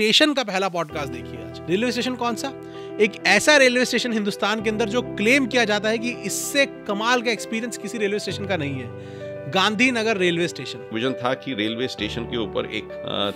Station का पहला podcast देखिए आज रेलवे स्टेशन कौन सा एक ऐसा रेलवे स्टेशन हिंदुस्तान के अंदर जो क्लेम किया जाता है कि इससे कमाल का एक्सपीरियंस किसी रेलवे स्टेशन का नहीं है गांधीनगर रेलवे स्टेशन विजन था कि रेलवे स्टेशन के ऊपर एक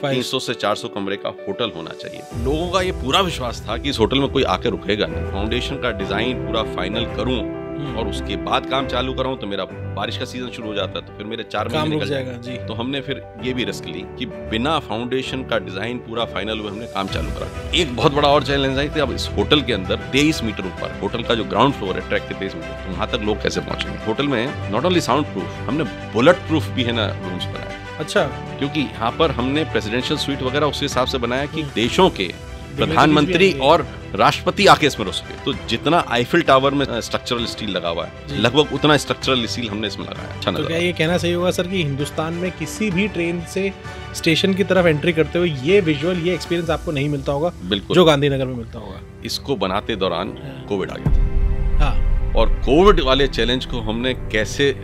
तीन सौ से 400 कमरे का होटल होना चाहिए लोगों का ये पूरा विश्वास था कि इस होटल में कोई आके रुकेगा नहीं फाउंडेशन का डिजाइन पूरा फाइनल करूं हम्म। और उसके बाद काम चालू कराऊं तो मेरा बारिश का सीजन शुरू हो जाता है तो फिर मेरे चार महीने निकल जाएगा जी तो हमने फिर ये भी रिस्क ली कि बिना फाउंडेशन का डिजाइन पूरा फाइनल हुए हमने काम चालू करा एक बहुत बड़ा और चैलेंज आई थी अब इस होटल के अंदर तेईस मीटर ऊपर होटल का जो ग्राउंड फ्लोर है ट्रैक के तेईस मीटर तो वहां तक लोग कैसे पहुंचेंगे होटल में नॉट ओनली साउंड प्रूफ हमने बुलेट प्रूफ भी है ना रूम्स बनाए अच्छा क्योंकि यहाँ पर हमने प्रेसिडेंशियल स्वीट वगैरह उस हिसाब से बनाया कि हम्म। देशों के प्रधानमंत्री और राष्ट्रपति आके इसमें रो सके तो जितना आईफिल टावर में स्ट्रक्चरल स्टील लगा हुआ है लगभग उतना स्ट्रक्चरल स्टील हमने इसमें लगाया अच्छा तो क्या ये कहना सही होगा सर कि हिंदुस्तान में किसी भी ट्रेन से स्टेशन की तरफ एंट्री करते हुए ये विजुअल ये एक्सपीरियंस आपको नहीं मिलता होगा बिल्कुल जो गांधीनगर में मिलता होगा इसको बनाते दौरान कोविड हाँ। आ गया था हाँ। और कोविड वाले चैलेंज को हमने कैसे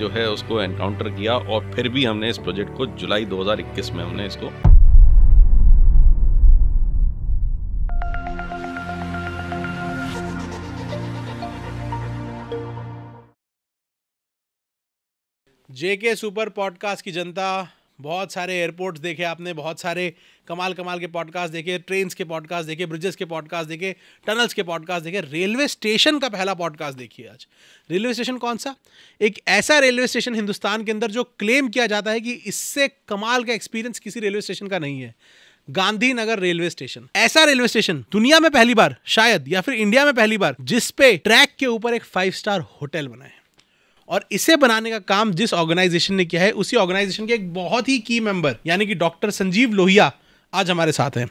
जो है उसको एनकाउंटर किया और फिर भी हमने इस प्रोजेक्ट को जुलाई 2021 में हमने इसको जेके सुपर पॉडकास्ट की जनता बहुत सारे एयरपोर्ट्स देखे आपने बहुत सारे कमाल कमाल के पॉडकास्ट देखे ट्रेन्स के पॉडकास्ट देखे ब्रिजेस के पॉडकास्ट देखे टनल्स के पॉडकास्ट देखे रेलवे स्टेशन का पहला पॉडकास्ट देखिए आज रेलवे स्टेशन कौन सा एक ऐसा रेलवे स्टेशन हिंदुस्तान के अंदर जो क्लेम किया जाता है कि इससे कमाल का एक्सपीरियंस किसी रेलवे स्टेशन का नहीं है गांधीनगर रेलवे स्टेशन ऐसा रेलवे स्टेशन दुनिया में पहली बार शायद या फिर इंडिया में पहली बार जिसपे ट्रैक के ऊपर एक फाइव स्टार होटल बनाए और इसे बनाने का काम जिस ऑर्गेनाइजेशन ने किया है उसी ऑर्गेनाइजेशन के एक बहुत ही की मेंबर यानी कि डॉक्टर संजीव लोहिया आज हमारे साथ हैं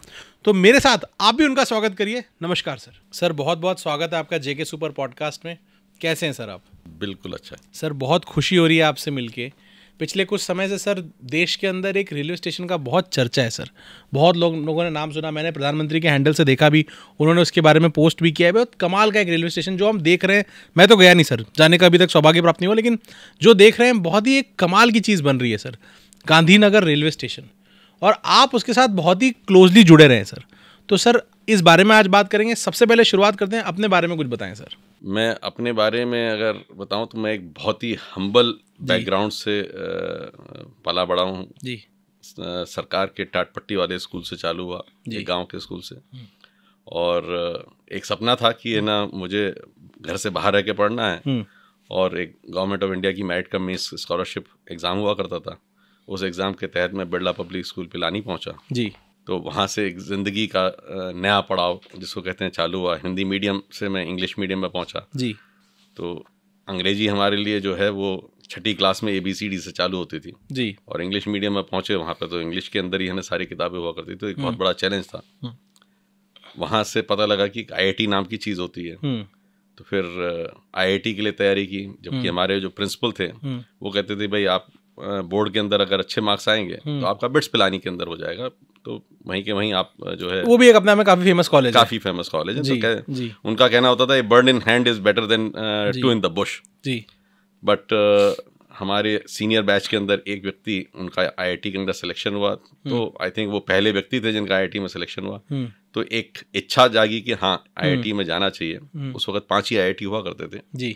तो मेरे साथ आप भी उनका स्वागत करिए नमस्कार सर सर बहुत बहुत स्वागत है आपका जेके सुपर पॉडकास्ट में कैसे हैं सर आप बिल्कुल अच्छा सर बहुत खुशी हो रही है आपसे मिलके पिछले कुछ समय से सर देश के अंदर एक रेलवे स्टेशन का बहुत चर्चा है सर बहुत लोग लोगों ने नाम सुना मैंने प्रधानमंत्री के हैंडल से देखा भी उन्होंने उसके बारे में पोस्ट भी किया है बहुत कमाल का एक रेलवे स्टेशन जो हम देख रहे हैं मैं तो गया नहीं सर जाने का अभी तक सौभाग्य प्राप्त नहीं हुआ लेकिन जो देख रहे हैं बहुत ही एक कमाल की चीज़ बन रही है सर गांधीनगर रेलवे स्टेशन और आप उसके साथ बहुत ही क्लोजली जुड़े रहे हैं सर तो सर इस बारे में आज बात करेंगे सबसे पहले शुरुआत करते हैं अपने बारे में कुछ बताएं सर मैं अपने बारे में अगर बताऊं तो मैं एक बहुत ही हम्बल बैकग्राउंड से पला बड़ा हूँ जी सरकार के टाटपट्टी वाले स्कूल से चालू हुआ एक गांव के स्कूल से हम्म। और एक सपना था कि ना मुझे घर से बाहर रह के पढ़ना है हम्म। और एक गवर्नमेंट ऑफ इंडिया की मैरिट का मिस स्कॉलरशिप एग्ज़ाम हुआ करता था उस एग्ज़ाम के तहत मैं बिरला पब्लिक स्कूल पिलानी पहुंचा जी तो वहाँ से एक ज़िंदगी का नया पड़ाव जिसको कहते हैं चालू हुआ हिंदी मीडियम से मैं इंग्लिश मीडियम में पहुँचा जी तो अंग्रेजी हमारे लिए जो है वो छठी क्लास में ए बी सी डी से चालू होती थी जी और इंग्लिश मीडियम में पहुँचे वहाँ पर तो इंग्लिश के अंदर ही हमें सारी किताबें हुआ करती तो एक हम्म। बहुत बड़ा चैलेंज था हम्म। वहाँ से पता लगा कि आई नाम की चीज़ होती है हम्म। तो फिर आई के लिए तैयारी की जबकि हमारे जो प्रिंसिपल थे वो कहते थे भाई आप बोर्ड के अंदर अगर अच्छे मार्क्स आएंगे तो आपका बिट्स पिलानी के अंदर हो जाएगा तो वहीं के वहीं आप जो है वो भी एक अपने में काफी फेमस कॉलेज काफी फेमस कॉलेज है जी, तो कह, जी. उनका कहना होता था bird in hand is better than two in the bush जी बट uh, हमारे सीनियर बैच के अंदर एक व्यक्ति उनका आईआईटी के अंदर सिलेक्शन हुआ तो आई हम्म। थिंक वो पहले व्यक्ति थे जिनका आईआईटी में सिलेक्शन हुआ हम्म। तो एक इच्छा जागी कि हाँ आईआईटी हम्म। में जाना चाहिए उस वक्त पांच ही आईआईटी हुआ करते थे जी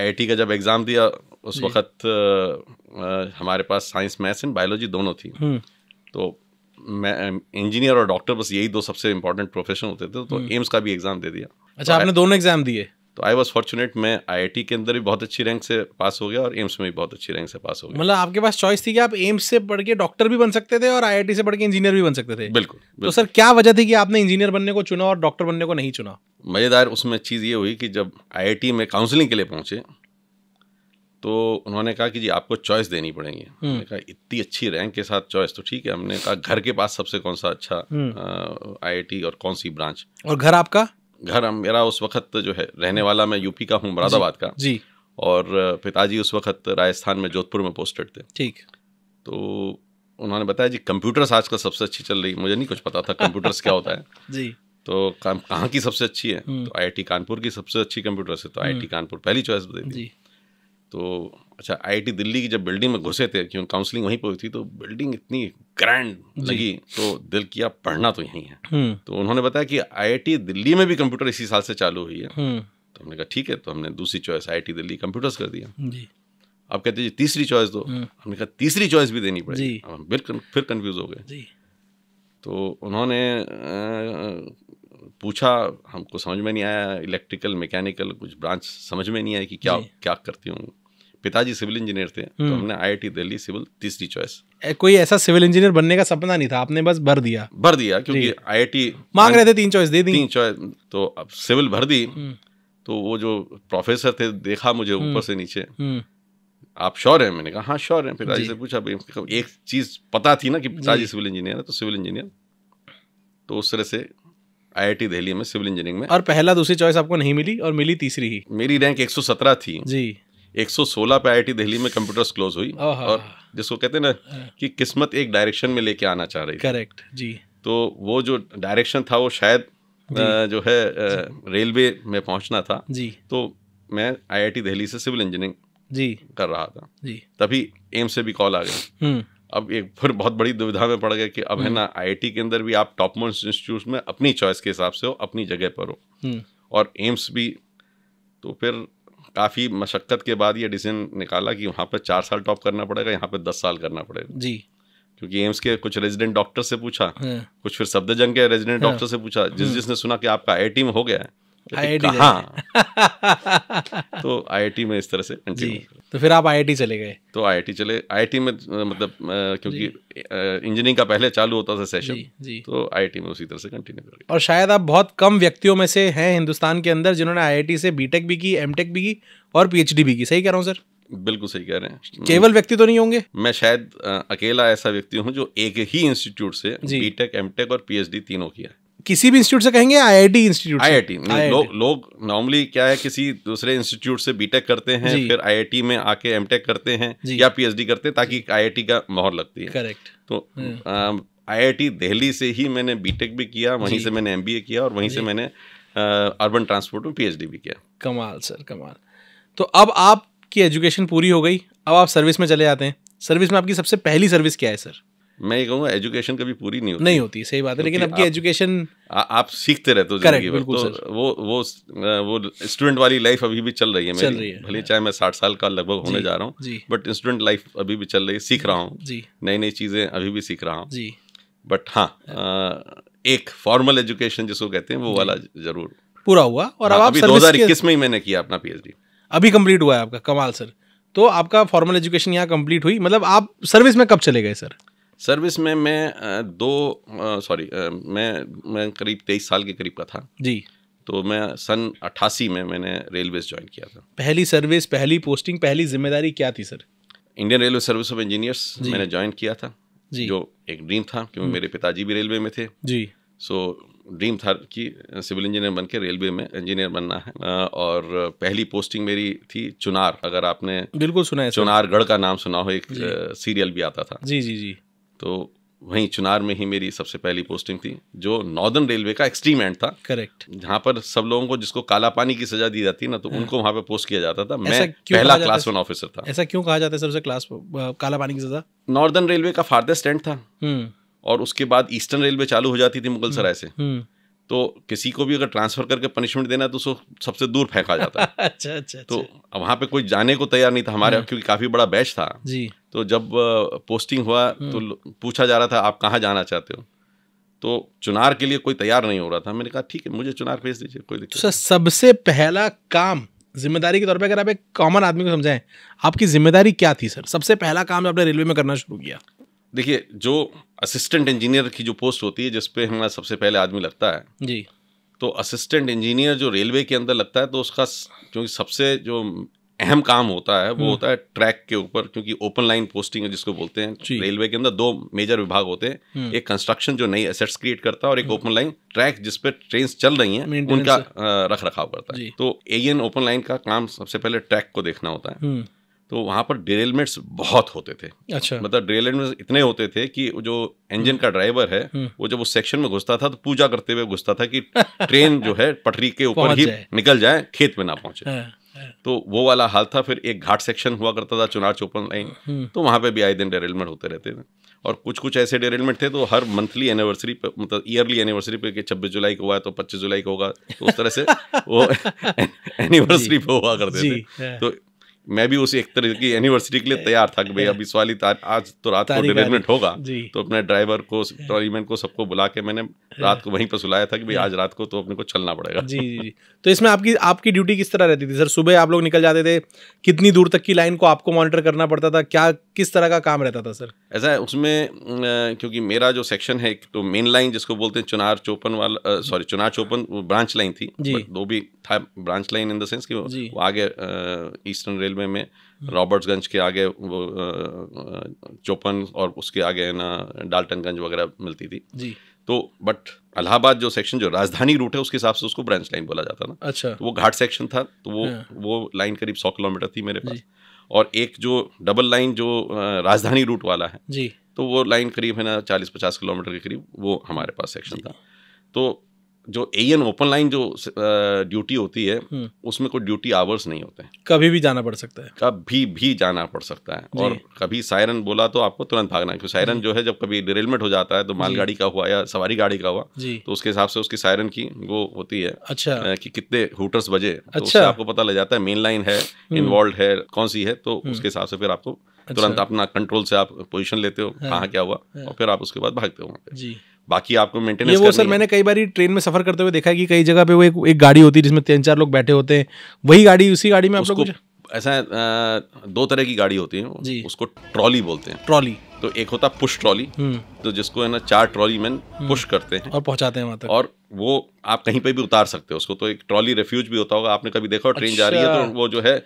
आईआईटी का जब एग्ज़ाम दिया उस वक्त हमारे पास साइंस मैथ्स एंड बायोलॉजी दोनों थी तो मैं इंजीनियर um, और डॉक्टर बस यही दो सबसे इंपॉर्टेंट प्रोफेशन होते थे तो एम्स हम्म। का भी एग्जाम दे दिया अच्छा तो आपने दोनों एग्जाम दिए तो आई वॉज फॉर्चुनेट मैं आई के अंदर भी बहुत अच्छी रैंक से पास हो गया और एम्स में भी बहुत अच्छी रैंक से पास हो गया मतलब आपके पास चॉइस थी कि आप एम्स से पढ़ के डॉक्टर भी बन सकते थे और आई से पढ़ के इंजीनियर भी बन सकते थे बिल्कुल, तो बिल्कुल तो सर क्या वजह थी कि आपने इंजीनियर बनने को चुना और डॉक्टर बनने को नहीं चुना मज़ेदार उसमें चीज़ ये हुई कि जब आई में काउंसलिंग के लिए पहुंचे तो उन्होंने कहा कि जी आपको चॉइस देनी पड़ेगी मैंने हम्म। कहा इतनी अच्छी रैंक के साथ चॉइस तो ठीक है हमने कहा घर के पास सबसे कौन सा अच्छा आईआईटी हम्म। और कौन सी ब्रांच और घर आपका घर मेरा उस वक्त जो है रहने वाला मैं यूपी का हूँ मुरादाबाद का जी और पिताजी उस वक्त राजस्थान में जोधपुर में पोस्टेड थे ठीक तो उन्होंने बताया जी कंप्यूटर्स आजकल सबसे अच्छी चल रही मुझे नहीं कुछ पता था कंप्यूटर्स क्या होता है जी तो कहाँ की सबसे अच्छी है हम्म। तो आई कानपुर की सबसे अच्छी कंप्यूटर्स है तो आई कानपुर पहली चॉइस जी तो अच्छा आईआईटी दिल्ली की जब बिल्डिंग में घुसे थे क्योंकि काउंसलिंग वहीं पर हुई थी तो बिल्डिंग इतनी ग्रैंड लगी तो दिल किया पढ़ना तो यहीं है हम्म। तो उन्होंने बताया कि आईआईटी दिल्ली में भी कंप्यूटर इसी साल से चालू हुई है हम्म। तो हमने कहा ठीक है तो हमने दूसरी चॉइस आई दिल्ली कंप्यूटर्स कर दिया जी आप कहते जी तीसरी चॉइस दो हम्म। हमने कहा तीसरी चॉइस भी देनी पड़ेगी हम बिल्कुल फिर कन्फ्यूज़ हो गए तो उन्होंने पूछा हमको समझ में नहीं आया इलेक्ट्रिकल मैकेनिकल कुछ ब्रांच समझ में नहीं आया कि क्या क्या करती हूँ पिताजी सिविल इंजीनियर थे तो हम्म। हमने आईआईटी दिल्ली सिविल तीसरी चॉइस कोई ऐसा सिविल इंजीनियर बनने का सपना नहीं था आपने बस भर दिया भर दिया क्योंकि आईआईटी मांग रहे थे तीन चॉइस दे दी तीन चॉइस तो अब सिविल भर दी हम्म। तो वो जो प्रोफेसर थे देखा मुझे हम्म। ऊपर से नीचे आप श्योर हैं मैंने कहा हाँ श्योर हैं पिताजी से पूछा एक चीज़ पता थी ना कि पिताजी सिविल इंजीनियर है तो सिविल इंजीनियर तो उस तरह से आईआईटी दिल्ली में सिविल इंजीनियरिंग में और पहला दूसरी चॉइस आपको नहीं मिली और मिली तीसरी ही मेरी रैंक 117 थी जी 116 पे आईआईटी दिल्ली में कंप्यूटर्स क्लोज हुई हाँ, और हाँ। जिसको कहते हैं ना हाँ। कि किस्मत एक डायरेक्शन में लेके आना चाह रही करेक्ट जी तो वो जो डायरेक्शन था वो शायद जो है रेलवे में पहुंचना था जी तो मैं आईआईटी दिल्ली से सिविल इंजीनियरिंग जी कर रहा था जी तभी एम से भी कॉल आ गया हम्म। अब एक फिर बहुत बड़ी दुविधा में पड़ गया कि अब है हम्म। ना आईआईटी के अंदर भी आप टॉप मोस्ट इंस्टीट्यूट में अपनी चॉइस के हिसाब से हो अपनी जगह पर हो हम्म। और एम्स भी तो फिर काफ़ी मशक्क़त के बाद ये डिसीजन निकाला कि वहाँ पर चार साल टॉप करना पड़ेगा यहाँ पर दस साल करना पड़ेगा जी क्योंकि एम्स के कुछ रेजिडेंट डॉक्टर से पूछा हाँ। कुछ फिर सफदरजंग के रेजिडेंट हाँ। डॉक्टर से पूछा जिस हाँ। जिसने सुना कि आपका आई हो गया है तो हाँ तो आईआईटी में इस तरह से जी तो फिर आप आईआईटी चले गए तो आईआईटी चले आईआईटी में मतलब क्योंकि इंजीनियरिंग का पहले चालू होता था सेशन जी, जी. तो आईआईटी में उसी तरह से कंटिन्यू कर और शायद आप बहुत कम व्यक्तियों में से हैं हिंदुस्तान के अंदर जिन्होंने आईआईटी से बीटेक भी की एमटेक भी की और पीएचडी भी की सही कह रहा हूँ सर बिल्कुल सही कह रहे हैं केवल व्यक्ति तो नहीं होंगे मैं शायद अकेला ऐसा व्यक्ति हूँ जो एक ही इंस्टीट्यूट से बीटेक एमटेक और पीएचडी तीनों किया है किसी भी इंस्टीट्यूट से कहेंगे आईआईटी इंस्टीट्यूट आईआईटी लोग लोग नॉर्मली क्या है किसी दूसरे इंस्टीट्यूट से बीटेक करते हैं फिर आईआईटी में आके एमटेक करते हैं या पीएचडी करते हैं ताकि आईआईटी का मोहर लगती है करेक्ट तो आईआईटी हाँ। दिल्ली से ही मैंने बीटेक भी किया वहीं से मैंने एमबीए किया और वहीं से मैंने अर्बन ट्रांसपोर्ट में पीएचडी भी किया कमाल सर कमाल तो अब आपकी एजुकेशन पूरी हो गई अब आप सर्विस में चले जाते हैं सर्विस में आपकी सबसे पहली सर्विस क्या है सर मैं ये कहूँगा एजुकेशन कभी पूरी नहीं होती नहीं होती सही बात है लेकिन आपकी एजुकेशन आप सीखते रहते हो जिंदगी भर तो वो वो वो स्टूडेंट वाली लाइफ अभी भी चल रही है मेरी रही है भले हाँ। चाहे मैं साठ साल का लगभग होने जा रहा हूँ बट स्टूडेंट लाइफ अभी भी चल रही है सीख रहा हूँ नई नई चीज़ें अभी भी सीख रहा हूँ बट हाँ एक फॉर्मल एजुकेशन जिसको कहते हैं वो वाला जरूर पूरा हुआ और हाँ, अब आप अभी दो हजार इक्कीस में ही मैंने किया अपना पीएचडी अभी कंप्लीट हुआ है आपका कमाल सर तो आपका फॉर्मल एजुकेशन यहाँ कंप्लीट हुई मतलब आप सर्विस में कब चले गए सर सर्विस में मैं दो सॉरी मैं मैं करीब तेईस साल के करीब का था जी तो मैं सन अट्ठासी में मैंने रेलवे ज्वाइन किया था पहली सर्विस पहली पोस्टिंग पहली जिम्मेदारी क्या थी sir Indian railway service of engineers मैंने ज्वाइन किया था जी जो एक ड्रीम था क्योंकि हम्म। मेरे पिताजी भी रेलवे में थे जी सो ड्रीम था कि सिविल इंजीनियर बन के रेलवे में इंजीनियर बनना है और पहली पोस्टिंग मेरी थी चुनार अगर आपने बिल्कुल सुना है गढ़ का नाम सुना हो एक सीरियल भी आता था जी जी जी तो वहीं चुनार में ही मेरी सबसे पहली पोस्टिंग थी जो नॉर्दर्न रेलवे का एक्सट्रीम एंड था करेक्ट जहाँ पर सब लोगों को जिसको काला पानी की सजा दी जाती ना तो हाँ। उनको वहाँ पे पोस्ट किया जाता था मैं पहला क्लास वन ऑफिसर था ऐसा क्यों कहा जाता है सबसे क्लास काला पानी की सजा नॉर्दर्न रेलवे का फार्देस्ट एंड था हम्म। और उसके बाद ईस्टर्न रेलवे चालू हो जाती थी मुगल हम्म। से हम्म। तो किसी को भी अगर ट्रांसफर करके पनिशमेंट देना है तो उसको सबसे दूर फेंका जाता है अच्छा अच्छा तो अच्छा। वहाँ पे कोई जाने को तैयार नहीं था हमारे हम्म। क्योंकि काफी बड़ा बैच था जी तो जब पोस्टिंग हुआ हम्म। तो पूछा जा रहा था आप कहाँ जाना चाहते हो तो चुनार के लिए कोई तैयार नहीं हो रहा था मैंने कहा ठीक है मुझे चुनार भेज दीजिए कोई दिक्कत तो सबसे पहला काम जिम्मेदारी के तौर पर अगर आप एक कॉमन आदमी को समझाएं आपकी जिम्मेदारी क्या थी सर सबसे पहला काम आपने रेलवे में करना शुरू किया देखिए जो असिस्टेंट इंजीनियर की जो पोस्ट होती है जिसपे हमारा सबसे पहले आदमी लगता है जी तो असिस्टेंट इंजीनियर जो रेलवे के अंदर लगता है तो उसका क्योंकि सबसे जो अहम काम होता है वो हम्म। होता है ट्रैक के ऊपर क्योंकि ओपन लाइन पोस्टिंग है जिसको बोलते हैं रेलवे के अंदर दो मेजर विभाग होते हैं हम्म। एक कंस्ट्रक्शन जो नई एसेट्स क्रिएट करता है और एक ओपन लाइन ट्रैक जिसपे ट्रेन चल रही हैं उनका रख रखाव करता है तो एन ओपन लाइन का काम सबसे पहले ट्रैक को देखना होता है हम्म। तो वहाँ पर डेरेलमेंट्स बहुत होते थे अच्छा मतलब डेरेलमेंट्स इतने होते थे कि जो इंजन का ड्राइवर है हम्म। वो जब उस सेक्शन में घुसता था तो पूजा करते हुए घुसता था कि ट्रेन जो है पटरी के ऊपर ही जाए। निकल जाए खेत में ना पहुंचे हाँ, हाँ। तो वो वाला हाल था फिर एक घाट सेक्शन हुआ करता था चुनार चौपन लाइन हम्म। तो वहाँ पे भी आए दिन डेरेलमेंट होते रहते थे और कुछ कुछ ऐसे डेरेलमेंट थे तो हर मंथली एनिवर्सरी पे मतलब ईयरली एनिवर्सरी पे कि छब्बीस जुलाई को हुआ तो पच्चीस जुलाई को होगा तो उस तरह से वो एनिवर्सरी पे हुआ करते थे हाँ। तो मैं भी उसी एक तरह की एनिवर्सरी के लिए तैयार था कि भाई अभी सवाली आज तो रात को डिरेजमेंट होगा तो अपने ड्राइवर को ट्रॉलीमैन को सबको बुला के मैंने रात को वहीं पर सुलाया था कि भाई हाँ। आज रात को तो अपने को चलना पड़ेगा जी जी तो इसमें आपकी आपकी ड्यूटी किस तरह रहती थी सर सुबह आप लोग निकल जाते थे कितनी दूर तक की लाइन को आपको मॉनिटर करना पड़ता था क्या किस तरह का काम रहता था सर ऐसा है उसमें क्योंकि मेरा जो सेक्शन है तो मेन लाइन जिसको बोलते हैं चुनार चौपन वाला सॉरी चुनार चौपन ब्रांच लाइन थी दो भी था branch line in the sense कि वो आगे ईस्टर्न रेल रेलवे में रॉबर्ट्सगंज के आगे वो चौपन और उसके आगे है ना डाल्टनगंज वगैरह मिलती थी जी तो बट अलाहाबाद जो सेक्शन जो राजधानी रूट है उसके हिसाब से उसको ब्रांच लाइन बोला जाता ना अच्छा तो वो घाट सेक्शन था तो वो हाँ। वो लाइन करीब सौ किलोमीटर थी मेरे पास और एक जो डबल लाइन जो राजधानी रूट वाला है जी तो वो लाइन करीब है ना चालीस पचास किलोमीटर के करीब वो हमारे पास सेक्शन था तो जो ए एन ओपन लाइन जो ड्यूटी होती है हम्म। उसमें कोई ड्यूटी आवर्स नहीं होते कभी भी जाना पड़ सकता है कभी भी जाना पड़ सकता है और कभी सायरन बोला तो आपको तुरंत भागना है क्योंकि सायरन हम्म। जो है जब कभी डिरेलमेंट हो जाता है तो मालगाड़ी का हुआ या सवारी गाड़ी का हुआ तो उसके हिसाब से उसकी सायरन की वो होती है अच्छा कि कितने हुटर्स बजे तो अच्छा आपको पता लग जाता है मेन लाइन है इन्वॉल्व हम्म। है कौन सी है तो उसके हिसाब से फिर आपको अच्छा। तुरंत अपना कंट्रोल से आप पोजिशन लेते हो हाँ। कहाँ क्या हुआ हाँ। और फिर आप उसके बाद भागते हो वहाँ पे बाकी आपको मेंटेनेंस वो सर मैंने कई बार ट्रेन में सफर करते हुए देखा है कि कई जगह पे वो एक एक गाड़ी होती है जिसमें तीन चार लोग बैठे होते हैं वही गाड़ी उसी गाड़ी में आप लोग ऐसा दो तरह की गाड़ी होती है उसको ट्रॉली बोलते हैं ट्रॉली तो एक होता पुश ट्रॉली हम्म। तो जिसको है ना चार ट्रॉली मैन हम्म। पुश करते हैं और पहुंचाते हैं वहां तक और वो आप कहीं पे भी उतार सकते हो उसको तो एक ट्रॉली रेफ्यूज भी होता होगा आपने कभी देखा हो ट्रेन अच्छा। जा रही है अच्छा। तो वो जो है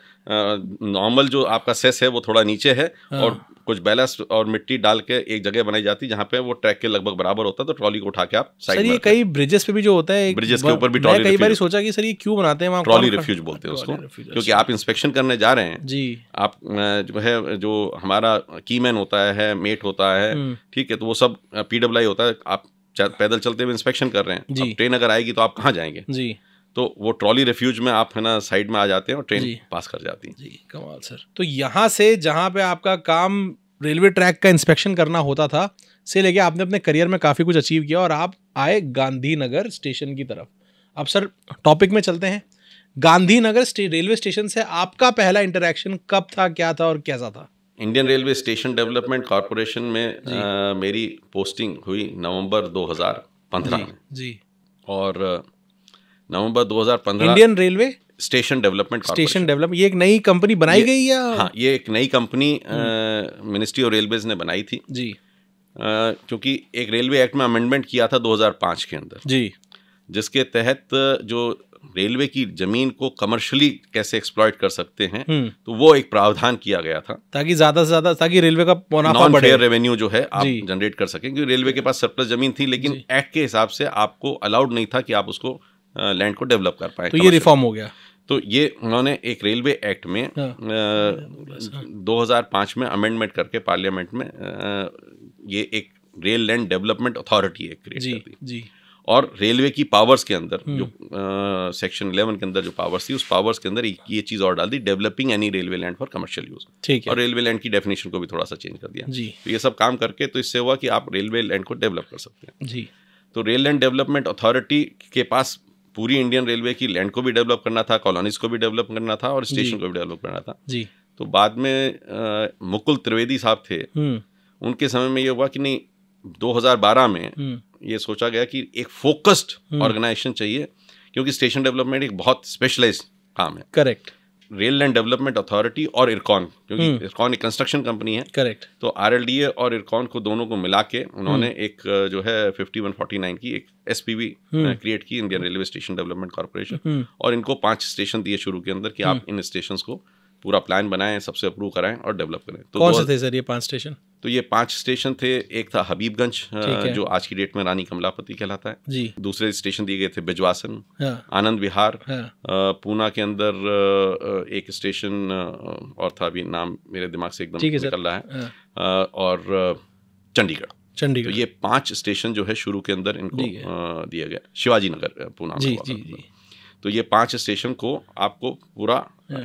नॉर्मल जो आपका सेस है वो थोड़ा नीचे है हाँ। और कुछ बैलस और मिट्टी डाल के एक जगह बनाई जाती है जहाँ पे वो ट्रैक के लगभग बराबर होता है तो ट्रॉली को उठा के आप साइड ये कई ब्रिजेस पे भी जो होता है ब्रिजेस के ऊपर भी ट्रॉली कई बार सोचा कि सर ये क्यों बनाते हैं ट्रॉली रिफ्यूज बोलते हैं उसको क्योंकि अच्छा। आप इंस्पेक्शन करने जा रहे हैं जी आप जो है जो हमारा की मैन होता है मेट होता है हम्म। ठीक है तो वो सब पीडब्ल्यू होता है आप पैदल चलते हुए इंस्पेक्शन कर रहे हैं जी ट्रेन अगर आएगी तो आप कहाँ जाएंगे जी तो वो ट्रॉली रेफ्यूज में आप है ना साइड में आ जाते हैं और ट्रेन पास कर जाती है जी कमाल सर तो यहाँ से जहाँ पे आपका काम रेलवे ट्रैक का इंस्पेक्शन करना होता था से लेके आपने अपने करियर में काफ़ी कुछ अचीव किया और आप आए गांधीनगर स्टेशन की तरफ अब सर टॉपिक में चलते हैं गांधीनगर रेलवे स्टेशन से आपका पहला इंटरेक्शन कब था क्या था और कैसा था Indian railway station development corporation में आ, मेरी पोस्टिंग हुई नवंबर 2015 में जी और नवंबर 2015 Indian railway station development station develop ये एक नई कंपनी बनाई गई या हाँ ये एक नई कंपनी मिनिस्ट्री ऑफ रेलवेज ने बनाई थी जी क्योंकि एक रेलवे एक्ट में अमेंडमेंट किया था 2005 के अंदर जी जिसके तहत जो रेलवे की जमीन को कमर्शियली कैसे एक्सप्लॉयट कर सकते हैं हम्म। तो वो एक प्रावधान किया गया था ताकि ज्यादा से ज्यादा ताकि रेलवे का नॉन फेयर रेवेन्यू जो है आप जनरेट कर सकें क्योंकि रेलवे के पास सरप्लस जमीन थी लेकिन एक्ट के हिसाब से आपको अलाउड नहीं था कि आप उसको लैंड को डेवलप कर पाए तो ये रिफॉर्म हो गया तो ये उन्होंने एक रेलवे एक्ट में हाँ। दो में अमेंडमेंट करके पार्लियामेंट में ये एक rail land development authority act create कर दी जी और रेलवे की पावर्स के अंदर जो सेक्शन हम्म। इलेवन के अंदर जो पावर्स थी उस पावर्स के अंदर ये चीज़ और डाल दी developing any railway land for commercial use ठीक है और रेलवे लैंड की डेफिनेशन को भी थोड़ा सा चेंज कर दिया जी तो ये सब काम करके तो इससे हुआ कि आप रेलवे लैंड को डेवलप कर सकते हैं जी तो रेल लैंड डेवलपमेंट अथॉरिटी के पास पूरी इंडियन रेलवे की लैंड को भी डेवलप करना था कॉलोनीज को भी डेवलप करना था और स्टेशन को भी डेवलप करना था जी तो बाद में मुकुल त्रिवेदी साहब थे हम्म। उनके समय में ये हुआ कि नहीं 2012 में हम्म। ये सोचा गया कि एक फोकस्ड हम्म। ऑर्गेनाइजेशन चाहिए क्योंकि स्टेशन डेवलपमेंट एक बहुत स्पेशलाइज काम है correct rail line development authority और इरकॉन क्योंकि हम्म। इरकॉन एक कंस्ट्रक्शन कंपनी है करेक्ट तो आर और इरकॉन को दोनों को मिला के उन्होंने एक जो है फिफ्टी की एक एस क्रिएट की Indian railway station development corporation और इनको पांच स्टेशन दिए शुरू के अंदर कि आप इन स्टेशन को पूरा प्लान बनाएं सबसे अप्रूव कराएं और डेवलप करें तो कौन से थे सर ये पांच स्टेशन तो ये पांच स्टेशन थे एक था हबीबगंज जो आज की डेट में रानी कमलापति कहलाता है जी दूसरे स्टेशन दिए गए थे बिजवासन हाँ। आनंद विहार हाँ। पूना के अंदर एक स्टेशन और था अभी नाम मेरे दिमाग से एकदम निकल रहा है हाँ। और चंडीगढ़ चंडीगढ़ तो ये पांच स्टेशन जो है शुरू के अंदर इनको दिया गया शिवाजी नगर पूना जी। तो ये पांच स्टेशन को आपको पूरा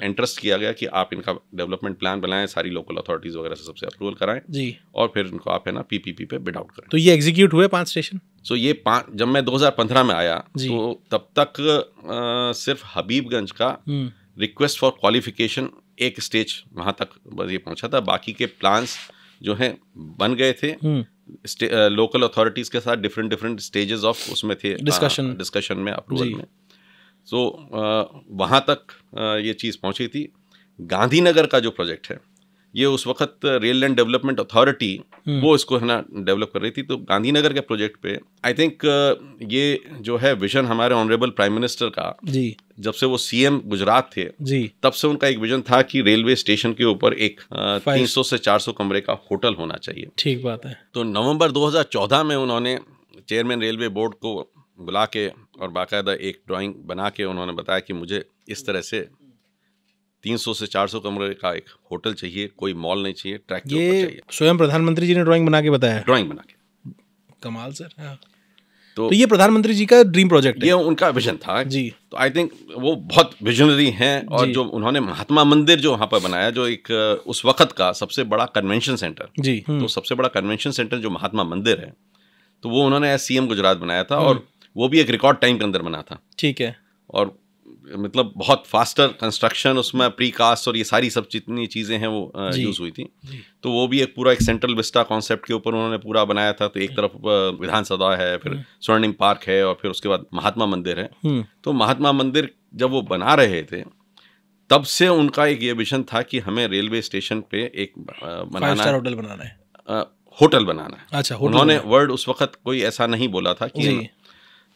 इंटरेस्ट हाँ। किया गया कि आप इनका डेवलपमेंट प्लान बनाएं सारी लोकल अथॉरिटीज वगैरह से सबसे अप्रूवल कराएं जी और फिर इनको आप है ना पीपीपी पे बिड आउट करें तो ये एग्जीक्यूट हुए पांच स्टेशन सो so ये पांच जब मैं 2015 में आया तो तब तक आ, सिर्फ हबीबगंज का रिक्वेस्ट फॉर क्वालिफिकेशन एक स्टेज वहां तक ये पहुंचा था बाकी के प्लान्स जो हैं बन गए थे लोकल हम्म। अथॉरिटीज के साथ डिफरेंट डिफरेंट स्टेजेस ऑफ उसमें थे डिस्कशन डिस्कशन हाँ, में अप्रूवल में सो so, uh, वहाँ तक uh, ये चीज़ पहुँची थी गांधीनगर का जो प्रोजेक्ट है ये उस वक्त रेल लैंड डेवलपमेंट अथॉरिटी हम्म। वो इसको है ना डेवलप कर रही थी तो गांधीनगर के प्रोजेक्ट पे आई थिंक uh, ये जो है विजन हमारे ऑनरेबल प्राइम मिनिस्टर का जी जब से वो सीएम गुजरात थे जी तब से उनका एक विजन था कि रेलवे स्टेशन के ऊपर एक तीन सौ से चार सौ कमरे का होटल होना चाहिए ठीक बात है तो नवम्बर दो में उन्होंने चेयरमैन रेलवे बोर्ड को बुला के और बाकायदा एक ड्राइंग बना के उन्होंने बताया कि मुझे इस हम्म। तरह से 300 से 400 कमरे का एक होटल चाहिए कोई मॉल नहीं चाहिए ट्रैक ये स्वयं प्रधानमंत्री जी ने ड्राइंग बना के बताया ड्राइंग बना के कमाल सर हाँ। तो, तो ये प्रधानमंत्री जी का ड्रीम प्रोजेक्ट ये उनका विजन था जी तो आई थिंक वो बहुत विजनरी हैं और जो उन्होंने महात्मा मंदिर जो वहाँ पर बनाया जो एक उस वक्त का सबसे बड़ा कन्वेंशन सेंटर जी तो हम्म। सबसे बड़ा कन्वेंशन सेंटर जो महात्मा मंदिर है तो वो उन्होंने एस सी एम गुजरात बनाया था हम्म। और वो भी एक रिकॉर्ड टाइम के अंदर बना था ठीक है और मतलब बहुत फास्टर कंस्ट्रक्शन उसमें प्री कास्ट और ये सारी सब जितनी चीज़ें हैं वो यूज़ हुई थी तो वो भी एक पूरा एक सेंट्रल विस्टा कॉन्सेप्ट के ऊपर उन्होंने पूरा बनाया था तो एक हम्म। तरफ विधानसभा है फिर हम्म। स्वर्णिम पार्क है और फिर उसके बाद महात्मा मंदिर है हम्म। तो महात्मा मंदिर जब वो बना रहे थे तब से उनका एक ये विजन था कि हमें रेलवे स्टेशन पे एक बनाना होटल बनाना है होटल बनाना है अच्छा उन्होंने वर्ड उस वक्त कोई ऐसा नहीं बोला था कि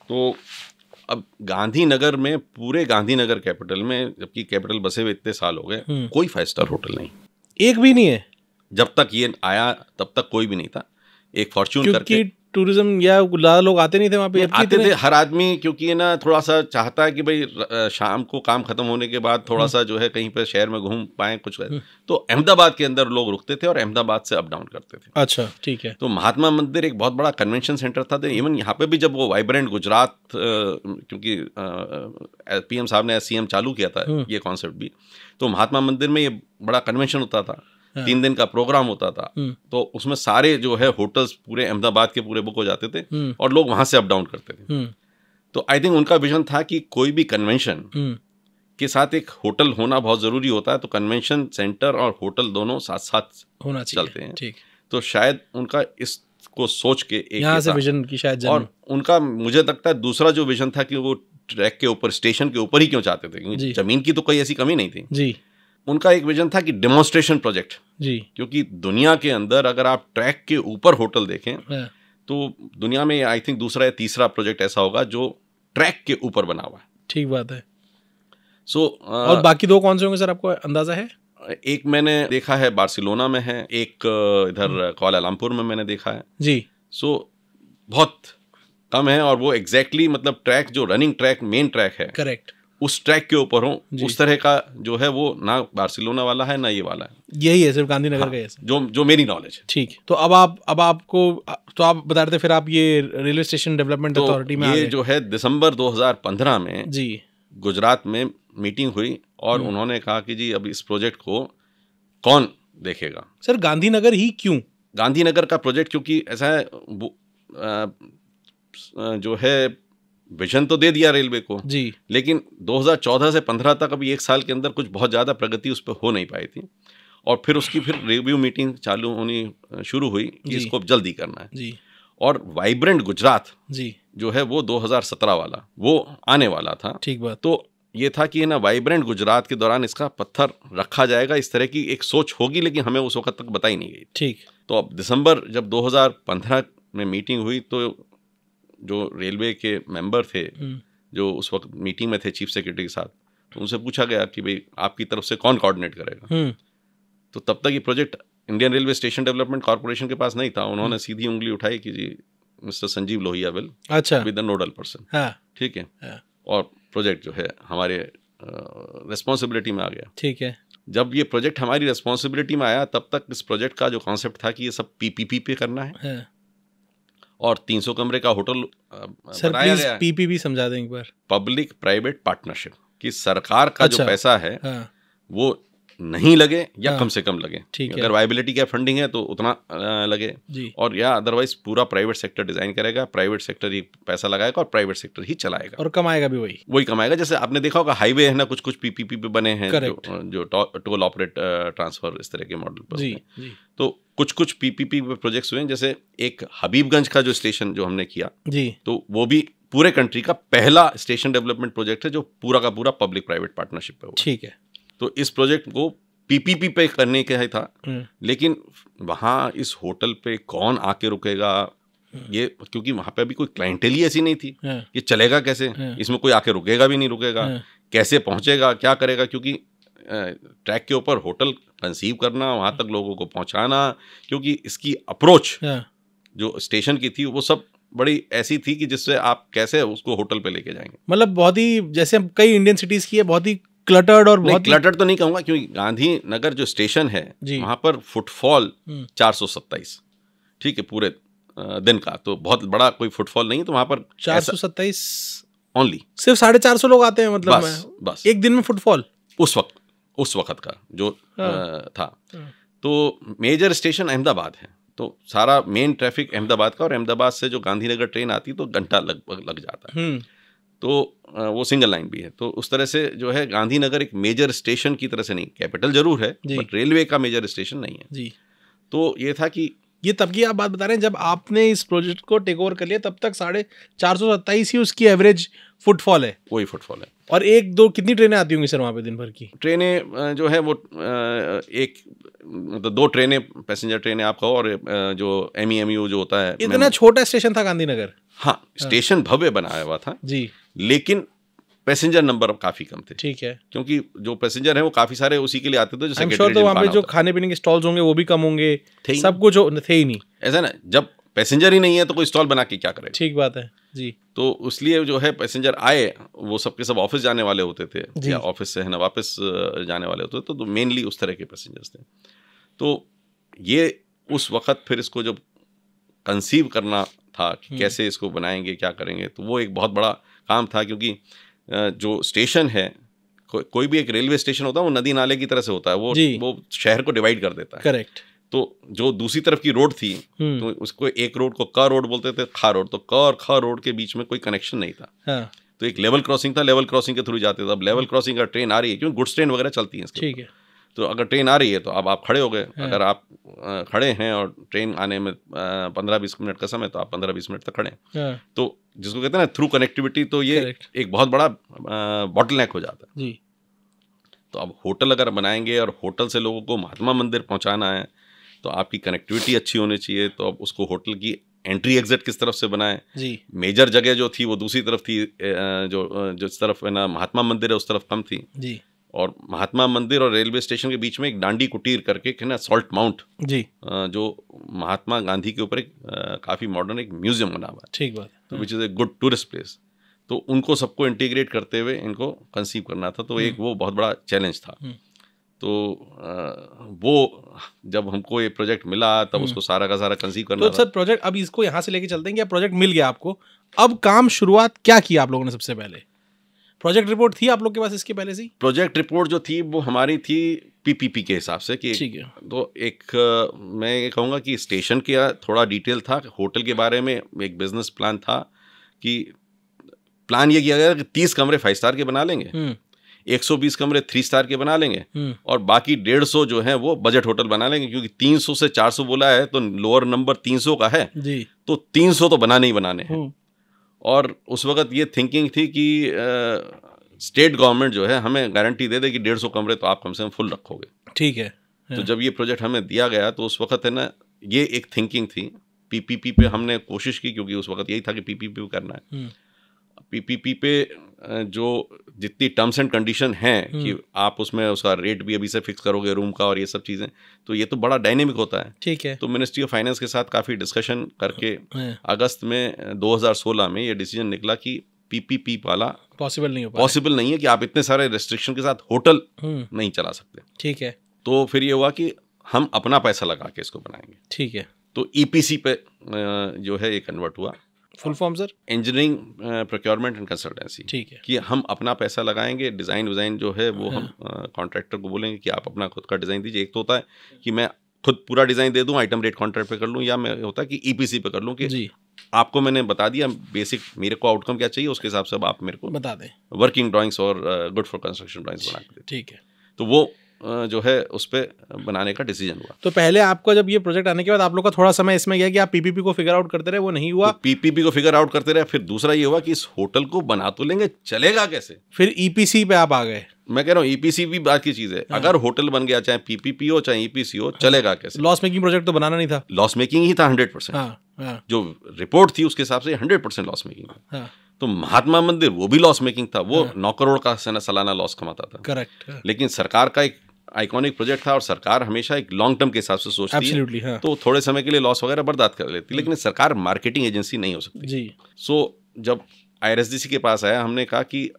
तो अब गांधीनगर में पूरे गांधीनगर कैपिटल में जबकि कैपिटल बसे हुए इतने साल हो गए हम्म। कोई फाइव स्टार होटल नहीं एक भी नहीं है जब तक ये आया तब तक कोई भी नहीं था एक फॉर्च्यून करके टूरिज्म या ज़्यादा लोग आते नहीं थे वहाँ पे आते थे हर आदमी क्योंकि ना थोड़ा सा चाहता है कि भाई शाम को काम खत्म होने के बाद थोड़ा सा हम्म। जो है कहीं पर शहर में घूम पाए कुछ हम्म। तो अहमदाबाद के अंदर लोग रुकते थे और अहमदाबाद से अप डाउन करते थे अच्छा ठीक है तो महात्मा मंदिर एक बहुत बड़ा कन्वेंशन सेंटर था तो इवन यहाँ पे भी जब वो वाइब्रेंट गुजरात क्योंकि पी साहब ने सीएम चालू किया था हम्म। ये कॉन्सेप्ट भी तो महात्मा मंदिर में ये बड़ा कन्वेंशन होता था हाँ। तीन दिन का प्रोग्राम होता था हम्म। तो उसमें सारे जो है होटल्स पूरे अहमदाबाद के पूरे बुक हो जाते थे हम्म। और लोग वहां से अप डाउन करते थे हम्म। तो आई थिंक उनका विजन था कि कोई भी कन्वेंशन के साथ एक होटल होना बहुत ज़रूरी होता है तो कन्वेंशन सेंटर और होटल दोनों साथ साथ होना चलते हैं ठीक तो शायद उनका इस को सोच के एक यहां से विजन की शायद और उनका मुझे लगता है दूसरा जो विजन था कि वो ट्रैक के ऊपर स्टेशन के ऊपर ही क्यों चाहते थे क्योंकि जमीन की तो कोई ऐसी कमी नहीं थी जी उनका एक विजन था कि डेमोन्स्ट्रेशन प्रोजेक्ट जी क्योंकि दुनिया के अंदर अगर आप ट्रैक के ऊपर होटल देखें हाँ। तो दुनिया में आई थिंक दूसरा या तीसरा प्रोजेक्ट ऐसा होगा जो ट्रैक के ऊपर बना हुआ है ठीक बात है सो so, और uh, बाकी दो कौन से होंगे सर आपको अंदाजा है एक मैंने देखा है बार्सिलोना में है एक uh, इधर कोलालमपुर हम्म। में मैंने देखा है जी सो so, बहुत कम है और वो एग्जैक्टली exactly, मतलब ट्रैक जो रनिंग ट्रैक मेन ट्रैक है करेक्ट उस ट्रैक के ऊपर हो उस तरह का जो है वो ना बार्सिलोना वाला है ना ये वाला है यही है सिर्फ गांधीनगर हाँ, का जो जो मेरी नॉलेज है ठीक तो अब आप अब आपको तो आप बता रहे फिर आप ये रेलवे स्टेशन डेवलपमेंट अथॉरिटी में ये जो है दिसंबर 2015 में जी गुजरात में मीटिंग हुई और हम्म। उन्होंने कहा कि जी अब इस प्रोजेक्ट को कौन देखेगा सर गांधीनगर ही क्यों गांधीनगर का प्रोजेक्ट क्योंकि ऐसा है जो है विजन तो दे दिया रेलवे को जी लेकिन 2014 से 15 तक अभी एक साल के अंदर कुछ बहुत ज़्यादा प्रगति उस पर हो नहीं पाई थी और फिर उसकी फिर रिव्यू मीटिंग चालू होनी शुरू हुई इसको जल्दी करना है जी और वाइब्रेंट गुजरात जी जो है वो 2017 वाला वो आने वाला था ठीक बात तो ये था कि ना वाइब्रेंट गुजरात के दौरान इसका पत्थर रखा जाएगा इस तरह की एक सोच होगी लेकिन हमें उस वक्त तक बताई नहीं गई ठीक तो अब दिसंबर जब 2015 में मीटिंग हुई तो जो रेलवे के मेंबर थे हम्म। जो उस वक्त मीटिंग में थे चीफ सेक्रेटरी के साथ तो उनसे पूछा गया कि भाई आपकी तरफ से कौन कोऑर्डिनेट करेगा हम्म। तो तब तक ये project Indian railway station development corporation के पास नहीं था उन्होंने हम्म। सीधी उंगली उठाई कि जी मिस्टर संजीव लोहिया विल अच्छा विद नोडल पर्सन ठीक है हाँ। और प्रोजेक्ट जो है हमारे रिस्पॉन्सिबिलिटी में आ गया ठीक है जब ये प्रोजेक्ट हमारी रिस्पॉन्सिबिलिटी में आया तब तक इस प्रोजेक्ट का जो कॉन्सेप्ट था कि ये सब पीपीपी पे करना है हाँ। और 300 कमरे का होटल सर प्लीज पीपीपी समझा दें एक बार पब्लिक प्राइवेट पार्टनरशिप कि सरकार का अच्छा, जो पैसा है हाँ, वो नहीं लगे या हाँ, कम से कम लगे अगर वाइबिलिटी का फंडिंग है तो उतना लगे और या अदरवाइज पूरा प्राइवेट सेक्टर डिजाइन करेगा प्राइवेट सेक्टर ही पैसा लगाएगा और प्राइवेट सेक्टर ही चलाएगा और कमाएगा भी वही वही कमाएगा जैसे आपने देखा होगा हाईवे है ना कुछ कुछ पीपीपी पे बने हैं जो, जो टोल ऑपरेट ट्रांसफर इस तरह के मॉडल पर तो कुछ कुछ पीपीपी पे प्रोजेक्ट्स हुए जैसे एक हबीबगंज का जो स्टेशन जो हमने किया जी तो वो भी पूरे कंट्री का पहला स्टेशन डेवलपमेंट प्रोजेक्ट है जो पूरा का पूरा पब्लिक प्राइवेट पार्टनरशिप पे हुआ ठीक है तो इस प्रोजेक्ट को पीपीपी पे करने के ही था हम्म। लेकिन वहाँ इस होटल पे कौन आके रुकेगा हम्म। ये क्योंकि वहाँ पे अभी कोई क्लाइंटेली ऐसी नहीं थी ये हम्म। चलेगा कैसे इसमें कोई आके रुकेगा भी नहीं रुकेगा कैसे पहुँचेगा क्या करेगा क्योंकि ट्रैक के ऊपर होटल कंसीव करना वहाँ तक लोगों को पहुँचाना क्योंकि इसकी अप्रोच जो स्टेशन की थी वो सब बड़ी ऐसी थी कि जिससे आप कैसे उसको होटल पे लेके जाएंगे मतलब बहुत ही जैसे हम कई इंडियन सिटीज की है बहुत ही क्लटर्ड और बहुत क्लटर्ड तो नहीं कहूंगा क्योंकि गांधी नगर जो स्टेशन है वहाँ पर फुटफॉल हम्म। चार सौ सत्ताईस ठीक है पूरे दिन का तो बहुत बड़ा कोई फुटफॉल नहीं है तो वहाँ पर चार सौ सत्ताईस ओनली सिर्फ साढ़े चार सौ लोग आते हैं मतलब बस, बस एक दिन में फुटफॉल उस वक्त उस वक्त का जो आ, हाँ। था हाँ। तो मेजर स्टेशन अहमदाबाद है तो सारा मेन ट्रैफिक अहमदाबाद का और अहमदाबाद से जो गांधीनगर ट्रेन आती तो घंटा लग लग जाता है हम्म। तो वो सिंगल लाइन भी है तो उस तरह से जो है गांधीनगर एक मेजर स्टेशन की तरह से नहीं कैपिटल जरूर है बट रेलवे का मेजर स्टेशन नहीं है जी तो ये था कि ये तब की आप बात बता रहे हैं जब आपने इस प्रोजेक्ट को टेक ओवर कर लिया तब तक साढ़े चार सौ सत्ताईस ही उसकी एवरेज फुटफॉल है वही फुटफॉल है और एक दो कितनी ट्रेनें आती होंगी सर वहाँ पे दिन भर की ट्रेनें जो है वो एक मतलब दो ट्रेनें पैसेंजर ट्रेनें आपका और जो एम ई एम यू जो होता है इतना छोटा स्टेशन था गांधीनगर हाँ, हाँ स्टेशन भव्य बनाया हुआ था जी लेकिन पैसेंजर नंबर काफी कम थे ठीक है क्योंकि जो पैसेंजर है वो काफी सारे उसी के लिए आते थे जो sure तो जो खाने पीने के स्टॉल्स होंगे वो भी कम होंगे सब कुछ थे ही नहीं ऐसा ना जब पैसेंजर ही नहीं है तो कोई स्टॉल बना के क्या करे ठीक बात है जी तो उसलिए जो है पैसेंजर आए वो सबके सब ऑफिस जाने वाले होते थे या ऑफिस से है ना वापस जाने वाले होते थे तो मेनली उस तरह के पैसेंजर्स थे तो ये उस वक्त फिर इसको जब कंसीव करना था कि हम्म। कैसे इसको बनाएंगे क्या करेंगे तो वो एक बहुत बड़ा काम था क्योंकि जो स्टेशन है को, कोई भी एक रेलवे स्टेशन होता है वो नदी नाले की तरह से होता है वो वो शहर को डिवाइड कर देता है करेक्ट तो जो दूसरी तरफ की रोड थी हम्म। तो उसको एक रोड को क रोड बोलते थे खा रोड तो क और ख रोड के बीच में कोई कनेक्शन नहीं था हाँ। तो एक लेवल क्रॉसिंग था लेवल क्रॉसिंग के थ्रू जाते थे अब लेवल क्रॉसिंग का ट्रेन आ रही है क्योंकि गुड्स ट्रेन वगैरह चलती है ठीक है तो अगर ट्रेन आ रही है तो अब आप खड़े हो गए हाँ। अगर आप खड़े हैं और ट्रेन आने में पंद्रह बीस मिनट का समय तो आप पंद्रह बीस मिनट तक खड़े हैं हाँ। तो जिसको कहते हैं ना थ्रू कनेक्टिविटी तो ये एक बहुत बड़ा बॉटल नेक हो जाता है जी तो अब होटल अगर बनाएंगे और होटल से लोगों को महात्मा मंदिर पहुंचाना है तो आपकी कनेक्टिविटी अच्छी होनी चाहिए तो आप उसको होटल की एंट्री एग्जिट किस तरफ से बनाएं जी मेजर जगह जो थी वो दूसरी तरफ थी जो जिस तरफ है ना महात्मा मंदिर है उस तरफ कम थी जी और महात्मा मंदिर और रेलवे स्टेशन के बीच में एक डांडी कुटीर करके है ना सॉल्ट माउंट जी जो महात्मा गांधी के ऊपर एक काफ़ी मॉडर्न एक म्यूजियम बना हुआ ठीक बात which is a good tourist place तो उनको सबको इंटीग्रेट करते हुए इनको कंसीव करना था तो हम्म। एक वो बहुत बड़ा चैलेंज था हम्म। तो वो जब हमको ये प्रोजेक्ट मिला तब हम्म। उसको सारा का सारा कंसीव करना तो सर प्रोजेक्ट अब इसको यहाँ से लेके चलते हैं कि प्रोजेक्ट मिल गया आपको अब काम शुरुआत क्या किया आप लोगों ने सबसे पहले प्रोजेक्ट रिपोर्ट थी आप लोग के पास इसके पहले से प्रोजेक्ट रिपोर्ट जो थी वो हमारी थी पीपीपी के हिसाब से कि ठीक है तो एक मैं ये कहूँगा कि स्टेशन के थोड़ा डिटेल था होटल के बारे में एक बिजनेस प्लान था कि प्लान ये किया गया कि तीस कमरे फाइव स्टार के बना लेंगे हम्म। 120 कमरे थ्री स्टार के बना लेंगे हम्म। और बाकी 150 जो है वो बजट होटल बना लेंगे क्योंकि 300 से 400 बोला है तो लोअर नंबर 300 का है जी तो 300 तो बनाने ही बनाने हैं हम्म। और उस वक्त ये थिंकिंग थी कि स्टेट गवर्नमेंट जो है हमें गारंटी दे दे कि डेढ़ सौ कमरे तो आप कम से कम फुल रखोगे ठीक है तो हाँ। जब ये प्रोजेक्ट हमें दिया गया तो उस वक्त है ना ये एक थिंकिंग थी पीपीपी पे हमने कोशिश की क्योंकि उस वक्त यही था कि पीपीपी पे करना है पीपीपी हम्म। पे जो जितनी टर्म्स एंड कंडीशन हैं हम्म। कि आप उसमें उसका रेट भी अभी से फिक्स करोगे रूम का और ये सब चीज़ें तो ये तो बड़ा डायनेमिक होता है ठीक है तो मिनिस्ट्री ऑफ फाइनेंस के साथ काफ़ी डिस्कशन करके हाँ। अगस्त में 2016 में ये डिसीजन निकला कि पीपीपी वाला पॉसिबल नहीं हो पॉसिबल नहीं है कि आप इतने सारे रेस्ट्रिक्शन के साथ होटल हम्म। नहीं चला सकते ठीक है तो फिर ये हुआ कि हम अपना पैसा लगा के इसको बनाएंगे ठीक है तो ईपीसी e पे जो है ये कन्वर्ट हुआ फुल हाँ। Form sir engineering procurement and consultancy ठीक है कि हम अपना पैसा लगाएंगे डिज़ाइन विज़ाइन जो है वो हाँ. हम कॉन्ट्रैक्टर को बोलेंगे कि आप अपना खुद का डिज़ाइन दीजिए एक तो होता है कि मैं खुद पूरा डिज़ाइन दे दूँ आइटम रेट कॉन्ट्रैक्ट पे कर लूँ या मैं होता है कि ई e पे कर लूँ कि जी. आपको मैंने बता दिया बेसिक मेरे को आउटकम क्या चाहिए उसके हिसाब से आप मेरे को बता दें वर्किंग ड्राइंग्स और गुड फॉर कंस्ट्रक्शन ड्राइंग्स बना ठीक है तो वो जो है उस पर बनाने का डिसीजन हुआ तो पहले आपको जब ये प्रोजेक्ट आने के बाद आप लोग का थोड़ा समय इसमें गया कि आप पीपीपी को फिगर आउट करते रहे वो नहीं हुआ तो पीपीपी को फिगर आउट करते रहे फिर दूसरा ये हुआ कि इस होटल को बना तो लेंगे चलेगा कैसे फिर ईपीसी e पे आप आ गए मैं कह रहा हूँ ईपीसी e भी बात की चीज है हाँ। अगर होटल बन गया चाहे पीपीपी हो चाहे ईपीसी e हो चलेगा कैसे लॉस मेकिंग प्रोजेक्ट तो बनाना नहीं था लॉस मेकिंग ही था हंड्रेड हाँ, परसेंट हाँ। जो रिपोर्ट थी उसके हिसाब से हंड्रेड परसेंट लॉस मेकिंग तो महात्मा मंदिर वो भी लॉस मेकिंग था वो हाँ। नौ करोड़ का सलाना लॉस कमाता था करेक्ट लेकिन सरकार का एक आइकॉनिक प्रोजेक्ट था और सरकार हमेशा एक लॉन्ग टर्म के हिसाब से सोचती है हाँ. तो थोड़े समय के लिए लॉस वगैरह बर्दात कर लेती है लेकिन हम्म। सरकार मार्केटिंग एजेंसी नहीं हो सकती जी सो जब आई के पास आया हमने कहा कि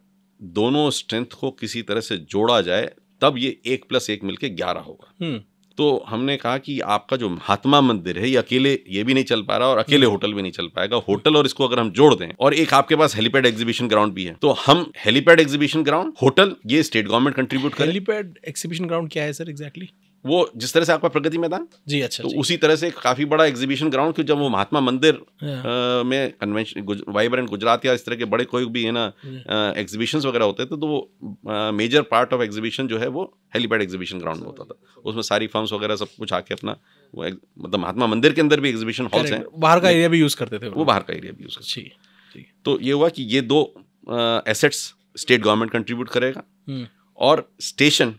दोनों स्ट्रेंथ को किसी तरह से जोड़ा जाए तब ये एक प्लस एक मिलकर ग्यारह होगा हम्म। तो हमने कहा कि आपका जो महात्मा मंदिर है ये अकेले ये भी नहीं चल पा रहा और अकेले हम्म। होटल भी नहीं चल पाएगा होटल और इसको अगर हम जोड़ दें और एक आपके पास हेलीपैड एग्जीबिशन ग्राउंड भी है तो हम हेलीपैड एग्जीबिशन ग्राउंड होटल ये स्टेट गवर्नमेंट कंट्रीब्यूट कर हेलीपैड एग्जीबिशन ग्राउंड क्या है सर एग्जैक्टली वो जिस तरह से आपका प्रगति मैदान जी अच्छा तो जी। उसी तरह से काफ़ी बड़ा एग्जीबिशन ग्राउंड क्योंकि जब वो महात्मा मंदिर आ, हाँ। में कन्वेंशन गुज, वाइब्रेंट गुजरात या इस तरह के बड़े कोई भी है ना एग्जीबिशन वगैरह होते थे तो, तो वो मेजर पार्ट ऑफ एग्जीबिशन जो है वो हेलीपैड एग्जीबिशन ग्राउंड में होता था उसमें सारी फॉर्म्स वगैरह सब कुछ आके अपना वो मतलब महात्मा मंदिर के अंदर भी एग्जीबिशन हॉल्स हैं बाहर का एरिया भी यूज़ करते थे वो बाहर का एरिया भी यूज़ करते तो ये हुआ कि ये दो एसेट्स स्टेट गवर्नमेंट कंट्रीब्यूट करेगा हम्म। और स्टेशन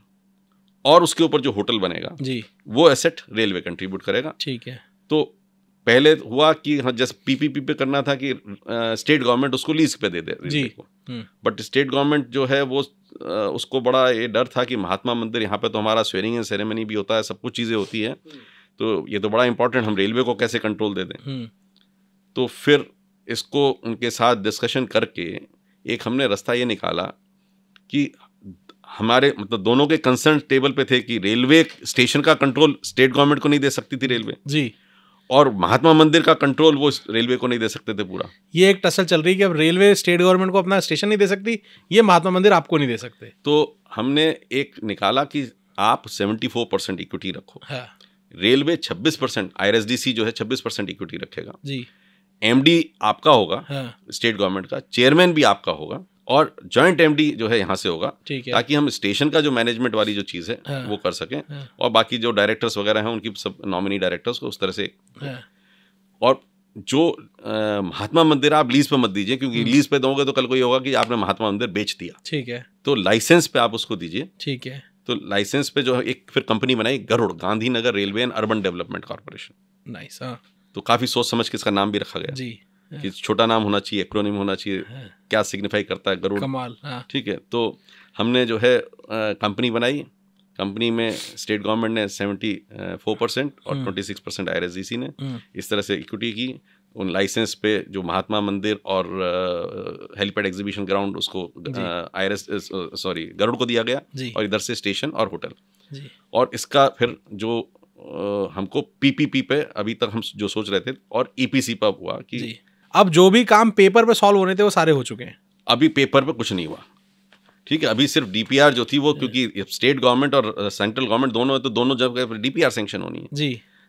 और उसके ऊपर जो होटल बनेगा जी वो एसेट रेलवे कंट्रीब्यूट करेगा ठीक है तो पहले हुआ कि हाँ जैसे पीपीपी पे करना था कि स्टेट गवर्नमेंट उसको लीज पे दे दे जी बट स्टेट गवर्नमेंट जो है वो आ, उसको बड़ा ये डर था कि महात्मा मंदिर यहाँ पे तो हमारा स्वेरिंग एंड सेरेमनी भी होता है सब कुछ चीज़ें होती है तो ये तो बड़ा इंपॉर्टेंट हम रेलवे को कैसे कंट्रोल दे दें हम्म। तो फिर इसको उनके साथ डिस्कशन करके एक हमने रास्ता ये निकाला कि हमारे मतलब दोनों के कंसर्न टेबल पे थे कि रेलवे स्टेशन का कंट्रोल स्टेट गवर्नमेंट को नहीं दे सकती थी रेलवे जी और महात्मा मंदिर का कंट्रोल वो रेलवे को नहीं दे सकते थे पूरा ये एक टसल चल रही है कि अब रेलवे स्टेट गवर्नमेंट को अपना स्टेशन नहीं दे सकती ये महात्मा मंदिर आपको नहीं दे सकते तो हमने एक निकाला कि आप सेवेंटी फोर परसेंट इक्विटी रखो हाँ। रेलवे छब्बीस परसेंट आई जो है छब्बीस परसेंट इक्विटी रखेगा जी डी आपका होगा हाँ। स्टेट गवर्नमेंट का चेयरमैन भी आपका होगा और जॉइंट एम जो है यहाँ से होगा ताकि हम स्टेशन का जो मैनेजमेंट वाली जो चीज़ है हाँ, वो कर सकें हाँ, और बाकी जो डायरेक्टर्स वगैरह हैं उनकी सब नॉमिनी डायरेक्टर्स को उस तरह से हाँ, और जो आ, महात्मा मंदिर आप लीज पे मत दीजिए क्योंकि लीज हम्म। पे दोगे तो कल को ये होगा कि आपने महात्मा मंदिर बेच दिया ठीक है तो लाइसेंस पे आप उसको दीजिए ठीक है तो लाइसेंस पे जो है एक फिर कंपनी बनाई Garud Gandhinagar railway and urban development corporation nice हाँ तो काफ़ी सोच समझ के इसका नाम भी रखा गया जी कि छोटा नाम होना चाहिए एक्रोनिम होना चाहिए क्या सिग्निफाई करता है गरुड़ कमाल हाँ। ठीक है तो हमने जो है कंपनी बनाई कंपनी में स्टेट गवर्नमेंट ने सेवेंटी फोर परसेंट और twenty six percent I S ने hmm. इस तरह से इक्विटी की उन लाइसेंस पे जो महात्मा मंदिर और हेलीपैड एग्जीबिशन ग्राउंड उसको आई सॉरी गरुड़ को दिया गया और इधर से स्टेशन और होटल और इसका फिर जो हमको पीपीपी पे अभी तक हम जो सोच रहे थे और ईपीसी e पर हुआ कि अब जो भी काम पेपर पे सॉल्व होने थे वो सारे हो चुके हैं अभी पेपर पे कुछ नहीं हुआ ठीक है अभी सिर्फ डीपीआर जो थी वो क्योंकि स्टेट गवर्नमेंट और सेंट्रल गवर्नमेंट दोनों है तो दोनों जगह डीपीआर सेंक्शन होनी है जी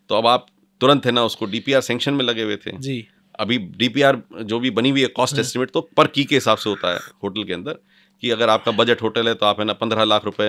तो अब आप तुरंत है ना उसको डीपीआर सेंक्शन में लगे हुए थे जी अभी डीपीआर जो भी बनी हुई है कॉस्ट एस्टिमेट हाँ। तो पर की के हिसाब से होता है होटल के अंदर कि अगर आपका बजट होटल है तो आप है ना पंद्रह लाख रुपए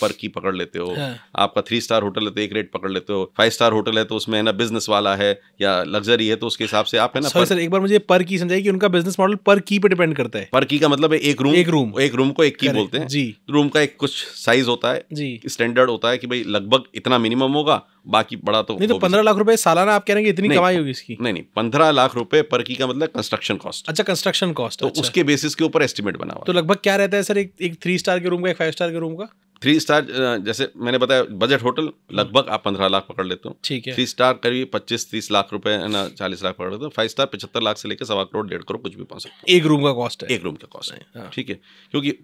पर की पकड़ लेते हो हाँ। आपका थ्री स्टार होटल है तो एक रेट पकड़ लेते हो फाइव स्टार होटल है तो उसमें है ना बिजनेस वाला है या लग्जरी है तो उसके हिसाब से आप है ना सर, पर... सर एक बार मुझे पर की समझाइए कि उनका बिजनेस मॉडल पर की पे डिपेंड करता है पर की का मतलब है एक रूम एक रूम एक रूम को एक की बोलते हैं जी रूम का एक कुछ साइज होता है जी स्टैंडर्ड होता है कि भाई लगभग इतना मिनिमम होगा बाकी बड़ा तो नहीं तो पंद्रह लाख रुपए सालाना आप कह रहे हैं इतनी कमाई होगी इसकी नहीं नहीं पंद्रह लाख रुपए पर की का मतलब कंस्ट्रक्शन कॉस्ट अच्छा कंस्ट्रक्शन कॉस्ट तो अच्छा। उसके बेसिस के ऊपर एस्टिमेट बना हुआ तो लगभग क्या रहता है सर एक एक थ्री स्टार के रूम का एक फाइव स्टार के रूम का थ्री स्टार uh, जैसे मैंने बताया बजट होटल लगभग आप पंद्रह लाख पकड़ लेते हो ठीक है थ्री स्टार करीब पच्चीस तीस लाख रुपए ना चालीस लाख पकड़ लेते हो फाइव स्टार पचहत्तर लाख से लेकर सवा करोड़ डेढ़ करोड़ कुछ भी पहुंच सकते एक रूम का कॉस्ट है एक रूम का कॉस्ट है हाँ। ठीक है क्योंकि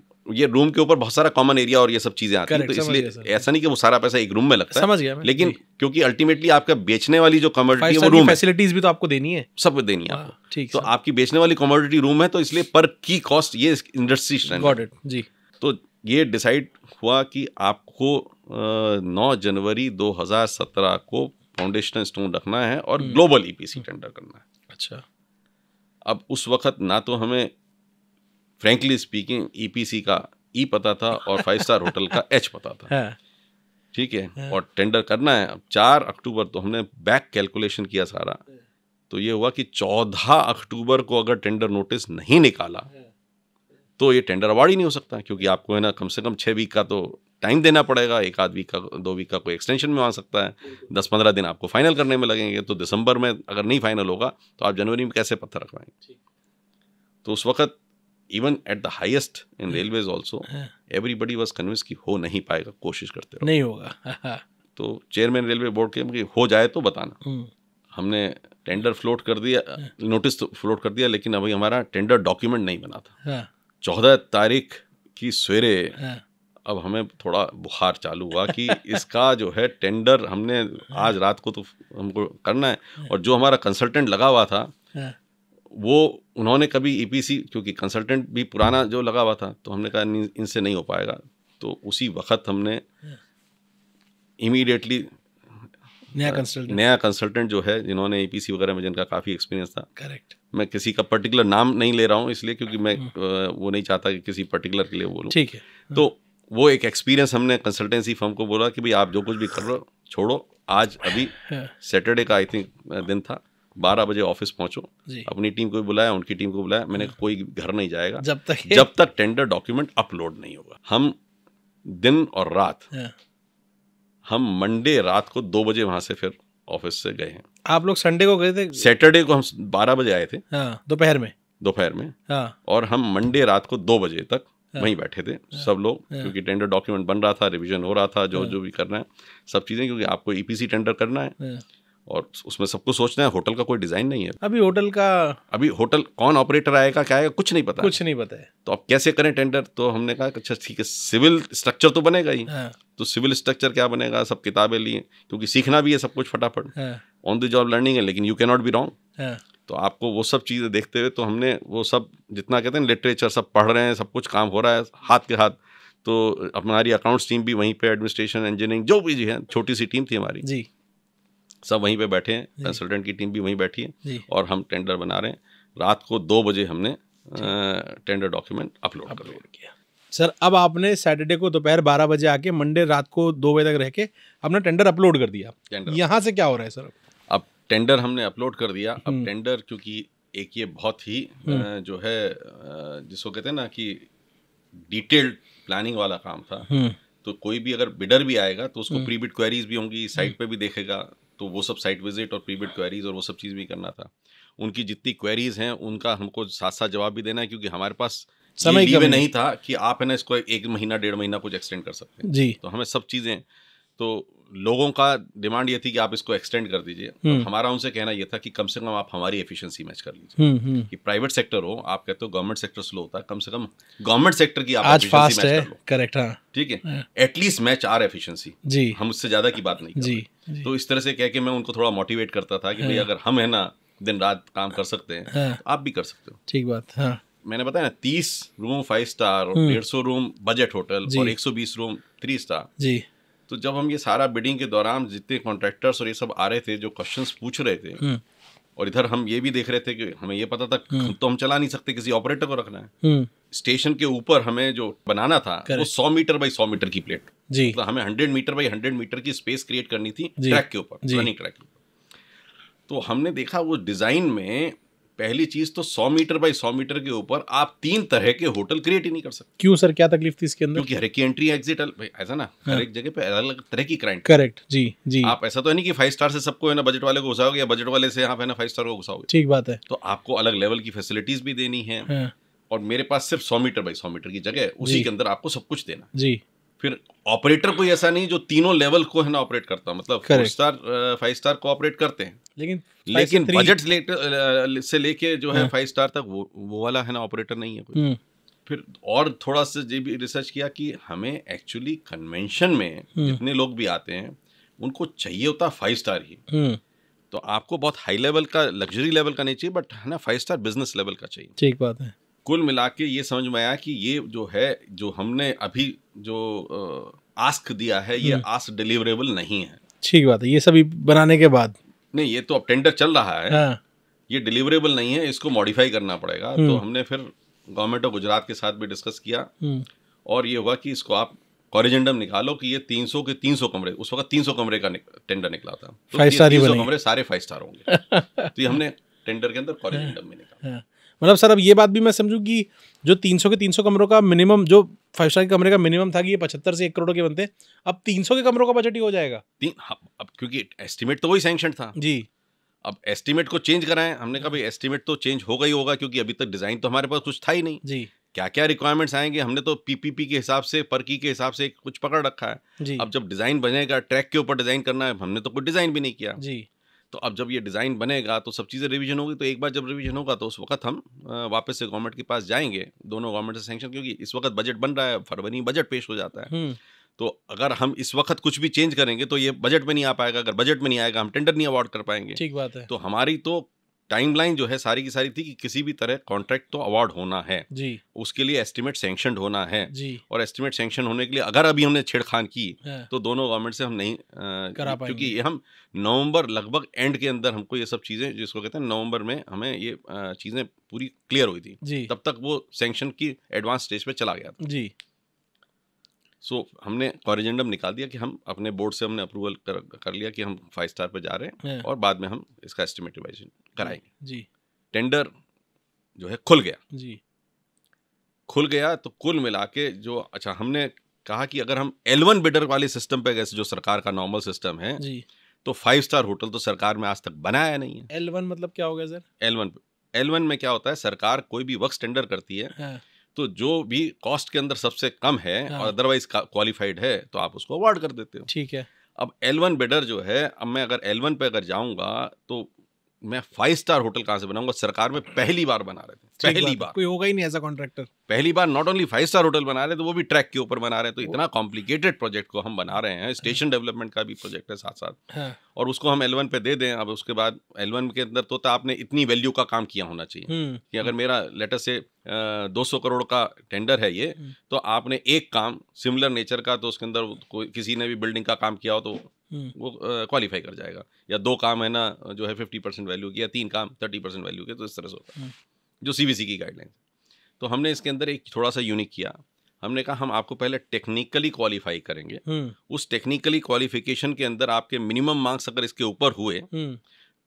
ये रूम के ऊपर बहुत सारा कॉमन एरिया और ये सब चीजें आती हैं तो इसलिए ऐसा नहीं कि वो सारा पैसा एक रूम में लगता है समझ गया मैं। लेकिन क्योंकि अल्टीमेटली आपका बेचने वाली जो कमोडिटी है वो रूम फैसिलिटीज भी तो आपको देनी है सब देनी है हाँ, आपको ठीक तो आपकी बेचने वाली कमोडिटी रूम है तो इसलिए पर की कॉस्ट ये इंडस्ट्री जी तो ये डिसाइड हुआ कि आपको नौ जनवरी 2017 को फाउंडेशन स्टोन रखना है और ग्लोबल ईपीसी टेंडर करना है अच्छा अब उस वक्त ना तो हमें फ्रेंकली स्पीकिंग ईपीसी का ई e पता था और फाइव स्टार होटल का एच पता था हाँ। ठीक है।, हाँ। और टेंडर करना है अब चार अक्टूबर तो हमने बैक कैलकुलेशन किया सारा हाँ। तो ये हुआ कि चौदह अक्टूबर को अगर टेंडर नोटिस नहीं निकाला है. तो ये टेंडर अवार्ड ही नहीं हो सकता क्योंकि आपको है ना कम से कम छः वीक का तो टाइम देना पड़ेगा एक आध वीक का दो वीक का कोई एक्सटेंशन में आ सकता है दस पंद्रह दिन आपको फाइनल करने में लगेंगे तो दिसंबर में अगर नहीं फाइनल होगा तो आप जनवरी में कैसे पत्थर रखवाएंगे तो उस वक्त even at the highest in railways also everybody was convince कि हो नहीं पाएगा कोशिश करते हो। नहीं होगा हाँ, हाँ। तो चेयरमैन रेलवे बोर्ड के हो जाए तो बताना हम्म। हमने टेंडर फ्लोट कर दिया नोटिस हाँ। तो फ्लोट कर दिया लेकिन अभी हमारा टेंडर डॉक्यूमेंट नहीं बना था चौदह तारीख की सवेरे हाँ। अब हमें थोड़ा बुखार चालू हुआ कि इसका जो है टेंडर हमने हाँ। आज रात को तो हमको करना है हाँ। और जो हमारा कंसल्टेंट लगा हुआ था वो उन्होंने कभी ईपीसी e क्योंकि कंसल्टेंट भी पुराना जो लगा हुआ था तो हमने कहा इनसे नहीं हो पाएगा तो उसी वक्त हमने इमीडिएटली नया कंसल्टेंट नया कंसल्टेंट जो है जिन्होंने ए वगैरह में जिनका काफ़ी एक्सपीरियंस था करेक्ट मैं किसी का पर्टिकुलर नाम नहीं ले रहा हूँ इसलिए क्योंकि मैं हम्म। वो नहीं चाहता कि किसी पर्टिकुलर के लिए बोलूँ ठीक है हाँ। तो वो एक एक्सपीरियंस हमने कंसल्टेंसी फर्म को बोला कि भाई आप जो कुछ भी कर रहे हो छोड़ो आज अभी सैटरडे हाँ। का आई थिंक दिन था बारह बजे ऑफिस पहुंचो अपनी टीम को भी बुलाया उनकी टीम को बुलाया मैंने हाँ। कोई घर नहीं जाएगा जब तक जब तक टेंडर डॉक्यूमेंट अपलोड नहीं होगा हम दिन और रात हम मंडे रात को दो बजे वहाँ से फिर ऑफिस से गए हैं आप लोग संडे को गए थे सैटरडे को हम बारह बजे आए थे हाँ, दोपहर में दोपहर में हाँ, और हम मंडे रात को दो बजे तक हाँ, वहीं बैठे थे हाँ। सब लोग हाँ। क्योंकि टेंडर डॉक्यूमेंट बन रहा था रिवीजन हो रहा था जो हाँ। जो भी करना है सब चीज़ें क्योंकि आपको ईपीसी e टेंडर करना है और उसमें सबको सोचना है होटल का कोई डिज़ाइन नहीं है अभी होटल का अभी होटल कौन ऑपरेटर आएगा क्या आएगा कुछ नहीं पता कुछ नहीं पता है तो आप कैसे करें टेंडर तो हमने कहा अच्छा ठीक है सिविल स्ट्रक्चर तो बनेगा ही हाँ। तो सिविल स्ट्रक्चर क्या बनेगा सब किताबें लिए क्योंकि सीखना भी है सब कुछ फटाफट ऑन द जॉब लर्निंग है लेकिन you can not be wrong तो आपको वो सब चीज़ें देखते हुए तो हमने वो सब जितना कहते हैं लिटरेचर सब पढ़ रहे हैं सब कुछ काम हो रहा है हाथ के हाथ तो हमारी अकाउंट्स टीम भी वहीं पे एडमिनिस्ट्रेशन इंजीनियरिंग जो भी जी है छोटी सी टीम थी हमारी जी सब वहीं पे बैठे हैं कंसल्टेंट की टीम भी वहीं बैठी है और हम टेंडर बना रहे हैं रात को दो बजे हमने टेंडर डॉक्यूमेंट अपलोड कर किया सर अब आपने सैटरडे को दोपहर बारह बजे आके मंडे रात को दो बजे तक रह के अपना टेंडर अपलोड कर दिया यहाँ से क्या हो रहा है सर अब टेंडर हमने अपलोड कर दिया अब हम्म। टेंडर क्योंकि एक ये बहुत ही हम्म। जो है जिसको कहते हैं ना कि डिटेल्ड प्लानिंग वाला काम था हम्म। तो कोई भी अगर बिडर भी आएगा तो उसको प्री बिड क्वेरीज भी होंगी साइट पे भी देखेगा तो वो सब साइट विजिट और प्रीबिड क्वेरीज और वो सब चीज़ भी करना था उनकी जितनी क्वेरीज हैं उनका हमको साथ साथ जवाब भी देना है क्योंकि हमारे पास समय में नहीं था कि आप है ना इसको एक महीना डेढ़ महीना कुछ एक्सटेंड कर सकते हैं जी तो हमें सब चीज़ें तो लोगों का डिमांड ये थी कि आप इसको एक्सटेंड कर दीजिए तो हम्म। हमारा उनसे कहना ये था कि कम से कम आप हमारी एफिशिएंसी मैच कर लीजिए हम्म, हम्म। कि प्राइवेट सेक्टर हो आप कहते हो गवर्नमेंट सेक्टर स्लो होता है कम से कम गवर्नमेंट सेक्टर की आप आज फास्ट है करेक्ट हाँ ठीक है एटलीस्ट मैच आर एफिशिएंसी जी हम उससे ज़्यादा की बात नहीं जी तो इस तरह से कह के मैं उनको थोड़ा मोटिवेट करता था कि भाई हाँ। अगर हम है ना दिन रात काम कर सकते हैं हाँ। तो आप भी कर सकते हो ठीक बात हाँ मैंने बताया ना तीस रूम फाइव स्टार डेढ़ सौ रूम बजट होटल और एक सौ बीस रूम थ्री स्टार जी तो जब हम ये सारा बिडिंग के दौरान जितने कॉन्ट्रेक्टर्स और ये सब आ रहे थे जो क्वेश्चंस पूछ रहे थे हम्म। और इधर हम ये भी देख रहे थे कि हमें ये पता था हम्म। हम तो हम चला नहीं सकते किसी ऑपरेटर को रखना है स्टेशन हम्म। के ऊपर हमें जो बनाना था वो सौ मीटर बाई सौ मीटर की प्लेट जी तो हमें hundred metre by hundred metre की स्पेस क्रिएट करनी थी ट्रैक के ऊपर रनिंग ट्रैक के ऊपर तो हमने देखा वो डिजाइन में पहली चीज तो 100 मीटर बाई 100 मीटर के ऊपर आप तीन तरह के होटल क्रिएट ही नहीं कर सकते क्यों सर क्या तकलीफ थी इसके अंदर क्योंकि हर एक की एंट्री एग्जिट ऐसा ना हर हाँ। एक जगह पे अलग अलग तरह की क्राइम करेक्ट जी जी आप ऐसा तो है नहीं की फाइव स्टार से सबको है ना बजट वाले को घुसाओगे या बजट वाले से आप है ना फाइव स्टार को घुसाओगे ठीक बात है तो आपको अलग लेवल की फैसिलिटीज भी देनी है हाँ। और मेरे पास सिर्फ सौ मीटर बाई सौ मीटर की जगह उसी के अंदर आपको सब कुछ देना जी फिर ऑपरेटर कोई ऐसा नहीं जो तीनों लेवल को है ना ऑपरेट करता मतलब फोर स्टार फाइव स्टार को ऑपरेट करते हैं लेकिन लेकिन बजट ले, से लेके जो है फाइव हाँ। स्टार तक वो वो वाला है ना ऑपरेटर नहीं है कोई हम्म। फिर और थोड़ा सा जी भी रिसर्च किया कि हमें एक्चुअली कन्वेंशन में हम्म। जितने लोग भी आते हैं उनको चाहिए होता फाइव स्टार ही हम्म। तो आपको बहुत हाई लेवल का लग्जरी लेवल का नहीं चाहिए बट है ना फाइव स्टार बिजनेस लेवल का चाहिए ठीक बात है कुल मिला के ये समझ में आया कि ये जो है जो हमने अभी जो आस्क दिया है ये हम्म। आस्क डिलीवरेबल नहीं है ठीक बात है ये सभी बनाने के बाद नहीं ये तो अब टेंडर चल रहा है हाँ। ये डिलीवरेबल नहीं है इसको मॉडिफाई करना पड़ेगा तो हम्म। हमने फिर गवर्नमेंट ऑफ गुजरात के साथ भी डिस्कस किया हम्म। और ये हुआ कि इसको आप कॉरिजेंडम निकालो कि ये 300 के 300 कमरे उस वक्त 300 कमरे का टेंडर निकला था तो ये 300 कमरे सारे फाइव स्टार होंगे तो ये हमने टेंडर के अंदर हाँ। कॉरिजेंडम में निकाला हाँ। मतलब सर अब ये बात भी मैं समझूँ कि जो सौ के सौ कमरों का मिनिमम जो फाइव स्टार के कमरे का मिनिमम था कि ये पचहत्तर से एक करोड़ के बनते अब 300 के कमरों का बजट ही हो जाएगा हाँ, अब क्योंकि एस्टिमेट तो वही सेंक्शन था जी अब एस्टिमेट को चेंज कराएं हमने कहा भाई एस्टिमेट तो चेंज होगा ही होगा क्योंकि अभी तक डिजाइन तो हमारे पास कुछ था ही नहीं जी क्या क्या रिक्वायरमेंट्स आएंगे हमने तो पीपीपी के हिसाब से पर की के हिसाब से कुछ पकड़ रखा है अब जब डिजाइन बनेगा ट्रैक के ऊपर डिजाइन करना है हमने तो कुछ डिजाइन भी नहीं किया जी तो अब जब ये डिज़ाइन बनेगा तो सब चीज़ें रिवीजन होगी तो एक बार जब रिवीजन होगा तो उस वक्त हम वापस से गवर्नमेंट के पास जाएंगे दोनों गवर्नमेंट से सेंक्शन क्योंकि इस वक्त बजट बन रहा है फरवरी बजट पेश हो जाता है तो अगर हम इस वक्त कुछ भी चेंज करेंगे तो ये बजट में नहीं आ पाएगा अगर बजट में नहीं आएगा हम टेंडर नहीं अवार्ड कर पाएंगे ठीक बात है तो हमारी तो टाइमलाइन जो है सारी की सारी थी कि किसी भी तरह कॉन्ट्रैक्ट तो अवार्ड होना है जी उसके लिए एस्टिमेट सेंक्शन होना है जी और एस्टिमेट सेंक्शन होने के लिए अगर अभी हमने छेड़खान की हाँ। तो दोनों गवर्नमेंट से हम नहीं आ, करा क्योंकि हम नवंबर लगभग एंड के अंदर हमको ये सब चीज़ें जिसको कहते हैं नवंबर में हमें ये चीज़ें पूरी क्लियर हुई थी तब तक वो सेंक्शन की एडवांस स्टेज पर चला गया था जी सो so, हमने कॉरिजेंडम निकाल दिया कि हम अपने बोर्ड से हमने अप्रूवल कर, कर लिया कि हम फाइव स्टार पर जा रहे हैं हाँ। और बाद में हम इसका एस्टिमेट रिवाइजन कराएंगे जी टेंडर जो है खुल गया जी खुल गया तो कुल मिला के जो अच्छा हमने कहा कि अगर हम एल वन बिडर वाले सिस्टम पे गए जो सरकार का नॉर्मल सिस्टम है जी तो फाइव स्टार होटल तो सरकार में आज तक बनाया नहीं है एल वन मतलब क्या हो गया sir L one L one में क्या होता है सरकार कोई भी वक्त टेंडर करती है हाँ। तो जो भी कॉस्ट के अंदर सबसे कम है और अदरवाइज हाँ। क्वालिफाइड है तो आप उसको अवार्ड कर देते हो ठीक है अब एल वन बेडर जो है अब मैं अगर एल वन पे अगर जाऊंगा तो मैं फाइव स्टार होटल कहाँ से बनाऊंगा सरकार में पहली बार बना रहे थे पहली बार, कोई होगा ही नहीं एज अ कॉन्ट्रैक्टर पहली बार not only five star hotel बना रहे तो वो भी ट्रैक के ऊपर बना रहे तो इतना कॉम्प्लिकेटेड प्रोजेक्ट को हम बना रहे हैं स्टेशन डेवलपमेंट हाँ। का भी प्रोजेक्ट है साथ साथ हाँ। और उसको हम एलवन पे दे दें अब उसके बाद एलवन के अंदर तो, तो आपने इतनी वैल्यू का काम किया होना चाहिए हम्म, कि अगर हम्म। मेरा लेटर से दो सौ करोड़ का टेंडर है ये हम्म। तो आपने एक काम सिमिलर नेचर का तो उसके अंदर कोई किसी ने भी बिल्डिंग का काम किया हो तो हम्म। वो क्वालिफाई कर जाएगा या दो काम है ना जो है फिफ्टी परसेंट वैल्यू की या तीन काम थर्टी परसेंट वैल्यू के तो इस तरह से होता है हम्म। जो सी की गाइडलाइन तो हमने इसके अंदर एक थोड़ा सा यूनिक किया हमने कहा हम आपको पहले टेक्निकली क्वालिफाई करेंगे हम्म। उस टेक्निकली क्वालिफिकेशन के अंदर आपके मिनिमम मार्क्स अगर इसके ऊपर हुए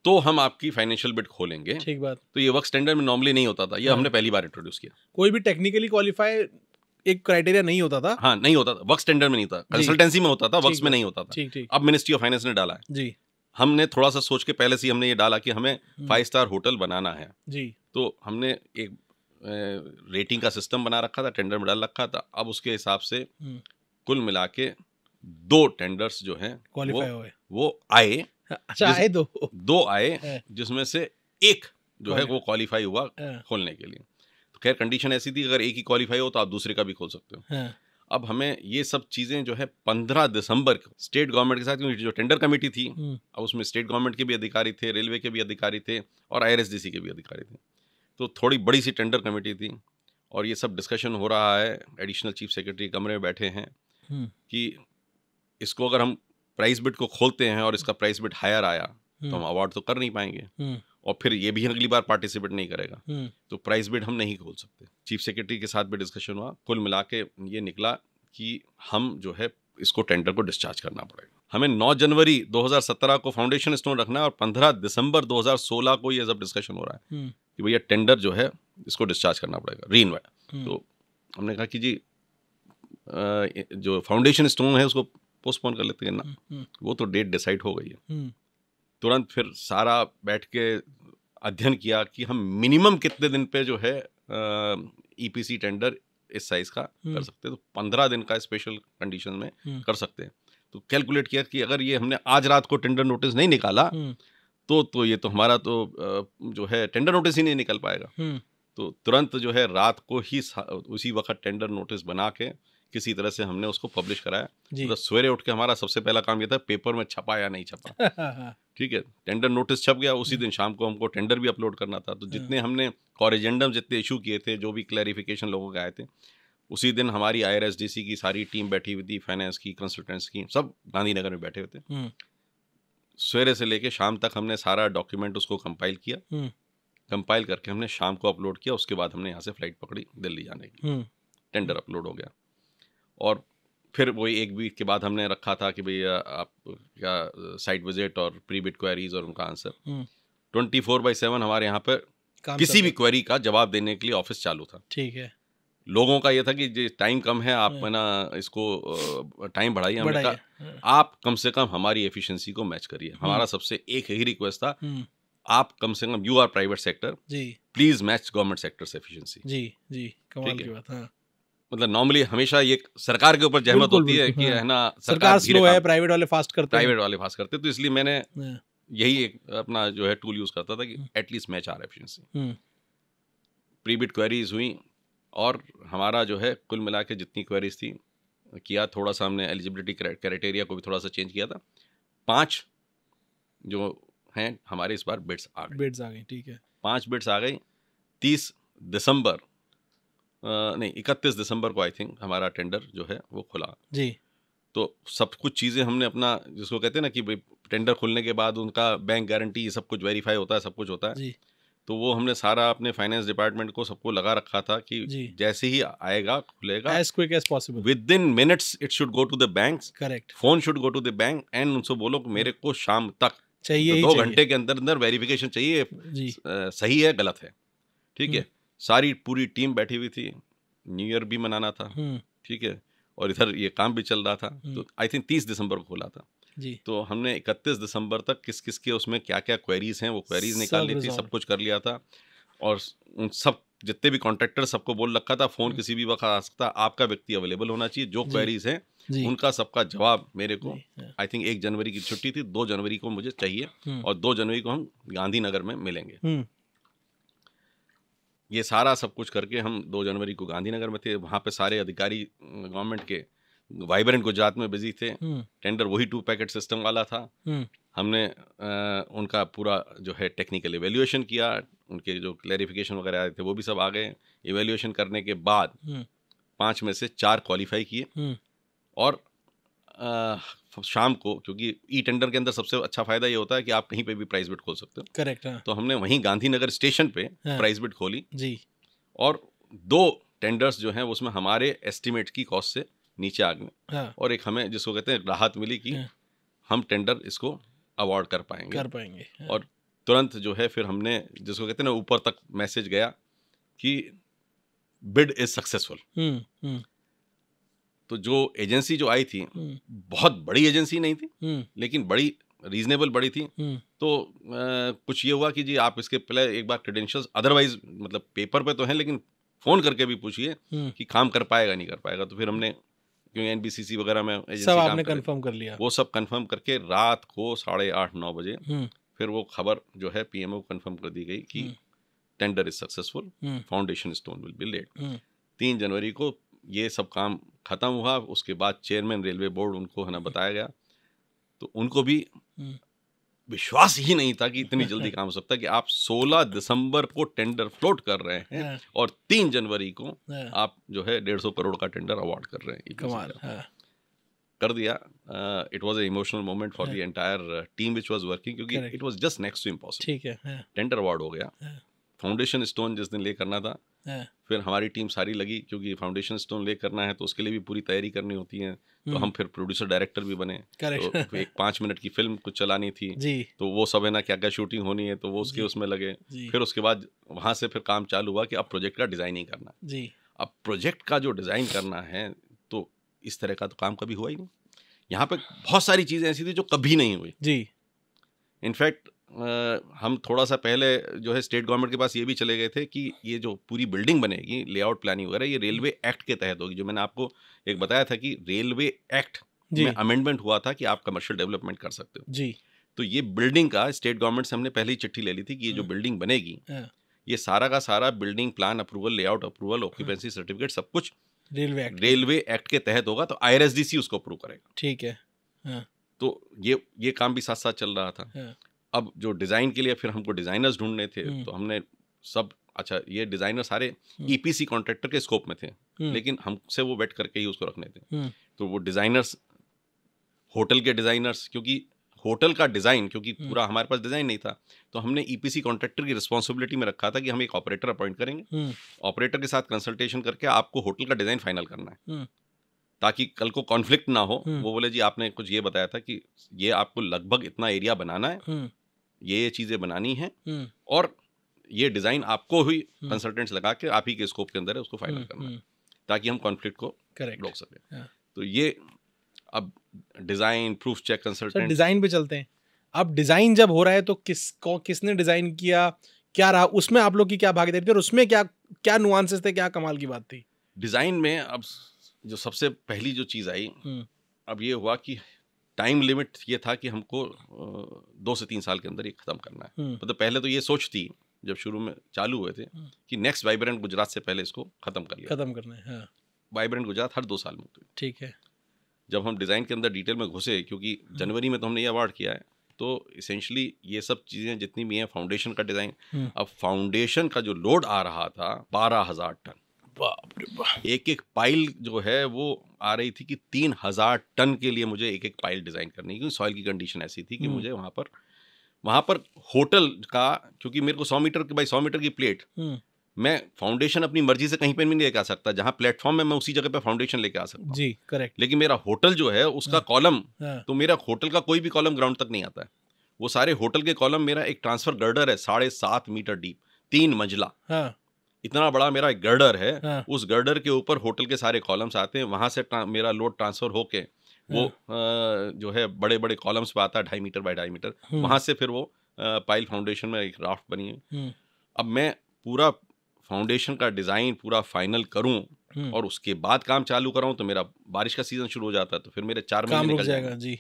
तो हम आपकी फाइनेंशियल बिट खोलेंगे ठीक बात तो ये वर्क स्टैंडर्ड में नॉर्मली नहीं होता था ये हाँ। हमने पहली बार इंट्रोड्यूस किया कोई भी टेक्निकली क्वालिफाई एक क्राइटेरिया नहीं होता था हाँ नहीं होता था वर्क स्टैंडर्ड में नहीं था कंसल्टेंसी में होता था वर्क में नहीं होता था ठीक ठीक अब मिनिस्ट्री ऑफ फाइनेंस ने डाला है जी हमने थोड़ा सा सोच के पहले से हमने ये डाला कि हमें फाइव स्टार होटल बनाना है जी तो हमने एक रेटिंग का सिस्टम बना रखा था टेंडर में डाल रखा था अब उसके हिसाब से हम्म। कुल मिला के दो टेंडर्स जो हैं वो, वो आए अच्छा आए दो दो आए हाँ। जिसमें से एक जो है वो क्वालिफाई हुआ हाँ। खोलने के लिए खैर कंडीशन ऐसी थी अगर एक ही क्वालिफाई हो तो आप दूसरे का भी खोल सकते हो हाँ। अब हमें ये सब चीज़ें जो है पंद्रह दिसंबर को स्टेट गवर्नमेंट के साथ क्योंकि जो टेंडर कमेटी थी हम्म। अब उसमें स्टेट गवर्नमेंट के भी अधिकारी थे रेलवे के भी अधिकारी थे और आई के भी अधिकारी थे तो थोड़ी बड़ी सी टेंडर कमेटी थी और ये सब डिस्कशन हो रहा है एडिशनल चीफ सेक्रेटरी कमरे में बैठे हैं हम्म। कि इसको अगर हम प्राइस बिट को खोलते हैं और इसका प्राइस बिट हायर आया तो हम्म। हम अवार्ड तो कर नहीं पाएंगे और फिर ये भी अगली बार पार्टिसिपेट नहीं करेगा हम्म। तो प्राइस बिड हम नहीं खोल सकते चीफ सेक्रेटरी के साथ भी डिस्कशन हुआ कुल मिला के ये निकला कि हम जो है इसको टेंडर को डिस्चार्ज करना पड़ेगा हमें 9 जनवरी 2017 को फाउंडेशन स्टोन रखना है और 15 दिसंबर 2016 को ये सब डिस्कशन हो रहा है हम्म। कि भैया टेंडर जो है इसको डिस्चार्ज करना पड़ेगा री हम्म। तो हमने कहा कि जी जो फाउंडेशन स्टोन है उसको पोस्टपोन कर लेते हैं ना वो तो डेट डिसाइड हो गई है तुरंत फिर सारा बैठ के अध्ययन किया कि हम मिनिमम कितने दिन पे जो है ईपीसी टेंडर e इस साइज का हम्म। कर सकते हैं तो पंद्रह दिन का स्पेशल कंडीशन में हम्म। कर सकते हैं तो कैलकुलेट किया कि अगर ये हमने आज रात को टेंडर नोटिस नहीं निकाला हम्म। तो तो ये तो हमारा तो जो है टेंडर नोटिस ही नहीं निकल पाएगा तो तुरंत जो है रात को ही उसी वक्त टेंडर नोटिस बना के किसी तरह से हमने उसको पब्लिश कराया मतलब सवेरे उठ के हमारा सबसे पहला काम ये था पेपर में छपा या नहीं छपा हाँ, हाँ। ठीक है टेंडर नोटिस छप गया उसी हम्म। दिन शाम को हमको टेंडर भी अपलोड करना था तो जितने हाँ। हमने कॉरेजेंडम जितने इशू किए थे जो भी क्लैरिफिकेशन लोगों के आए थे उसी दिन हमारी आई की सारी टीम बैठी हुई थी फाइनेंस की कंसल्टेंट्स की सब गांधीनगर में बैठे हुए थे हम्म। सवेरे से लेके शाम तक हमने सारा डॉक्यूमेंट उसको कंपाइल किया कंपाइल हम्म। करके हमने शाम को अपलोड किया उसके बाद हमने यहाँ से फ्लाइट पकड़ी दिल्ली जाने की टेंडर अपलोड हो गया और फिर वही एक वीक के बाद हमने रखा था कि भाई आप क्या साइट विजिट और प्री बिट क्वेरीज और उनका answer twenty four by seven हमारे यहाँ पर किसी भी क्वेरी का जवाब देने के लिए ऑफिस चालू था ठीक है लोगों का ये था कि टाइम कम है आप हम्म। है ना इसको टाइम बढ़ाइए हमने कहा हम्म। आप कम से कम हमारी एफिशिएंसी को मैच करिए हम्म। हमारा सबसे एक ही रिक्वेस्ट था आप कम से कम यू आर प्राइवेट सेक्टर जी प्लीज मैच गवर्नमेंट सेक्टर से एफिशिएंसी जी जी कमाल की बात हाँ मतलब नॉर्मली हमेशा ये सरकार के ऊपर जहमत होती है कि हाँ। है ना सरकार स्लो है प्राइवेट वाले फास्ट करते प्राइवेट वाले फास्ट करते तो इसलिए मैंने हाँ। यही एक अपना जो है टूल यूज करता था कि at least match our efficiency prebid queries हुई और हमारा जो है कुल मिला के जितनी क्वेरीज थी किया थोड़ा सा हमने एलिजिबिलिटी क्राइटेरिया को भी थोड़ा सा चेंज किया था पाँच जो हैं हमारे इस बार बिट्स आ गए बिट्स आ गई ठीक है पाँच बिट्स आ गई तीस दिसंबर नहीं इकतीस दिसंबर को आई थिंक हमारा टेंडर जो है वो खुला जी तो सब कुछ चीज़ें हमने अपना जिसको कहते हैं ना कि टेंडर खुलने के बाद उनका बैंक गारंटी सब कुछ वेरीफाई होता है सब कुछ होता है जी तो वो हमने सारा अपने फाइनेंस डिपार्टमेंट को सबको लगा रखा था कि जैसे ही आएगा खुलेगा as quick as possible within minutes it should go to the bank correct phone should go to the bank and उनसे बोलो कि मेरे को शाम तक चाहिए तो दो घंटे के अंदर अंदर वेरिफिकेशन चाहिए सही है गलत है ठीक हम्म। है सारी पूरी टीम बैठी हुई थी न्यू ईयर भी मनाना था हम्म। ठीक है और इधर ये काम भी चल रहा था हम्म। तो आई थिंक तीस दिसंबर को खोला था जी तो हमने इकतीस दिसंबर तक किस किस के उसमें क्या क्या क्वेरीज हैं वो क्वेरीज निकाल ली थी सब कुछ कर लिया था और उन सब जितने भी कॉन्ट्रेक्टर सबको बोल रखा था फ़ोन हम्म। किसी भी वक्त आ सकता आपका व्यक्ति अवेलेबल होना चाहिए जो क्वेरीज हैं उनका सबका जवाब मेरे को आई थिंक हाँ। एक जनवरी की छुट्टी थी दो जनवरी को मुझे चाहिए और दो जनवरी को हम गांधीनगर में मिलेंगे ये सारा सब कुछ करके हम दो जनवरी को गांधीनगर में थे वहाँ पे सारे अधिकारी गवर्नमेंट के वाइब्रेंट गुजरात में बिजी थे टेंडर हम्म। वही टू पैकेट सिस्टम वाला था हम्म। हमने आ, उनका पूरा जो है टेक्निकल इवेल्यूएशन किया उनके जो क्लैरिफिकेशन वगैरह आए थे वो भी सब आ गए इवेल्यूएशन करने के बाद हम्म। पाँच में से चार क्वालिफाई किए और शाम को क्योंकि ई टेंडर के अंदर सबसे अच्छा फायदा ये होता है कि आप कहीं पे भी प्राइस बिट खोल सकते हो करेक्ट हाँ। तो हमने वहीं गांधीनगर स्टेशन पे हाँ, प्राइस बिट खोली जी और दो टेंडर्स जो हैं उसमें हमारे एस्टिमेट की कॉस्ट से नीचे आ गए हाँ, और एक हमें जिसको कहते हैं राहत मिली कि हाँ, हम टेंडर इसको अवार्ड कर पाएंगे कर पाएंगे हाँ, और तुरंत जो है फिर हमने जिसको कहते हैं ना ऊपर तक मैसेज गया कि बिड इज सक्सेसफुल तो जो एजेंसी जो आई थी हम्म। बहुत बड़ी एजेंसी नहीं थी हम्म। लेकिन बड़ी रीजनेबल बड़ी थी हम्म। तो आ, कुछ ये हुआ कि जी आप इसके पहले एक बार क्रेडेंशियल्स अदरवाइज मतलब पेपर पे तो हैं लेकिन फ़ोन करके भी पूछिए कि काम कर पाएगा नहीं कर पाएगा तो फिर हमने क्योंकि एनबीसीसी वगैरह में सब आपने कंफर्म कर लिया वो सब कंफर्म करके रात को साढ़े आठ नौ बजे फिर वो खबर जो है पीएमओ कंफर्म कर दी गई कि tender is successful foundation stone will be laid तीन जनवरी को ये सब काम ख़त्म हुआ उसके बाद चेयरमैन रेलवे बोर्ड उनको है ना हम्म। बताया गया तो उनको भी हम्म। विश्वास ही नहीं था कि इतनी जल्दी काम हो सकता कि आप 16 दिसंबर को टेंडर फ्लोट कर रहे हैं हाँ। और 3 जनवरी को हाँ। आप जो है डेढ़ सौ करोड़ का टेंडर अवार्ड कर रहे हैं तो कमाल हाँ। कर दिया it was a emotional moment for the entire team which was working क्योंकि it was just next to impossible ठीक है टेंडर अवार्ड हो गया फाउंडेशन स्टोन जिस दिन ले करना था हाँ। फिर हमारी टीम सारी लगी क्योंकि फाउंडेशन स्टोन ले करना है तो उसके लिए भी पूरी तैयारी करनी होती है तो हम्म। हम फिर प्रोड्यूसर डायरेक्टर भी बने तो एक पांच मिनट की फिल्म कुछ चलानी थी जी तो वो सब है ना क्या क्या शूटिंग होनी है तो वो उसके उसमें लगे फिर उसके बाद वहाँ से फिर काम चालू हुआ कि अब प्रोजेक्ट का डिज़ाइनिंग करना जी अब प्रोजेक्ट का जो डिज़ाइन करना है तो इस तरह का तो काम कभी हुआ ही नहीं यहाँ पे बहुत सारी चीज़ें ऐसी थी जो कभी नहीं हुई जी इनफैक्ट हम थोड़ा सा पहले जो है स्टेट गवर्नमेंट के पास ये भी चले गए थे कि ये जो पूरी बिल्डिंग बनेगी लेआउट प्लानिंग वगैरह ये रेलवे एक्ट के तहत होगी जो मैंने आपको एक बताया था कि रेलवे एक्ट में अमेंडमेंट हुआ था कि आप कमर्शियल डेवलपमेंट कर सकते हो जी तो ये बिल्डिंग का स्टेट गवर्नमेंट से हमने पहले ही चिट्ठी ले ली थी कि ये जो बिल्डिंग हाँ। बनेगी हाँ। ये सारा का सारा building plan approval layout approval occupancy certificate सब कुछ रेलवे रेलवे एक्ट के तहत होगा तो आई उसको अप्रूव करेगा ठीक है हाँ। तो ये ये काम भी साथ साथ चल रहा था अब जो डिज़ाइन के लिए फिर हमको डिज़ाइनर्स ढूंढने थे हम्म। तो हमने सब अच्छा ये डिज़ाइनर सारे ईपीसी हम्म। e कॉन्ट्रैक्टर के स्कोप में थे हम्म। लेकिन हमसे वो वेट करके ही उसको रखने थे तो वो डिज़ाइनर्स होटल के डिज़ाइनर्स क्योंकि होटल का डिज़ाइन क्योंकि पूरा हमारे पास डिज़ाइन नहीं था तो हमने ईपीसी e कॉन्ट्रैक्टर की रिस्पॉन्सिबिलिटी में रखा था कि हम एक ऑपरेटर अपॉइंट करेंगे ऑपरेटर के साथ कंसल्टेशन करके आपको होटल का डिज़ाइन फाइनल करना है ताकि कल को कॉन्फ्लिक्ट ना हो वो बोले जी आपने कुछ ये बताया था कि ये आपको लगभग इतना एरिया बनाना है ये ये चीज़ें बनानी हैं हम्म। और ये डिज़ाइन आपको ही कंसल्टेंट्स हम्म। लगा के आप ही के स्कोप के अंदर है उसको फाइनल हम्म, करना है ताकि हम कॉन्फ्लिक्ट को रोक सकें हाँ। तो ये अब design proof check consultant design पे चलते हैं अब डिज़ाइन जब हो रहा है तो किस को किसने डिज़ाइन किया क्या रहा उसमें आप लोग की क्या भागीदारी थी और उसमें क्या क्या नुआंसेस थे क्या कमाल की बात थी डिज़ाइन में अब जो सबसे पहली जो चीज़ आई अब ये हुआ कि टाइम लिमिट ये था कि हमको दो से तीन साल के अंदर ये ख़त्म करना है हम्म। मतलब तो पहले तो ये सोच थी जब शुरू में चालू हुए थे हम्म। कि नेक्स्ट वाइब्रेंट गुजरात से पहले इसको ख़त्म कर लिया ख़त्म करना है वाइब्रेंट हाँ। गुजरात हर दो साल में ठीक है जब हम डिज़ाइन के अंदर डिटेल में घुसे क्योंकि हम्म। जनवरी में तो हमने ये अवार्ड किया है तो इसेंशली ये सब चीज़ें जितनी भी हैं फाउंडेशन का डिज़ाइन अब फाउंडेशन का जो लोड आ रहा था बारह हज़ार टन एक एक पाइल जो है वो आ रही थी कि तीन हज़ार टन के लिए मुझे एक एक पाइल डिज़ाइन करनी क्योंकि सॉइल की कंडीशन ऐसी थी कि हम्म। मुझे वहाँ पर वहाँ पर होटल का क्योंकि मेरे को सौ मीटर की बाई सौ मीटर की प्लेट हम्म। मैं फाउंडेशन अपनी मर्जी से कहीं पर भी लेके आ सकता जहाँ प्लेटफॉर्म में मैं उसी जगह पे फाउंडेशन लेके आ सकता जी करेक्ट लेकिन मेरा होटल जो है उसका हाँ। कॉलम हाँ। तो मेरा होटल का कोई भी कॉलम ग्राउंड तक नहीं आता है वो सारे होटल के कॉलम मेरा एक ट्रांसफर गर्डर है साढ़े सात मीटर डीप तीन मंजिला हाँ. इतना बड़ा मेरा गर्डर है हाँ। उस गर्डर के ऊपर होटल के सारे कॉलम्स आते हैं वहाँ से मेरा लोड ट्रांसफर होके वो हाँ। जो है बड़े बड़े कॉलम्स पे आता है ढाई मीटर बाई ढाई मीटर हम्म। वहाँ से फिर वो पाइल फाउंडेशन में एक राफ्ट बनी है हम्म। अब मैं पूरा फाउंडेशन का डिज़ाइन पूरा फाइनल करूँ हम्म। और उसके बाद काम चालू कराऊं तो मेरा बारिश का सीज़न शुरू हो जाता है तो फिर मेरे चार महीने निकल जाएगा जी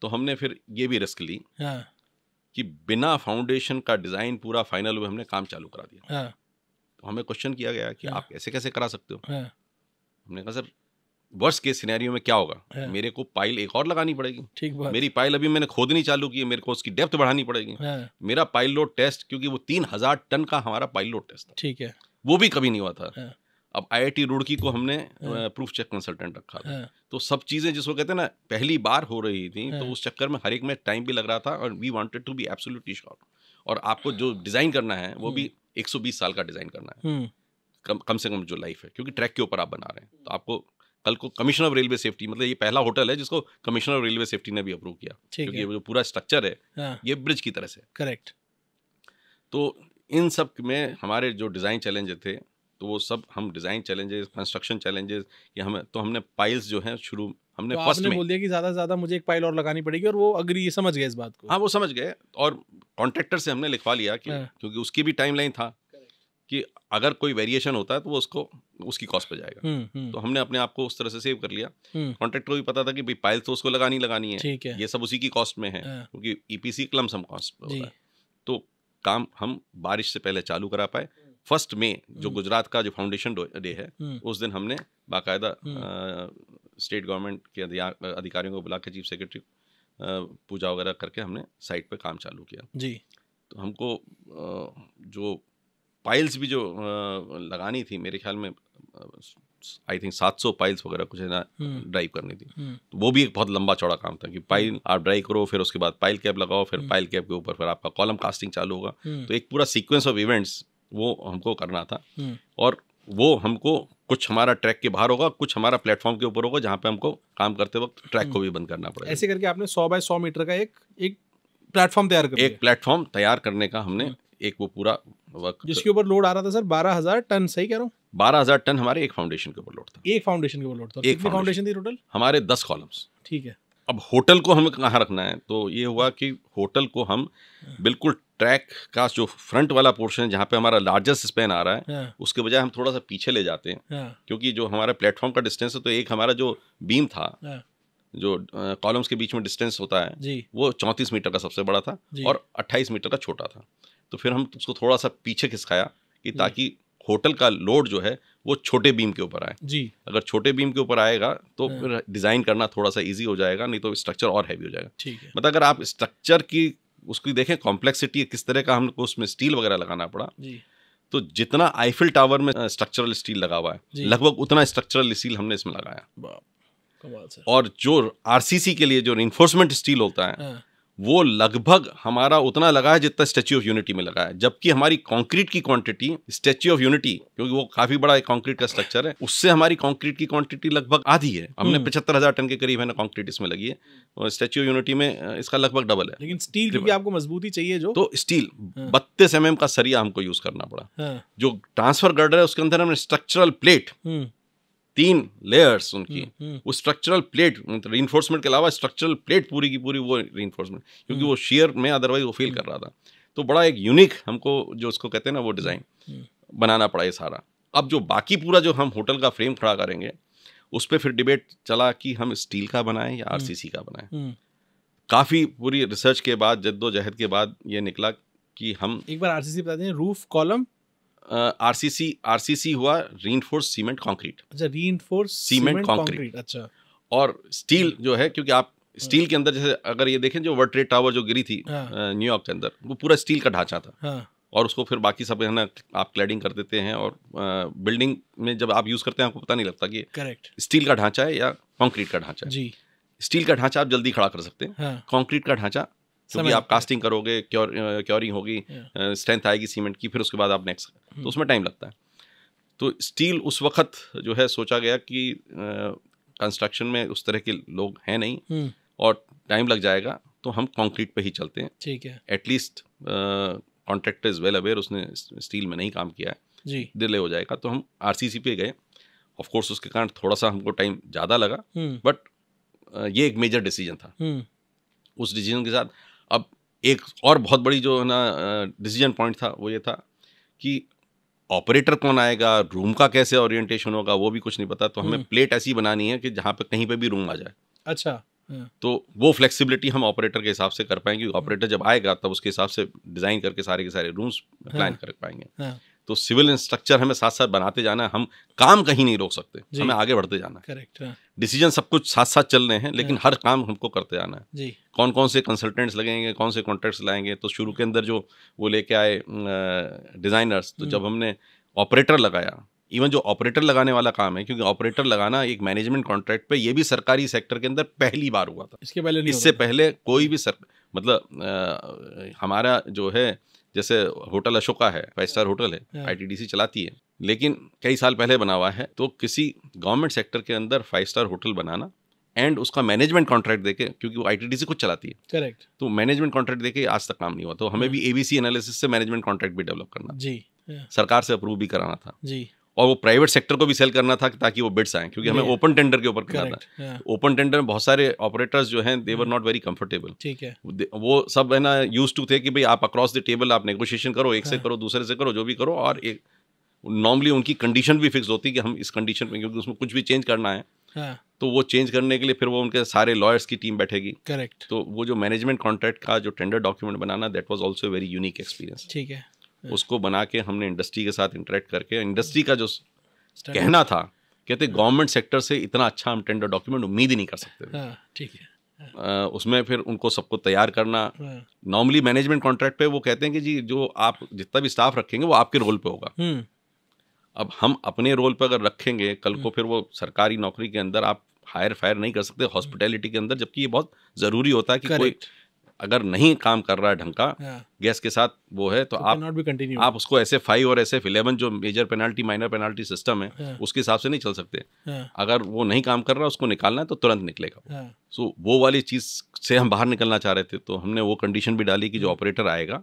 तो हमने फिर ये भी रिस्क ली हाँ। कि बिना फाउंडेशन का डिज़ाइन पूरा फाइनल हुए हमने काम चालू करा दिया हाँ। तो हमें क्वेश्चन किया गया कि आप कैसे हाँ। कैसे करा सकते हो हाँ। हमने कहा सर वर्ष के सिनेरियो में क्या होगा हाँ। मेरे को पाइल एक और लगानी पड़ेगी ठीक बात मेरी पाइल अभी मैंने खोदनी चालू की है मेरे को उसकी डेप्थ बढ़ानी पड़ेगी मेरा पाइल लोड टेस्ट क्योंकि वो तीन हजार टन का हमारा पाइल लोड टेस्ट था ठीक है वो भी कभी नहीं हुआ था अब आई रुड़की को हमने प्रूफ चेक कंसल्टेंट रखा था तो सब चीज़ें जिसको कहते हैं ना पहली बार हो रही थी तो उस चक्कर में हर एक में टाइम भी लग रहा था और we wanted to be absolutely sure और आपको जो डिज़ाइन करना है वो भी 120 साल का डिज़ाइन करना है हम्म। कम कम से कम जो लाइफ है क्योंकि ट्रैक के ऊपर आप बना रहे हैं तो आपको कल को कमिश्नर ऑफ रेलवे सेफ्टी मतलब ये पहला होटल है जिसको कमिश्नर ऑफ रेलवे सेफ्टी ने भी अप्रूव किया क्योंकि जो पूरा स्ट्रक्चर है हाँ। ये ब्रिज की तरह से करेक्ट तो इन सब में हमारे जो डिज़ाइन चैलेंजेस थे तो वो सब हम डिज़ाइन चैलेंजेस कंस्ट्रक्शन चैलेंजेस या हम तो हमने पाइल्स जो हैं शुरू हमने तो फर्स्ट में बोल दिया कि ज़्यादा ज़्यादा मुझे एक पाइल और लगानी पड़ेगी और वो अग्री ये समझ गए इस बात को हाँ वो समझ गए और कॉन्ट्रेक्टर से हमने लिखवा लिया कि हाँ। क्योंकि उसकी भी टाइम था कि अगर कोई वेरिएशन होता है तो वो उसको उसकी कॉस्ट पे जाएगा हुँ, हम्म, हुँ. हम्म। तो हमने अपने आप को उस तरह से सेव कर लिया कॉन्ट्रेक्टर हम्म। को भी पता था कि भाई पाइल तो उसको लगानी लगानी है, है। ये सब उसी की कॉस्ट में है हाँ। क्योंकि ईपीसी क्लमसम कॉस्ट होता है तो काम हम बारिश से पहले चालू करा पाए फर्स्ट में जो गुजरात का जो फाउंडेशन डे है उस दिन हमने बाकायदा स्टेट गवर्नमेंट के अधिकारियों को बुला के चीफ सेक्रेटरी पूजा वगैरह करके हमने साइट पे काम चालू किया जी तो हमको जो पाइल्स भी जो लगानी थी मेरे ख्याल में आई थिंक 700 पाइल्स वगैरह कुछ है ना हम्म। ड्राइव करनी थी हम्म। तो वो भी एक बहुत लंबा चौड़ा काम था कि पाइल हम्म। आप ड्राइव करो फिर उसके बाद पाइल कैप लगाओ फिर पाइल कैप के ऊपर फिर आपका कॉलम कास्टिंग चालू होगा तो एक पूरा सीक्वेंस ऑफ इवेंट्स वो हमको करना था और वो हमको कुछ हमारा ट्रैक के बाहर होगा कुछ हमारा प्लेटफॉर्म के ऊपर होगा जहाँ पे हमको काम करते वक्त ट्रैक हम्म। को भी बंद करना पड़ेगा ऐसे करके आपने सौ बाय सौ मीटर का एक एक प्लेटफॉर्म तैयार कर एक प्लेटफॉर्म तैयार करने का हमने हम्म। एक वो पूरा वर्क जिसके ऊपर लोड आ रहा था सर बारह हजार टन सही कह रहा हूँ बारह हजार टन हमारे एक फाउंडेशन के ऊपर लोड था एक फाउंडेशन के ऊपर लोड था एक फाउंडेशन थी टोटल हमारे दस कॉलम्स ठीक है अब होटल को हमें कहाँ रखना है तो ये हुआ कि होटल को हम हाँ। बिल्कुल ट्रैक का जो फ्रंट वाला पोर्शन है जहाँ पे हमारा लार्जेस्ट स्पेन आ रहा है हाँ। उसके बजाय हम थोड़ा सा पीछे ले जाते हैं हाँ। क्योंकि जो हमारा प्लेटफॉर्म का डिस्टेंस है तो एक हमारा जो बीम था हाँ। जो कॉलम्स के बीच में डिस्टेंस होता है वो चौंतीस मीटर का सबसे बड़ा था और अट्ठाईस मीटर का छोटा था तो फिर हम उसको थोड़ा सा पीछे खिसकाया कि हम्म। ताकि होटल का लोड जो है वो छोटे बीम के ऊपर आए जी अगर छोटे बीम के ऊपर आएगा तो फिर डिज़ाइन करना थोड़ा सा इजी हो जाएगा नहीं तो स्ट्रक्चर और हैवी हो जाएगा ठीक है मतलब अगर आप स्ट्रक्चर की उसकी देखें कॉम्प्लेक्सिटी किस तरह का हमको उसमें स्टील वगैरह लगाना पड़ा जी तो जितना आईफिल टावर में स्ट्रक्चरल स्टील लगा हुआ है लगभग उतना स्ट्रक्चरल स्टील हमने इसमें लगाया और जो आरसीसी के लिए जो इन्फोर्समेंट स्टील होता है हाँ। वो लगभग हमारा उतना लगा है जितना स्टेच्यू ऑफ यूनिटी में लगा है जबकि हमारी कंक्रीट की क्वांटिटी स्टैचू ऑफ यूनिटी क्योंकि वो काफी बड़ा कंक्रीट का स्ट्रक्चर है उससे हमारी कंक्रीट की क्वांटिटी लगभग आधी है हमने हम्म। पचहत्तर हजार टन के करीब है ना कंक्रीट इसमें लगी है और स्टैच्यू ऑफ यूनिटी में इसका लगभग डबल है लेकिन स्टील की आपको मजबूती चाहिए जो तो स्टील हाँ। बत्तीस एम का सरिया हमको यूज करना पड़ा हाँ। जो ट्रांसफर गर्डर है उसके अंदर हमने स्ट्रक्चरल हम्म। प्लेट तीन लेयर्स उनकी हम्म, हम्म। वो स्ट्रक्चरल प्लेट री के अलावा स्ट्रक्चरल प्लेट पूरी की पूरी वो री क्योंकि हम्म। वो शेयर में अदरवाइज वो फील कर रहा था तो बड़ा एक यूनिक हमको जो उसको कहते हैं ना वो डिज़ाइन बनाना पड़ा ये सारा अब जो बाकी पूरा जो हम होटल का फ्रेम खड़ा करेंगे उस पर फिर डिबेट चला कि हम स्टील का बनाएं या आर का बनाएं काफ़ी पूरी रिसर्च के बाद जद्दोजहद के बाद ये निकला कि हम एक बार आरसीसी बता दें रूफ कॉलम आरसीसी आरसीसी हुआ री सीमेंट कॉन्क्रीट अच्छा री सीमेंट कॉन्क्रीट अच्छा और स्टील जो है क्योंकि आप स्टील के अंदर जैसे अगर ये देखें जो वर्ल्ड ट्रेड टावर जो गिरी थी न्यूयॉर्क हाँ। के अंदर वो पूरा स्टील का ढांचा था हाँ। और उसको फिर बाकी सब है ना आप क्लैडिंग कर देते हैं और बिल्डिंग में जब आप यूज़ करते हैं आपको पता नहीं लगता कि करेक्ट स्टील का ढांचा है या कंक्रीट का ढांचा जी स्टील का ढांचा आप जल्दी खड़ा कर सकते हैं कंक्रीट हाँ। का ढांचा क्योंकि आप कास्टिंग करोगे क्योर क्योरिंग होगी स्ट्रेंथ आएगी सीमेंट की फिर उसके बाद आप नेक्स्ट तो hmm. उसमें टाइम लगता है तो स्टील उस वक्त जो है सोचा गया कि कंस्ट्रक्शन में उस तरह के लोग हैं नहीं hmm. और टाइम लग जाएगा तो हम कंक्रीट पे ही चलते हैं ठीक है at least contractor is well aware उसने स्टील में नहीं काम किया है जी डिले हो जाएगा तो हम आर पे गए ऑफ कोर्स उसके कारण थोड़ा सा हमको टाइम ज़्यादा लगा बट hmm. ये एक मेजर डिसीजन था उस डिसीजन के साथ अब एक और बहुत बड़ी जो है ना डिसीजन पॉइंट था वो ये था कि ऑपरेटर कौन आएगा रूम का कैसे ओरिएंटेशन होगा वो भी कुछ नहीं पता तो हमें प्लेट हम्म। ऐसी बनानी है कि जहाँ पे कहीं पे भी रूम आ जाए अच्छा हाँ। तो वो फ्लेक्सिबिलिटी हम ऑपरेटर के हिसाब से कर पाएंगे ऑपरेटर हाँ। जब आएगा तब उसके हिसाब से डिज़ाइन करके सारे के सारे रूम्स प्लान हाँ। कर पाएंगे तो सिविल इंस्ट्रक्चर हमें साथ साथ बनाते जाना है हम काम कहीं नहीं रोक सकते हमें आगे बढ़ते जाना है करेक्ट हाँ। डिसीजन सब कुछ साथ साथ चल रहे हैं लेकिन हाँ। हर काम हमको करते जाना है जी कौन कौन से कंसल्टेंट्स लगेंगे कौन से कॉन्ट्रैक्ट्स लाएंगे तो शुरू के अंदर जो वो लेके आए डिज़ाइनर्स तो हम्म। जब हमने ऑपरेटर लगाया इवन जो ऑपरेटर लगाने वाला काम है क्योंकि ऑपरेटर लगाना एक मैनेजमेंट कॉन्ट्रैक्ट पे ये भी सरकारी सेक्टर के अंदर पहली बार हुआ था इसके पहले इससे पहले कोई भी सर मतलब आ, हमारा जो है जैसे होटल अशोका है फाइव स्टार होटल है आईटीडीसी चलाती है लेकिन कई साल पहले बना हुआ है तो किसी गवर्नमेंट सेक्टर के अंदर फाइव स्टार होटल बनाना एंड उसका मैनेजमेंट कॉन्ट्रैक्ट देके क्योंकि वो आईटीडीसी खुद चलाती है करेक्ट तो मैनेजमेंट कॉन्ट्रैक्ट देके आज तक काम नहीं हुआ तो हमें hmm. भी एबीसी एनालिसिस से मैनेजमेंट कॉन्ट्रैक्ट भी डेवलप करना जी सरकार से अप्रूव भी कराना था जी और वो प्राइवेट सेक्टर को भी सेल करना था ताकि वो बिड्स आए क्योंकि हमें ओपन टेंडर के ऊपर करना था ओपन टेंडर में बहुत सारे ऑपरेटर्स जो हैं वर नॉट वेरी कंफर्टेबल ठीक है वो सब है ना यूज टू थे कि भाई आप अक्रॉस द टेबल आप नेगोशिएशन करो एक से हाँ। करो दूसरे से करो जो भी करो और एक नॉर्मली उनकी कंडीशन भी फिक्स होती है कि हम इस कंडीशन में क्योंकि उसमें कुछ भी चेंज करना है हाँ। तो वो चेंज करने के लिए फिर वो उनके सारे लॉयर्स की टीम बैठेगी करेक्ट तो वो जो मैनेजमेंट कॉन्ट्रैक्ट का जो टेंडर डॉक्यूमेंट बनाना that was also very unique experience ठीक है हम्म। उसको बना के हमने इंडस्ट्री के साथ इंटरेक्ट करके इंडस्ट्री का जो कहना था कहते गवर्नमेंट सेक्टर से इतना अच्छा हम टेंडर डॉक्यूमेंट उम्मीद ही नहीं कर सकते हाँ, ठीक है हाँ। उसमें फिर उनको सबको तैयार करना हाँ। नॉर्मली मैनेजमेंट कॉन्ट्रैक्ट पे वो कहते हैं कि जी जो आप जितना भी स्टाफ रखेंगे वो आपके रोल पे होगा हम्म। अब हम अपने रोल पे अगर रखेंगे कल को हम्म। फिर वो सरकारी नौकरी के अंदर आप हायर फायर नहीं कर सकते हॉस्पिटैलिटी के अंदर जबकि ये बहुत ज़रूरी होता है कि Correct. कोई अगर नहीं काम कर रहा है ढंग का गैस हाँ। के साथ वो है तो तो आप नॉट बी आप उसको एस एफ फाइव और एस एफ इलेवन जो major penalty minor penalty system है हाँ। उसके हिसाब से नहीं चल सकते हाँ। अगर वो नहीं काम कर रहा उसको निकालना है तो तुरंत निकलेगा सो वो वाली चीज़ से हम बाहर निकलना चाह रहे थे तो हमने वो कंडीशन भी डाली कि जो ऑपरेटर आएगा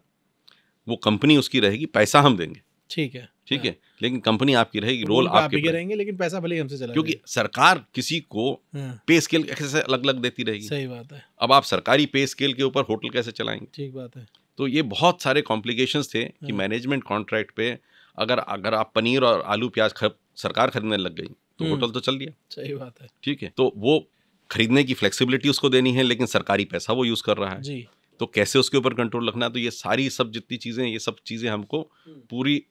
वो कंपनी उसकी रहेगी पैसा हम देंगे ठीक है ठीक हाँ। है लेकिन कंपनी आपकी रहेगी रोल आपके आप रहेंगे लेकिन पैसा भले हमसे चला क्योंकि सरकार किसी को हाँ। पे स्केल कैसे अलग अलग देती रहेगी सही बात है अब आप सरकारी पे स्केल के ऊपर होटल कैसे चलाएंगे ठीक बात है तो ये बहुत सारे कॉम्प्लिकेशन थे कि मैनेजमेंट हाँ। कॉन्ट्रैक्ट पे अगर अगर आप पनीर और आलू प्याज खर, सरकार खरीदने लग गई तो हम्म। होटल तो चल दिया सही बात है ठीक है तो वो खरीदने की फ्लेक्सिबिलिटी उसको देनी है लेकिन सरकारी पैसा वो यूज़ कर रहा है जी तो कैसे उसके ऊपर कंट्रोल रखना तो ये सारी सब जितनी चीज़ें ये सब चीज़ें हमको हम्म। पूरी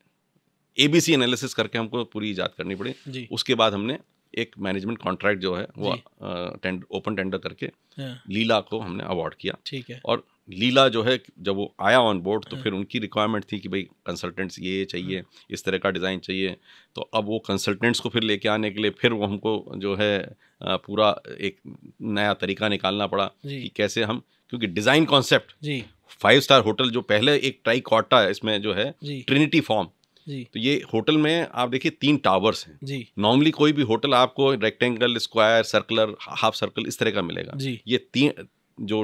एबीसी एनालिसिस करके हमको पूरी ईजाद करनी पड़ी उसके बाद हमने एक मैनेजमेंट कॉन्ट्रैक्ट जो है वो टेंडर ओपन टेंडर करके हाँ। लीला को हमने अवार्ड किया ठीक है और लीला जो है जब वो आया ऑन बोर्ड तो हाँ। फिर उनकी रिक्वायरमेंट थी कि भाई कंसल्टेंट्स ये चाहिए हाँ। इस तरह का डिज़ाइन चाहिए तो अब वो कंसल्टेंट्स को फिर लेके आने के लिए फिर वो हमको जो है पूरा एक नया तरीका निकालना पड़ा कि कैसे हम क्योंकि design concept five star hotel जो पहले एक ट्राई कॉटा इसमें जो है ट्रिनिटी फॉर्म तो ये होटल में आप देखिए तीन टावर्स हैं जी नॉर्मली कोई भी होटल आपको rectangle square circular half circle इस तरह का मिलेगा जी ये तीन जो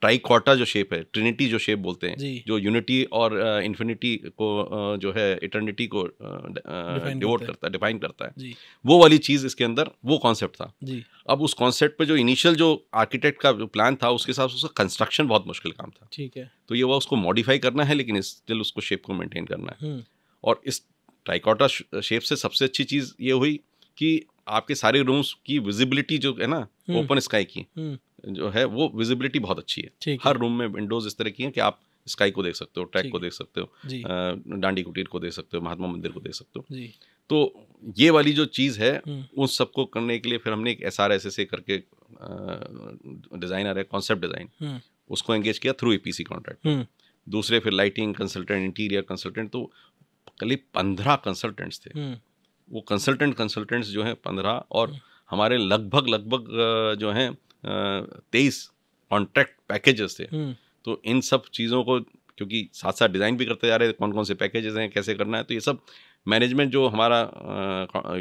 ट्राइकॉटा जो शेप है ट्रिनिटी जो शेप बोलते हैं जो यूनिटी और इन्फिनिटी uh, को uh, जो है इटर्निटी को डिवोट uh, करता है डिफाइन करता है वो वाली चीज़ इसके अंदर वो कॉन्सेप्ट था जी अब उस कॉन्सेप्ट पे जो इनिशियल जो आर्किटेक्ट का जो प्लान था उसके हिसाब से उसका कंस्ट्रक्शन बहुत मुश्किल काम था ठीक है तो ये हुआ उसको मॉडिफाई करना है लेकिन स्टिल उसको शेप को मेंटेन करना है हम्म। और इस टाइकोटा शेप से सबसे अच्छी चीज़ ये हुई कि आपके सारे रूम्स की विजिबिलिटी जो है ना ओपन स्काई हम्म। की हम्म। जो है वो विजिबिलिटी बहुत अच्छी है हर रूम में विंडोज इस तरह की हैं कि आप स्काई को देख सकते हो ट्रैक को देख सकते हो डांडी कुटीर को देख सकते हो महात्मा मंदिर को देख सकते हो तो ये वाली जो चीज़ है हम्म। उन सबको करने के लिए फिर हमने एक S R S S A करके डिज़ाइनर है कॉन्सेप्ट डिज़ाइन उसको एंगेज किया through A P C contract दूसरे फिर लाइटिंग कंसल्टेंट इंटीरियर कंसल्टेंट तो करीब पंद्रह कंसल्टेंट्स थे हम्म। वो कंसल्टेंट कंसल्टेंट्स जो हैं पंद्रह और हम्म। हमारे लगभग लगभग जो हैं तेईस कॉन्ट्रैक्ट पैकेजेस थे हम्म। तो इन सब चीज़ों को क्योंकि साथ साथ डिज़ाइन भी करते जा रहे थे कौन कौन से पैकेजेस हैं कैसे करना है तो ये सब मैनेजमेंट जो हमारा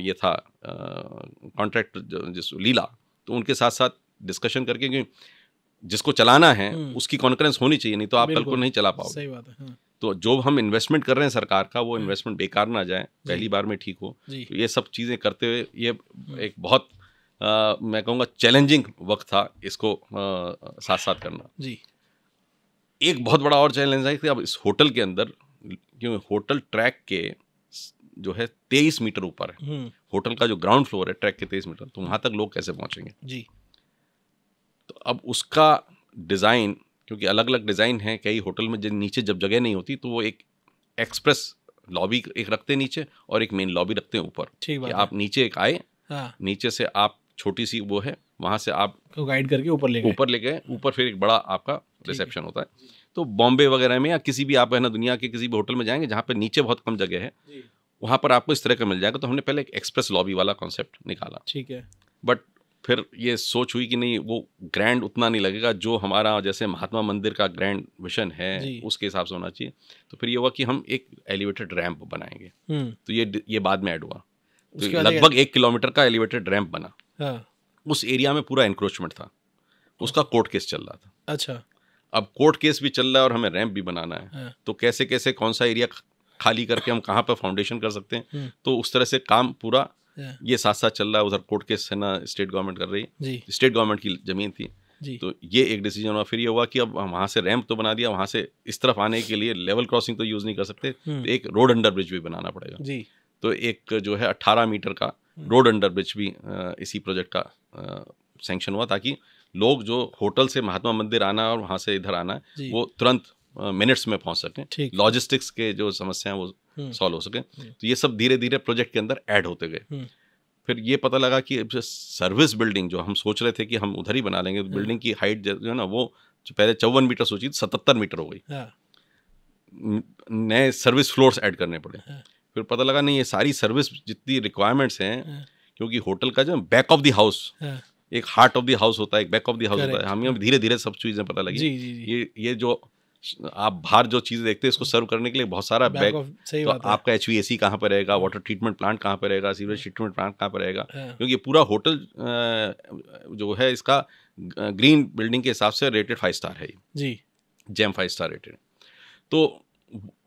ये था कॉन्ट्रैक्ट जिस लीला तो उनके साथ साथ डिस्कशन करके क्योंकि जिसको चलाना है उसकी कॉन्फ्रेंस होनी चाहिए नहीं तो आप कल को नहीं चला पाओगे सही बात है हाँ। तो जो हम इन्वेस्टमेंट कर रहे हैं सरकार का वो इन्वेस्टमेंट हम्म। बेकार ना जाए पहली बार में ठीक हो तो ये सब चीज़ें करते हुए ये हम्म। एक बहुत आ, मैं कहूँगा चैलेंजिंग वक्त था इसको आ, साथ साथ करना जी एक बहुत बड़ा और चैलेंज है कि अब इस होटल के अंदर क्योंकि होटल ट्रैक के जो है तेईस मीटर ऊपर है हम्म। होटल का जो ग्राउंड फ्लोर है ट्रैक के तेईस मीटर तो वहाँ तक लोग कैसे पहुँचेंगे जी तो अब उसका डिज़ाइन क्योंकि अलग अलग डिज़ाइन है कई होटल में जब नीचे जब जगह नहीं होती तो वो एक एक्सप्रेस लॉबी एक रखते हैं नीचे और एक मेन लॉबी रखते हैं ऊपर ठीक है आप नीचे एक आए हाँ। नीचे से आप छोटी सी वो है वहाँ से आप तो गाइड करके ऊपर ले ऊपर ले गए ऊपर फिर एक बड़ा आपका रिसेप्शन होता है तो बॉम्बे वगैरह में या किसी भी आप है ना दुनिया के किसी भी होटल में जाएंगे जहाँ पर नीचे बहुत कम जगह है वहाँ पर आपको इस तरह का मिल जाएगा तो हमने पहले एक एक्सप्रेस लॉबी वाला कॉन्सेप्ट निकाला ठीक है बट फिर ये सोच हुई कि नहीं वो ग्रैंड उतना नहीं लगेगा जो हमारा जैसे महात्मा मंदिर का ग्रैंड मिशन है उसके हिसाब से होना चाहिए तो फिर ये हुआ कि हम एक एलिवेटेड रैंप बनाएंगे हम्म। तो ये ये बाद में ऐड हुआ तो लगभग एक किलोमीटर का एलिवेटेड रैंप बना हाँ। उस एरिया में पूरा इंक्रोचमेंट था उसका कोर्ट केस चल रहा था अच्छा अब कोर्ट केस भी चल रहा है और हमें रैंप भी बनाना है हाँ। तो कैसे कैसे कौन सा एरिया खाली करके हम कहाँ पर फाउंडेशन कर सकते हैं हम्म। तो उस तरह से काम पूरा ये साथ साथ चल रहा है उधर कोर्ट केस है ना स्टेट गवर्नमेंट कर रही है स्टेट गवर्नमेंट की जमीन थी तो ये एक डिसीजन हुआ फिर ये हुआ कि अब वहाँ से रैंप तो बना दिया वहाँ से इस तरफ आने के लिए लेवल क्रॉसिंग तो यूज़ नहीं कर सकते तो हम्म। एक रोड अंडर ब्रिज भी बनाना पड़ेगा जी तो एक जो है अट्ठारह मीटर का रोड अंडर ब्रिज भी इसी प्रोजेक्ट का सेंक्शन हुआ ताकि लोग जो होटल से महात्मा मंदिर आना और वहाँ से इधर आना वो तुरंत मिनट्स में पहुँच सकें लॉजिस्टिक्स के जो समस्या हैं वो हम्म। सॉल्व हो सके हम्म। तो ये सब धीरे धीरे प्रोजेक्ट के अंदर ऐड होते गए हम्म। फिर ये पता लगा कि सर्विस बिल्डिंग जो हम सोच रहे थे कि हम उधर ही बना लेंगे बिल्डिंग हाँ। की हाइट जो है ना वो जो पहले चौवन मीटर सोची सतहत्तर मीटर हो गई हाँ। नए सर्विस फ्लोर्स ऐड करने पड़े हाँ। फिर पता लगा नहीं ये सारी सर्विस जितनी रिक्वायरमेंट्स हैं क्योंकि होटल का जो बैक ऑफ द हाउस एक हार्ट ऑफ द हाउस होता है एक बैक ऑफ द हाउस होता है हमें धीरे धीरे सब चीज़ें पता लगी जी, जी, जी. ये ये जो आप बाहर जो चीज़ देखते हैं इसको सर्व हम्म। करने के लिए बहुत सारा बैग सही तो आपका एच वी कहाँ पर रहेगा वाटर ट्रीटमेंट प्लांट कहाँ पर रहेगा सीवरेज ट्रीटमेंट प्लांट कहाँ पर रहेगा हाँ। क्योंकि पूरा होटल जो है इसका ग्रीन बिल्डिंग के हिसाब से रेटेड फाइव स्टार है जी जैम फाइव स्टार रेटेड तो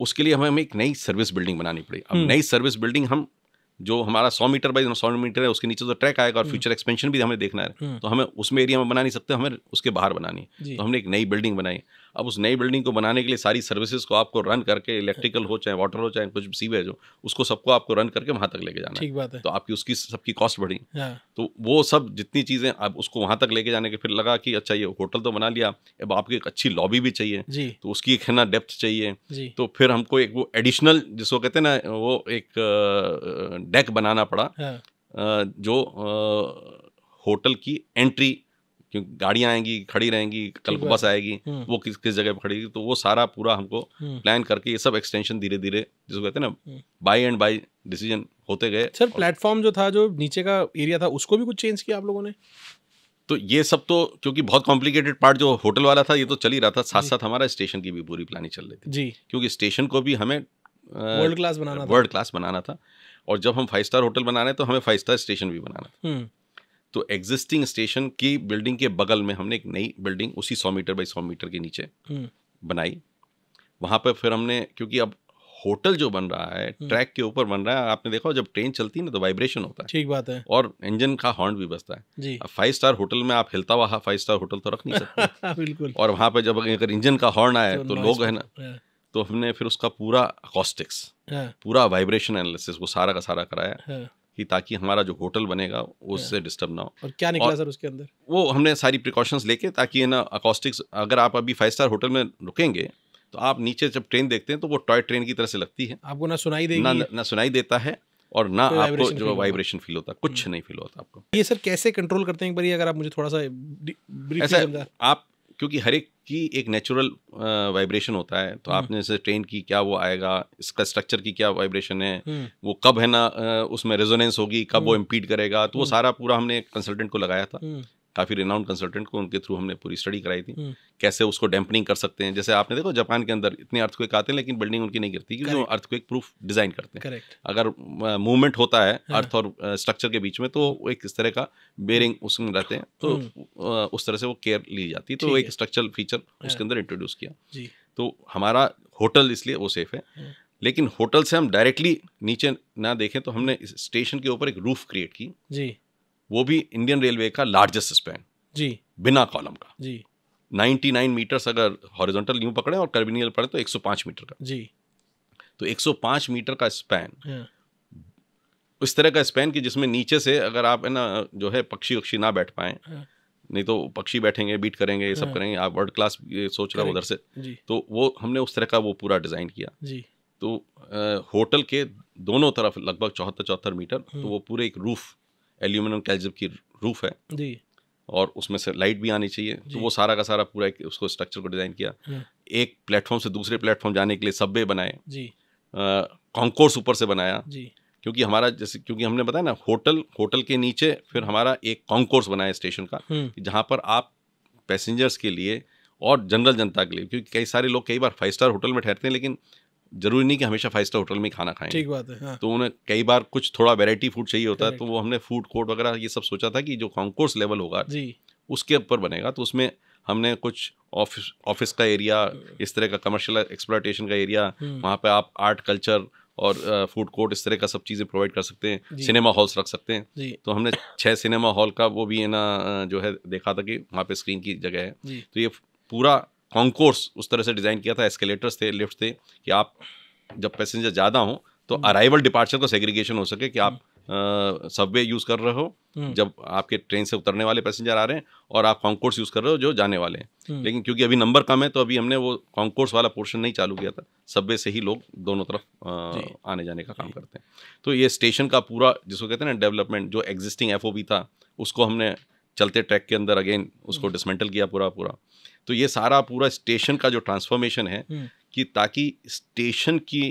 उसके लिए हमें हमें एक नई सर्विस बिल्डिंग बनानी पड़ी अब हम्म। नई सर्विस बिल्डिंग हम जो हमारा सौ मीटर बाई सौ मीटर है उसके नीचे तो ट्रैक आएगा और फ्यूचर हम्म। एक्सपेंशन भी हमें देखना है तो हमें उसमें एरिया में बना नहीं सकते हमें उसके बाहर बनानी है तो हमने एक नई बिल्डिंग बनाई अब उस नई बिल्डिंग को बनाने के लिए सारी सर्विसेज को आपको रन करके इलेक्ट्रिकल हो चाहे वाटर हो चाहे कुछ सीवेज हो उसको सबको आपको रन करके वहाँ तक लेके जाना ठीक बात है तो आपकी उसकी सबकी कॉस्ट बढ़ी हाँ। तो वो सब जितनी चीज़ें अब उसको वहाँ तक लेके जाने के फिर लगा कि अच्छा ये होटल तो बना लिया अब आपकी एक अच्छी लॉबी भी चाहिए तो उसकी एक है ना डेप्थ चाहिए तो फिर हमको एक वो एडिशनल जिसको कहते हैं ना वो एक डेक बनाना पड़ा हाँ। जो होटल की एंट्री क्योंकि गाड़ियाँ आएंगी खड़ी रहेंगी कल को बस आएगी हम्म। वो किस किस जगह पर खड़ी तो वो सारा पूरा हमको प्लान हम्म। करके ये सब एक्सटेंशन धीरे धीरे जिसको कहते हैं ना बाई एंड बाय डिसीजन होते गए सर प्लेटफॉर्म जो था जो नीचे का एरिया था उसको भी कुछ चेंज किया आप लोगों ने तो ये सब तो क्योंकि बहुत कॉम्प्लिकेटेड पार्ट जो होटल वाला था ये तो चल ही रहा था साथ साथ हमारा स्टेशन की भी पूरी प्लानिंग चल रही थी जी क्योंकि स्टेशन को भी हमें वर्ल्ड क्लास बनाना वर्ल्ड क्लास बनाना था और जब हम फाइव स्टार होटल बना रहे हैं तो हमें फाइव स्टार स्टेशन भी बनाना था हम्म। तो एग्जिस्टिंग स्टेशन की बिल्डिंग के बगल में हमने एक नई बिल्डिंग उसी सौ मीटर बाई सौ मीटर के नीचे हम्म। बनाई वहाँ पर फिर हमने क्योंकि अब होटल जो बन रहा है हम्म। ट्रैक के ऊपर बन रहा है आपने देखा जब ट्रेन चलती है ना तो वाइब्रेशन होता है ठीक बात है और इंजन का हॉर्न भी बजता है फाइव स्टार होटल में आप हिलता हुआ फाइव स्टार होटल तो रख नहीं सकते बिल्कुल और वहाँ पर जब अगर इंजन का हॉर्न आए तो, तो लोग है ना तो हमने फिर उसका पूरा कॉस्टिक्स पूरा वाइब्रेशन एनालिसिस वो सारा का सारा कराया कि ताकि हमारा जो होटल बनेगा उससे डिस्टर्ब ना हो और क्या निकला और सर उसके अंदर वो हमने सारी प्रिकॉशंस लेके ताकि ना अकोस्टिक्स अगर आप अभी फाइव स्टार होटल में रुकेंगे तो आप नीचे जब ट्रेन देखते हैं तो वो टॉय ट्रेन की तरह से लगती है आपको ना सुनाई देगी ना ना सुनाई देता है और ना तो आपको जो वाइब्रेशन फील होता है कुछ hmm. नहीं फील होता आपको ये सर कैसे कंट्रोल करते हैं एक बार अगर आप मुझे थोड़ा सा ऐसा आप क्योंकि हर एक कि एक नेचुरल वाइब्रेशन होता है तो हम्म। आपने जैसे ट्रेन की क्या वो आएगा इसका स्ट्रक्चर की क्या वाइब्रेशन है हम्म। वो कब है ना उसमें रेजोनेंस होगी कब वो इम्पीड हम्म। करेगा तो वो सारा पूरा हमने कंसल्टेंट को लगाया था काफ़ी रिनाउंड कंसल्टेंट को उनके थ्रू हमने पूरी स्टडी कराई थी हम्म। कैसे उसको डैम्पनिंग कर सकते हैं जैसे आपने देखो जापान के अंदर इतने अर्थक्वेक आते हैं लेकिन बिल्डिंग उनकी नहीं गिरती क्योंकि वो अर्थक्वेक प्रूफ डिज़ाइन करते हैं अगर मूवमेंट होता है अर्थ हाँ। और स्ट्रक्चर के बीच में तो एक इस तरह का बेरिंग उसमें रहते हैं तो हम्म। उस तरह से वो केयर ली जाती है तो एक स्ट्रक्चरल फीचर हाँ। उसके अंदर इंट्रोड्यूस किया तो हमारा होटल इसलिए वो सेफ है हाँ। लेकिन होटल से हम डायरेक्टली नीचे ना देखें तो हमने स्टेशन के ऊपर एक रूफ क्रिएट की जी वो भी इंडियन रेलवे का लार्जेस्ट स्पैन जी बिना कॉलम का जी 99 मीटर्स अगर हॉरिजॉन्टल न्यू पकड़े और कर्बिनियल पड़े तो 105 मीटर का जी तो 105 मीटर का स्पैन हाँ. उस तरह का स्पैन कि जिसमें नीचे से अगर आप है ना जो है पक्षी वक्षी ना बैठ पाए हाँ. नहीं तो पक्षी बैठेंगे बीट करेंगे ये सब हाँ. करेंगे आप वर्ल्ड क्लास ये सोच रहे हो उधर से तो वो हमने उस तरह का वो पूरा डिज़ाइन किया जी तो होटल के दोनों तरफ लगभग चौहत्तर चौहत्तर मीटर तो वो पूरे एक रूफ़ एल्यूमिनियम कैल्जिप की रूफ है जी और उसमें से लाइट भी आनी चाहिए तो वो सारा का सारा पूरा उसको स्ट्रक्चर को डिज़ाइन किया हाँ। एक प्लेटफॉर्म से दूसरे प्लेटफॉर्म जाने के लिए सब्बे बनाए जी कॉन्कोर्स ऊपर से बनाया जी क्योंकि हमारा जैसे क्योंकि हमने बताया ना होटल होटल के नीचे फिर हमारा एक कॉन्कोर्स बनाया स्टेशन का हम्म। जहाँ पर आप पैसेंजर्स के लिए और जनरल जनता के लिए क्योंकि कई सारे लोग कई बार फाइव स्टार होटल में ठहरते हैं लेकिन जरूरी नहीं कि हमेशा फाइव स्टार होटल में खाना खाएं ठीक बात है हाँ। तो उन्हें कई बार कुछ थोड़ा वेराइटी फूड चाहिए होता है तो वो हमने फूड कोर्ट वगैरह ये सब सोचा था कि जो कॉन्कोर्स लेवल होगा जी उसके ऊपर बनेगा तो उसमें हमने कुछ ऑफिस ऑफिस का एरिया हम्म। इस तरह का कमर्शियल एक्सप्लाटेशन का एरिया हम्म। वहाँ पे आप आर्ट कल्चर और फूड कोर्ट इस तरह का सब चीज़ें प्रोवाइड कर सकते हैं सिनेमा हॉल्स रख सकते हैं तो हमने छः सिनेमा हॉल का वो भी है ना जो है देखा था कि वहाँ पे स्क्रीन की जगह है तो ये पूरा कॉन्कोर्स उस तरह से डिज़ाइन किया था एस्केलेटर्स थे लिफ्ट थे कि आप जब पैसेंजर ज़्यादा हों तो अराइवल डिपार्चर का सेग्रीगेशन हो सके कि आप सबवे हम्म। यूज़ कर रहे हो हम्म। जब आपके ट्रेन से उतरने वाले पैसेंजर आ रहे हैं और आप कॉन्कोर्स यूज़ कर रहे हो जो जाने वाले हैं हम्म। लेकिन क्योंकि अभी नंबर कम है तो अभी हमने वो कॉन्कोर्स वाला पोर्शन नहीं चालू किया था सबवे से ही लोग दोनों तरफ आ, आने जाने का काम करते हैं तो ये स्टेशन का पूरा जिसको कहते हैं ना डेवलपमेंट जो एग्जिस्टिंग एफ था उसको हमने चलते ट्रैक के अंदर अगेन उसको डिसमेंटल किया पूरा पूरा तो ये सारा पूरा स्टेशन का जो ट्रांसफॉर्मेशन है हम्म। कि ताकि स्टेशन की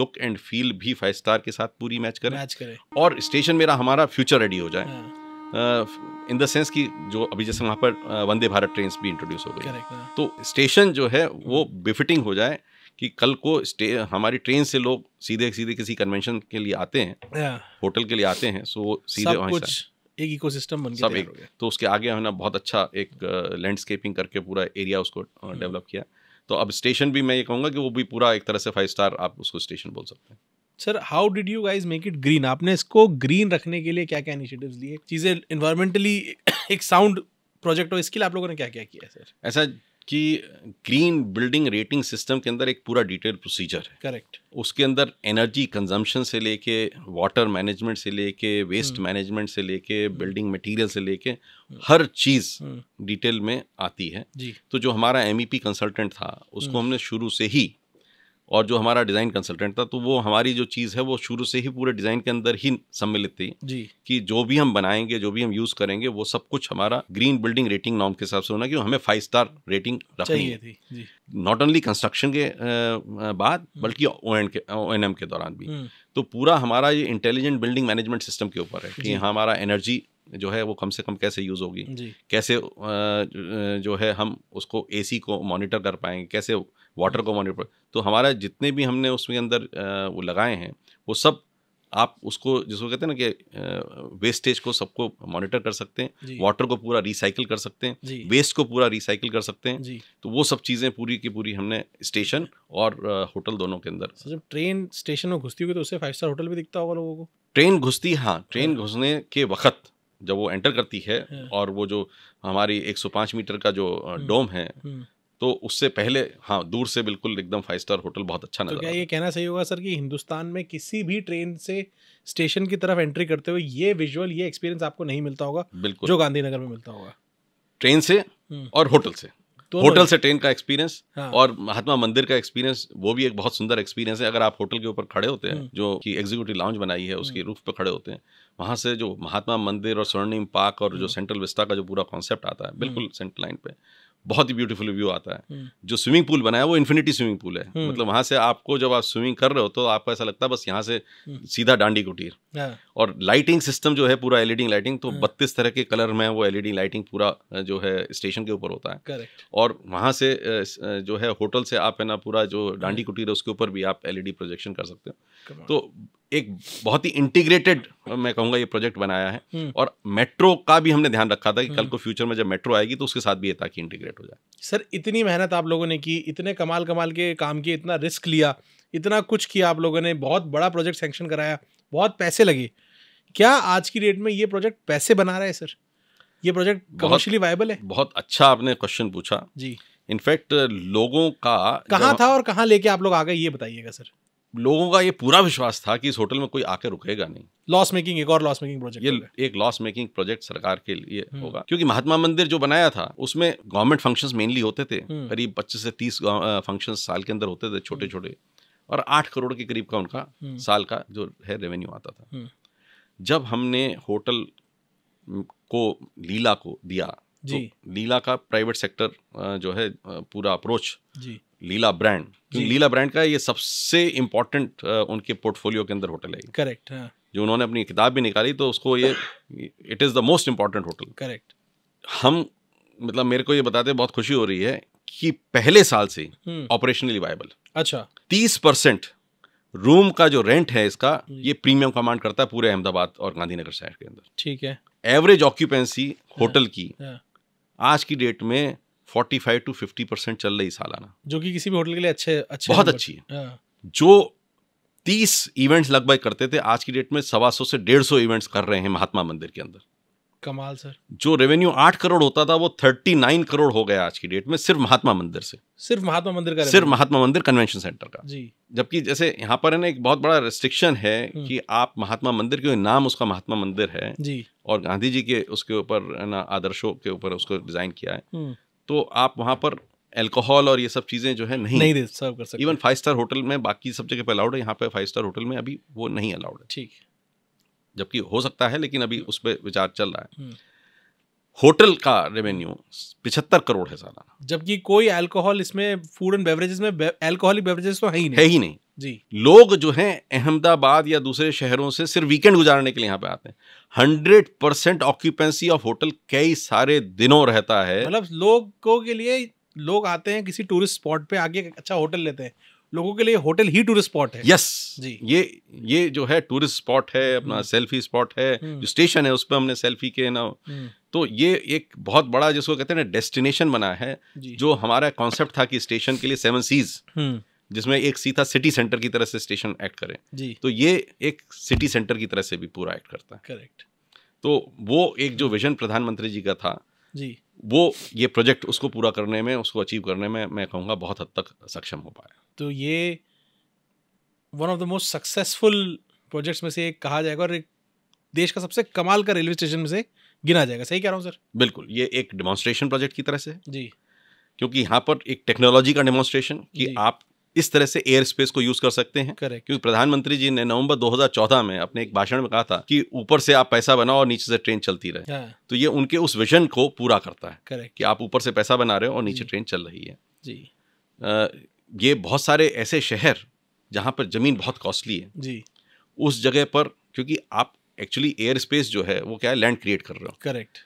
लुक एंड फील भी फाइव स्टार के साथ पूरी मैच करे मैच करे और स्टेशन मेरा हमारा फ्यूचर रेडी हो जाए हाँ। इन द सेंस कि जो अभी जैसे वहाँ पर वंदे भारत ट्रेन भी इंट्रोड्यूस हो गई हाँ। तो स्टेशन जो है वो बिफिटिंग हो जाए कि कल को स्टे हमारी ट्रेन से लोग सीधे सीधे किसी कन्वेंशन के लिए आते हैं होटल हाँ। के लिए आते हैं सो सीधे वहाँ एक इकोसिस्टम बन गया सब एक तो उसके आगे हमने बहुत अच्छा एक लैंडस्केपिंग करके पूरा एरिया उसको डेवलप हम्म। किया तो अब स्टेशन भी मैं ये कहूँगा कि वो भी पूरा एक तरह से फाइव स्टार आप उसको स्टेशन बोल सकते हैं sir how did you guys make it green आपने इसको ग्रीन रखने के लिए क्या क्या इनिशिएटिव्स लिए चीज़ें इन्वायरमेंटली एक साउंड प्रोजेक्ट हो इसके लिए आप लोगों ने क्या क्या किया सर ऐसा कि ग्रीन बिल्डिंग रेटिंग सिस्टम के अंदर एक पूरा डिटेल प्रोसीजर है करेक्ट उसके अंदर एनर्जी कंजम्पशन से लेके वाटर मैनेजमेंट से लेके वेस्ट हम्म। मैनेजमेंट से लेके हम्म। बिल्डिंग मटेरियल से लेके हम्म। हर चीज़ डिटेल में आती है जी तो जो हमारा एम कंसल्टेंट e था उसको हमने शुरू से ही और जो हमारा डिज़ाइन कंसल्टेंट था तो वो हमारी जो चीज़ है वो शुरू से ही पूरे डिज़ाइन के अंदर ही सम्मिलित थी जी कि जो भी हम बनाएंगे जो भी हम यूज़ करेंगे वो सब कुछ हमारा ग्रीन बिल्डिंग रेटिंग नॉर्म के हिसाब से होना क्यों हमें फाइव स्टार रेटिंग रखनी है नॉट ओनली कंस्ट्रक्शन के बाद हम्म। बल्कि ओ एन के ओ एन एम के दौरान भी हम्म। तो पूरा हमारा ये इंटेलिजेंट बिल्डिंग मैनेजमेंट सिस्टम के ऊपर है कि हमारा एनर्जी जो है वो कम से कम कैसे यूज़ होगी कैसे जो है हम उसको एसी को मॉनिटर कर पाएंगे कैसे वाटर को मॉनिटर तो हमारा जितने भी हमने उसके अंदर वो लगाए हैं वो सब आप उसको जिसको कहते हैं ना कि वेस्टेज को सबको मॉनिटर कर सकते हैं वाटर को पूरा रिसाइकिल कर सकते हैं वेस्ट को पूरा रिसाइकिल कर सकते हैं तो वो सब चीज़ें पूरी की पूरी हमने स्टेशन और होटल दोनों के अंदर जब ट्रेन स्टेशन में घुसती होगी तो उससे फाइव स्टार होटल भी दिखता होगा लोगों को ट्रेन घुसती हाँ ट्रेन हाँ। घुसने के वक्त जब वो एंटर करती है हाँ। और वो जो हमारी 105 मीटर का जो डोम हम्म। है हम्म। तो उससे पहले हाँ दूर से बिल्कुल एकदम फाइव स्टार होटल बहुत अच्छा नजर तो क्या ये कहना सही होगा सर कि हिंदुस्तान में किसी भी ट्रेन से स्टेशन की तरफ एंट्री करते हुए ये विजुअल ये एक्सपीरियंस आपको नहीं मिलता होगा बिल्कुल जो गांधीनगर में मिलता होगा ट्रेन से हम्म। और होटल से होटल से ट्रेन का एक्सपीरियंस हाँ। और महात्मा मंदिर का एक्सपीरियंस वो भी एक बहुत सुंदर एक्सपीरियंस है अगर आप होटल के ऊपर खड़े होते हैं हम्म। जो कि एग्जीक्यूटिव लाउंज बनाई है उसकी रूफ हम्म। पे खड़े होते हैं वहाँ से जो महात्मा मंदिर और स्वर्णिम पार्क और जो सेंट्रल विस्टा का जो पूरा कॉन्सेप्ट आता है बिल्कुल सेंट्रल लाइन पे बहुत ही ब्यूटीफुल व्यू आता है हम्म। जो स्विमिंग पूल बना है वो इन्फिनिटी स्विमिंग पूल है हम्म। मतलब वहां से आपको जब आप स्विमिंग कर रहे हो तो आपको ऐसा लगता है बस यहाँ से हम्म। सीधा डांडी कुटीर हाँ। और लाइटिंग सिस्टम जो है पूरा एलईडी लाइटिंग तो बत्तीस तरह के कलर में वो एलईडी लाइटिंग पूरा जो है स्टेशन के ऊपर होता है और वहां से जो है होटल से आप है ना पूरा जो डांडी कुटीर है उसके ऊपर भी आप एलईडी प्रोजेक्शन कर सकते हो तो एक बहुत ही इंटीग्रेटेड मैं कहूँगा ये प्रोजेक्ट बनाया है हम्म। और मेट्रो का भी हमने ध्यान रखा था कि कल हम्म। को फ्यूचर में जब मेट्रो आएगी तो उसके साथ भी ये ताकि इंटीग्रेट हो जाए सर इतनी मेहनत आप लोगों ने की इतने कमाल कमाल के काम किए इतना रिस्क लिया इतना कुछ किया आप लोगों ने बहुत बड़ा प्रोजेक्ट सेंक्शन कराया बहुत पैसे लगे क्या आज की डेट में ये प्रोजेक्ट पैसे बना रहा है सर ये प्रोजेक्ट कमर्शियली वायबल है बहुत अच्छा आपने क्वेश्चन पूछा जी इनफैक्ट लोगों का कहाँ था और कहाँ लेके आप लोग आ गए ये बताइएगा सर लोगों का ये पूरा विश्वास था कि इस होटल में कोई आके रुकेगा नहीं लॉस मेकिंग एक और लॉस मेकिंग प्रोजेक्ट ये एक लॉस मेकिंग प्रोजेक्ट सरकार के लिए हम्म। होगा क्योंकि महात्मा मंदिर जो बनाया था उसमें गवर्नमेंट फंक्शंस मेनली होते थे हम्म। करीब पच्चीस से तीस फंक्शन साल के अंदर होते थे छोटे छोटे हम्म। और आठ करोड़ के करीब का उनका साल का जो है रेवेन्यू आता था जब हमने होटल को लीला को दिया तो जी तो लीला का प्राइवेट सेक्टर जो है पूरा अप्रोच जी लीला ब्रांड लीला ब्रांड का ये सबसे इम्पोर्टेंट उनके पोर्टफोलियो के अंदर होटल है करेक्ट हाँ. जो उन्होंने अपनी किताब भी निकाली तो उसको ये it is the most important hotel correct हम मतलब मेरे को ये बताते बहुत खुशी हो रही है कि पहले साल से ऑपरेशनली हम्म। वायबल अच्छा तीस परसेंट रूम का जो रेंट है इसका ये प्रीमियम कमांड करता है पूरे अहमदाबाद और गांधीनगर शहर के अंदर ठीक है एवरेज ऑक्यूपेंसी होटल की हाँ। आज की डेट में forty five to fifty percent चल रही सालाना जो कि किसी भी होटल के लिए अच्छे अच्छे बहुत अच्छी है हाँ। जो तीस इवेंट्स लगभग करते थे आज की डेट में सवा सौ से डेढ़ सौ इवेंट्स कर रहे हैं महात्मा मंदिर के अंदर कमाल सर जो रेवेन्यू आठ करोड़ होता था वो थर्टी नाइन करोड़ हो गया आज की डेट में सिर्फ महात्मा मंदिर से सिर्फ महात्मा मंदिर का सिर्फ महात्मा मंदिर कन्वेंशन सेंटर का जी जबकि जैसे यहाँ पर है ना एक बहुत बड़ा रेस्ट्रिक्शन है हम्म। कि आप महात्मा मंदिर क्योंकि नाम उसका महात्मा मंदिर है जी और गांधी जी के उसके ऊपर ना आदर्शों के ऊपर उसको डिजाइन किया है हम्म। तो आप वहाँ पर अल्कोहल और ये सब चीज़ें जो है नहीं नहीं दे सर्व कर सकते इवन फाइव स्टार होटल में बाकी सब जगह पर अलाउड है यहाँ पर फाइव स्टार होटल में अभी वो नहीं अलाउड है ठीक जबकि हो सकता है लेकिन अभी उस पर विचार चल रहा है हम्म। होटल का रेवेन्यू पिछहत्तर करोड़ है सालाना जबकि कोई अल्कोहल इसमें फूड एंड बेवरेजेस में अल्कोहलिक बेवरेजेस तो है ही नहीं है ही नहीं जी लोग जो हैं अहमदाबाद या दूसरे शहरों से सिर्फ वीकेंड गुजारने के लिए यहाँ पे आते हैं hundred percent occupancy of hotel कई सारे दिनों रहता है मतलब लोगों के लिए लोग आते हैं किसी टूरिस्ट स्पॉट पे आगे अच्छा होटल लेते हैं लोगों के लिए होटल ही टूरिस्ट स्पॉट है यस yes, जी ये ये जो है टूरिस्ट स्पॉट है अपना सेल्फी हम्म। स्पॉट है हम्म। जो स्टेशन है उस पर हमने सेल्फी के ना हम्म। तो ये एक बहुत बड़ा जिसको कहते हैं ना डेस्टिनेशन बना है जो हमारा कॉन्सेप्ट था कि स्टेशन के लिए सेवन सीज हम्म। जिसमें एक सी था सिटी सेंटर की तरह से स्टेशन एक्ट करें तो ये एक सिटी सेंटर की तरह से भी पूरा एक्ट करता है करेक्ट तो वो एक जो विजन प्रधानमंत्री जी का था जी वो ये प्रोजेक्ट उसको पूरा करने में उसको अचीव करने में मैं कहूँगा बहुत हद तक सक्षम हो पाया तो ये one of the most successful projects में से एक कहा जाएगा और एक देश का सबसे कमाल का रेलवे स्टेशन में से गिना जाएगा सही कह रहा हूँ सर बिल्कुल ये एक डेमोन्स्ट्रेशन प्रोजेक्ट की तरह से जी क्योंकि यहाँ पर एक टेक्नोलॉजी का डेमोन्स्ट्रेशन कि आप इस तरह से एयर स्पेस को यूज कर सकते हैं करेक्ट क्योंकि प्रधानमंत्री जी ने नवंबर 2014 में अपने एक भाषण में कहा था कि ऊपर से आप पैसा बनाओ और नीचे से ट्रेन चलती रहे हाँ। तो ये उनके उस विजन को पूरा करता है करेक्ट कि आप ऊपर से पैसा बना रहे हो और नीचे ट्रेन चल रही है जी आ, ये बहुत सारे ऐसे शहर जहाँ पर जमीन बहुत कॉस्टली है जी उस जगह पर क्योंकि आप एक्चुअली एयर स्पेस जो है वो क्या है लैंड क्रिएट कर रहा हूँ करेक्ट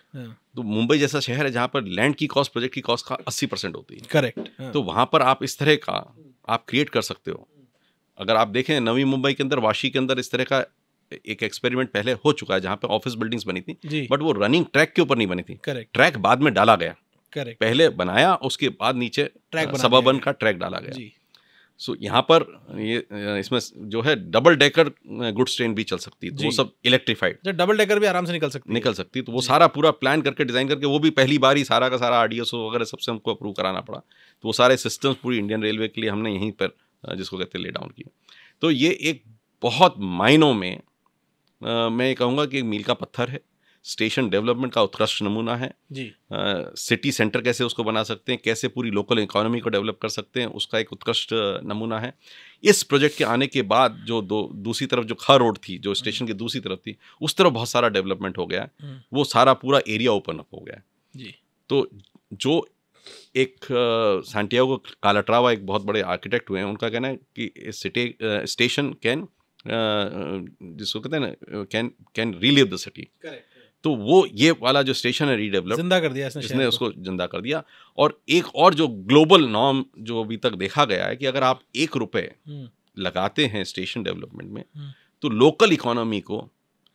तो मुंबई जैसा शहर है जहाँ पर लैंड की कॉस्ट प्रोजेक्ट की कॉस्ट का अस्सी परसेंट होती है करेक्ट हाँ। तो वहाँ पर आप इस तरह का आप क्रिएट कर सकते हो अगर आप देखें नवी मुंबई के अंदर वाशी के अंदर इस तरह का एक एक्सपेरिमेंट पहले हो चुका है जहाँ पे ऑफिस बिल्डिंग्स बनी थी बट वो रनिंग ट्रैक के ऊपर नहीं बनी थी करेक्ट ट्रैक बाद में डाला गया करेक्ट पहले बनाया उसके बाद नीचे ट्रैक सबाबन का ट्रैक डाला गया सो so, यहाँ पर ये इसमें जो है डबल डेकर गुड्स ट्रेन भी चल सकती है तो वो सब इलेक्ट्रीफाइड डबल डेकर भी आराम से निकल सकती निकल सकती तो वो सारा पूरा प्लान करके डिजाइन करके वो भी पहली बार ही सारा का सारा आर वगैरह सबसे हमको अप्रूव कराना पड़ा तो वो सारे सिस्टम्स पूरी इंडियन रेलवे के लिए हमने यहीं पर जिसको कहते हैं ले डाउन किया तो ये एक बहुत मायनों में मैं ये कहूँगा कि एक मील का पत्थर है स्टेशन डेवलपमेंट का उत्कृष्ट नमूना है जी सिटी सेंटर कैसे उसको बना सकते हैं कैसे पूरी लोकल इकोनॉमी को डेवलप कर सकते हैं उसका एक उत्कृष्ट नमूना है इस प्रोजेक्ट के आने के बाद जो दो दूसरी तरफ जो खर रोड थी जो हम्म। स्टेशन की दूसरी तरफ थी उस तरफ बहुत सारा डेवलपमेंट हो गया हम्म। वो सारा पूरा एरिया ओपन अप हो गया जी तो जो एक सेंटियागो कालाट्रावा एक बहुत बड़े आर्किटेक्ट हुए हैं उनका कहना है कि सिटी स्टेशन कैन जिसको कहते हैं ना can can relieve the city correct तो वो ये वाला जो स्टेशन है रीडेवलप जिंदा कर दिया इसने, इसने उसको जिंदा कर दिया और एक और जो ग्लोबल नॉर्म जो अभी तक देखा गया है कि अगर आप एक रुपए हम्म। लगाते हैं स्टेशन डेवलपमेंट में हम्म। तो लोकल इकोनॉमी को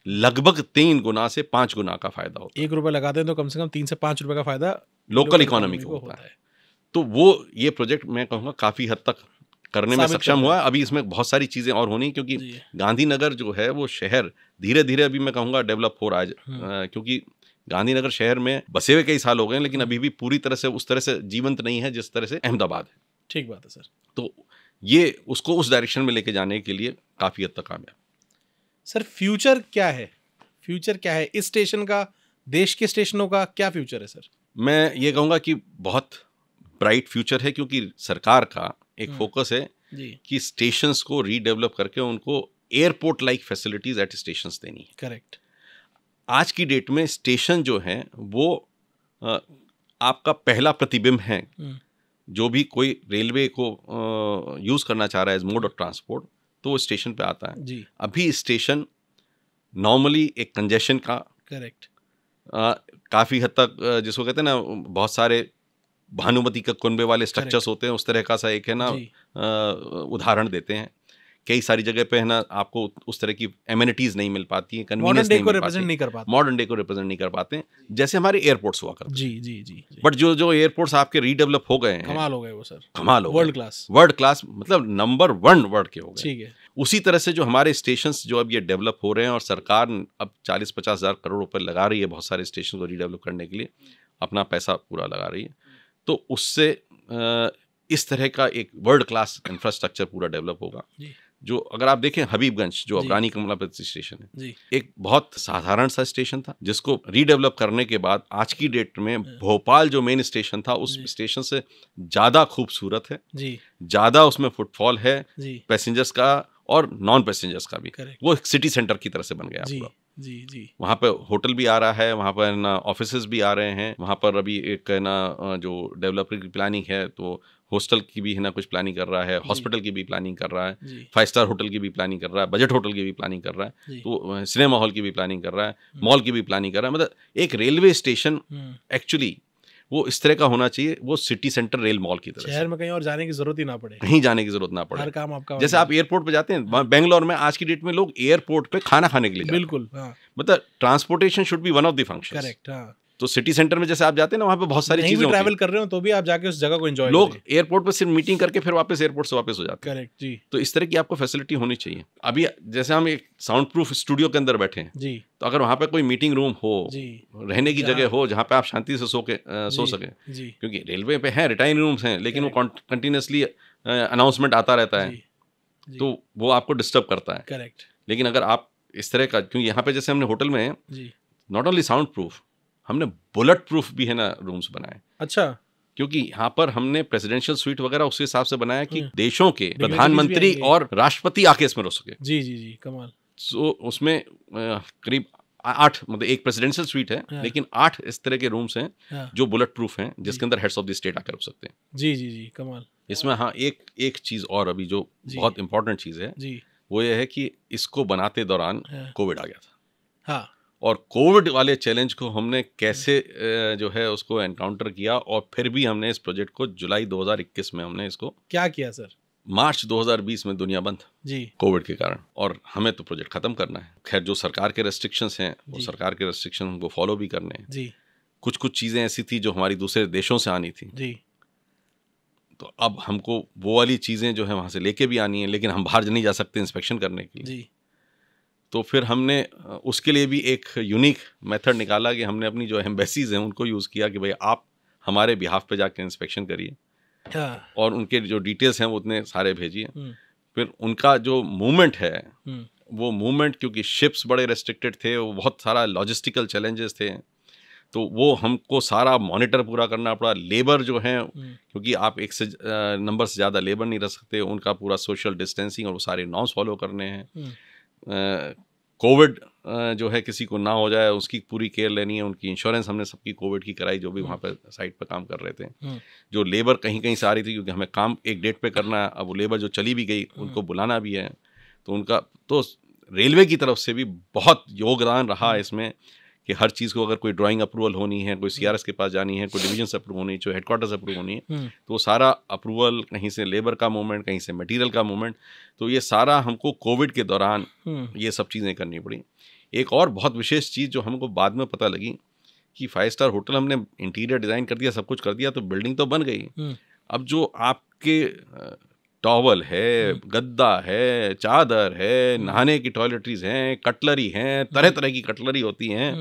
लगभग तीन गुना से पांच गुना का फायदा होता है एक रुपये लगाते हैं तो कम से कम तीन से पांच रुपए का फायदा लोकल इकोनॉमी को होता है तो वो ये प्रोजेक्ट मैं कहूँगा काफ़ी हद तक करने में सक्षम हुआ अभी इसमें बहुत सारी चीज़ें और होनी क्योंकि गांधीनगर जो है वो शहर धीरे धीरे अभी मैं कहूँगा डेवलप हो रहा है हम्म। क्योंकि गांधीनगर शहर में बसे हुए कई साल हो गए हैं लेकिन हम्म। अभी भी पूरी तरह से उस तरह से जीवंत नहीं है जिस तरह से अहमदाबाद है ठीक बात है सर तो ये उसको उस डायरेक्शन में लेके जाने के लिए काफ़ी हद तक कामयाब सर फ्यूचर क्या है फ्यूचर क्या है इस स्टेशन का देश के स्टेशनों का क्या फ्यूचर है सर मैं ये कहूँगा कि बहुत ब्राइट फ्यूचर है क्योंकि सरकार का एक हम्म। फोकस है कि स्टेशन को रीडेवलप करके उनको airport like facilities at station देनी है करेक्ट आज की डेट में स्टेशन जो है वो आपका पहला प्रतिबिंब है हम्म। जो भी कोई रेलवे को यूज़ करना चाह रहा है एज मोड ऑफ ट्रांसपोर्ट तो वो स्टेशन पे आता है जी अभी स्टेशन नॉर्मली एक कंजेशन का करेक्ट काफ़ी हद तक जिसको कहते हैं ना बहुत सारे भानुमति के कुनबे वाले स्ट्रक्चर्स होते हैं उस तरह का सा एक है ना उदाहरण देते हैं कई सारी जगह पे है ना आपको उस तरह की एमिनिटीज नहीं मिल पाती है कन्वीनियंस नहीं, नहीं कर पाते मॉडर्न डे को रिप्रेजेंट नहीं कर पाते जैसे हमारे एयरपोर्ट्स हुआ करते जी जी जी, बट जो जो एयरपोर्ट्स आपके रीडेवलप हो गए हैं कमाल हो गए वो सर कमाल हो वर्ल्ड क्लास वर्ल्ड क्लास मतलब नंबर वन वर्ल्ड के हो गए ठीक है उसी तरह से जो हमारे स्टेशन जो अब ये डेवलप हो रहे हैं और सरकार अब चालीस पचास हजार करोड़ रुपए लगा रही है बहुत सारे स्टेशन को रीडेवलप करने के लिए अपना पैसा पूरा लगा रही है तो उससे इस तरह का एक वर्ल्ड क्लास इंफ्रास्ट्रक्चर पूरा डेवलप होगा जो अगर आप देखें हबीबगंज जो अफगानी कमलापति स्टेशन है एक बहुत साधारण सा स्टेशन था जिसको रीडेवलप करने के बाद आज की डेट में हाँ। भोपाल जो मेन स्टेशन था उस स्टेशन से ज़्यादा खूबसूरत है ज़्यादा उसमें फुटफॉल है पैसेंजर्स का और नॉन पैसेंजर्स का भी वो सिटी सेंटर की तरह से बन गया पूरा जी जी वहाँ पर होटल भी आ रहा है वहाँ पर ना ऑफिस भी आ रहे हैं वहाँ पर अभी एक ना जो डेवलपर की प्लानिंग है तो हॉस्टल की भी है ना कुछ प्लानिंग कर रहा है हॉस्पिटल की भी प्लानिंग कर रहा है फाइव स्टार होटल की भी प्लानिंग कर रहा है बजट होटल की भी प्लानिंग कर रहा है तो सिनेमा हॉल की भी प्लानिंग कर रहा है हम्म। मॉल की भी प्लानिंग कर रहा है मतलब एक रेलवे स्टेशन हम्म। एक्चुअली वो इस तरह का होना चाहिए वो सिटी सेंटर रेल मॉल की तरह शहर में कहीं और जाने की जरूरत ही ना पड़े कहीं जाने की जरूरत ना पड़े हर काम आपका जैसे आप एयरपोर्ट पे जाते हैं बेंगलोर में आज की डेट में लोग एयरपोर्ट पे खाना खाने के लिए बिल्कुल हाँ। मतलब transportation should be one of the function correct हाँ तो सिटी सेंटर में जैसे आप जाते हैं ना वहाँ पे बहुत सारी चीजें ट्रैवल कर रहे हो तो भी आप जाके उस जगह को एंजॉय लोग एयरपोर्ट पर सिर्फ मीटिंग करके फिर वापस एयरपोर्ट से वापस हो जाते हैं करेक्ट जी तो इस तरह की आपको फैसिलिटी होनी चाहिए अभी जैसे हम एक साउंड प्रूफ स्टूडियो के अंदर बैठे हैं जी तो अगर वहाँ पे कोई मीटिंग रूम हो रहने की जगह हो जहाँ पे आप शांति से सो के सो सकें क्योंकि रेलवे पे हैं रिटायरिंग रूम्स हैं लेकिन वो कंटिन्यूसली अनाउंसमेंट आता रहता है तो वो आपको डिस्टर्ब करता है करेक्ट लेकिन अगर आप इस तरह का क्योंकि यहाँ पे जैसे हमने होटल में नॉट ओनली साउंड प्रूफ हमने बुलेट प्रूफ भी है ना रूम्स बनाए अच्छा क्योंकि यहाँ पर हमने प्रेसिडेंशियल स्वीट वगैरह उस हिसाब से बनाया कि हम्म। देशों के प्रधानमंत्री और राष्ट्रपति आके इसमें रो सके जी जी जी कमाल सो उसमें करीब आठ मतलब एक प्रेसिडेंशियल स्वीट है हाँ। लेकिन आठ इस तरह के रूम्स हैं हाँ। जो बुलेट प्रूफ हैं जिसके अंदर हेड्स ऑफ द स्टेट आकर रुक सकते हैं जी जी जी कमाल इसमें हाँ एक एक चीज और अभी जो बहुत इंपॉर्टेंट चीज है जी वो ये है कि इसको बनाते दौरान कोविड हाँ। आ गया था हाँ और कोविड वाले चैलेंज को हमने कैसे जो है उसको एनकाउंटर किया और फिर भी हमने इस प्रोजेक्ट को जुलाई 2021 में हमने इसको क्या किया सर मार्च 2020 में दुनिया बंद जी कोविड के कारण और हमें तो प्रोजेक्ट खत्म करना है खैर जो सरकार के रेस्ट्रिक्शंस हैं वो सरकार के रेस्ट्रिक्शन हमको फॉलो भी करने हैं जी कुछ कुछ चीज़ें ऐसी थी जो हमारी दूसरे देशों से आनी थी जी तो अब हमको वो वाली चीज़ें जो है वहाँ से लेके भी आनी है लेकिन हम बाहर नहीं जा सकते इंस्पेक्शन करने के लिए जी तो फिर हमने उसके लिए भी एक यूनिक मेथड निकाला कि हमने अपनी जो एम्बेसीज हैं उनको यूज़ किया कि भाई आप हमारे बिहाफ पे जाके इंस्पेक्शन करिए अच्छा। और उनके जो डिटेल्स हैं वो उतने सारे भेजिए हम्म। फिर उनका जो मूवमेंट है हम्म। वो मूवमेंट क्योंकि शिप्स बड़े रेस्ट्रिक्टेड थे वो बहुत सारा लॉजिस्टिकल चैलेंजेस थे तो वो हमको सारा मॉनिटर पूरा करना पड़ा लेबर जो है हम्म। क्योंकि आप एक से नंबर से ज़्यादा लेबर नहीं रख सकते उनका पूरा सोशल डिस्टेंसिंग और वो सारे नॉर्म्स फॉलो करने हैं कोविड जो है किसी को ना हो जाए उसकी पूरी केयर लेनी है उनकी इंश्योरेंस हमने सबकी कोविड की कराई जो भी हम्म। वहाँ पर साइट पर काम कर रहे थे हम्म। जो लेबर कहीं कहीं से आ रही थी क्योंकि हमें काम एक डेट पे करना है अब वो लेबर जो चली भी गई हम्म। उनको बुलाना भी है तो उनका तो रेलवे की तरफ से भी बहुत योगदान रहा इसमें कि हर चीज़ को अगर कोई ड्राइंग अप्रूवल होनी है कोई सी के पास जानी है कोई डिवीजन अप्रूव होनी है हेडक्वार्टर्स हम्म। अप्रूव होनी है तो सारा अप्रूवल कहीं से लेबर का मूवमेंट कहीं से मटेरियल का मूवमेंट तो ये सारा हमको कोविड के दौरान हम्म। ये सब चीज़ें करनी पड़ी एक और बहुत विशेष चीज़ जो हमको बाद में पता लगी कि फाइव स्टार होटल हमने इंटीरियर डिज़ाइन कर दिया सब कुछ कर दिया तो बिल्डिंग तो बन गई हम्म। अब जो आपके टॉवल है हम्म। गद्दा है चादर है हम्म। नहाने की टॉयलेटरीज हैं कटलरी हैं हम्म। तरह तरह की कटलरी होती हैं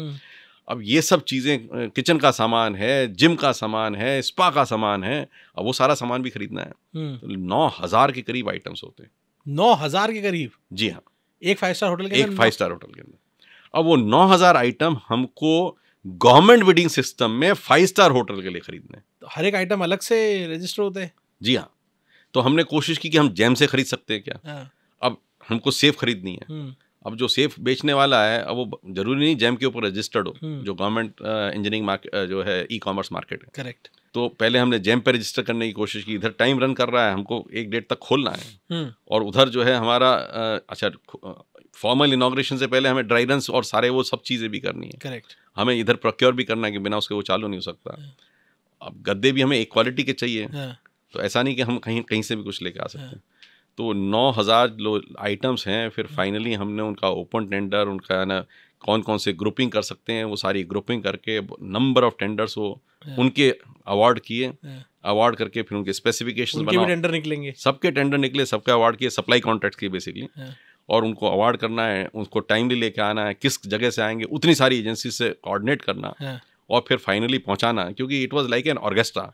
अब ये सब चीज़ें किचन का सामान है जिम का सामान है स्पा का सामान है अब वो सारा सामान भी खरीदना है तो नौ हज़ार के करीब आइटम्स होते हैं नौ हज़ार के करीब जी हाँ एक फाइव स्टार होटल के एक फाइव स्टार होटल के अंदर अब वो नौ हज़ार आइटम हमको गवर्नमेंट बिडिंग सिस्टम में फाइव स्टार होटल के लिए खरीदने तो हर एक आइटम अलग से रजिस्टर होते हैं जी हाँ तो हमने कोशिश की कि हम जैम से खरीद सकते हैं क्या हाँ। अब हमको सेफ खरीदनी है हम्म। अब जो सेफ बेचने वाला है अब वो जरूरी नहीं जैम के ऊपर रजिस्टर्ड हो हम्म। जो गवर्नमेंट इंजीनियरिंग मार्केट जो है ई कॉमर्स मार्केट है करेक्ट तो पहले हमने जैम पे रजिस्टर करने की कोशिश की इधर टाइम रन कर रहा है हमको एक डेट तक खोलना है हम्म। और उधर जो है हमारा अच्छा फॉर्मल इनाग्रेशन से पहले हमें ड्राई रन और सारे वो सब चीज़ें भी करनी है करेक्ट हमें इधर प्रोक्योर भी करना है कि बिना उसके वो चालू नहीं हो सकता हाँ। अब गद्दे भी हमें एक क्वालिटी के चाहिए हाँ। तो ऐसा नहीं कि हम कहीं कहीं से भी कुछ लेके आ सकते हैं हाँ। तो नौ हज़ार आइटम्स हैं फिर फाइनली हाँ। हमने उनका ओपन टेंडर उनका है ना कौन कौन से ग्रुपिंग कर सकते हैं वो सारी ग्रुपिंग करके नंबर ऑफ टेंडर्स वो हाँ। उनके अवार्ड किए अवार्ड करके फिर उनके स्पेसिफिकेशन उनके टेंडर निकलेंगे सबके टेंडर निकले सबके अवार्ड किए सप्लाई कॉन्ट्रैक्ट किए बेसिकली और उनको अवार्ड करना है उनको टाइमली लेके आना है किस जगह से आएंगे उतनी सारी एजेंसी से कोऑर्डिनेट करना और फिर फाइनली पहुंचाना क्योंकि it was like an orchestra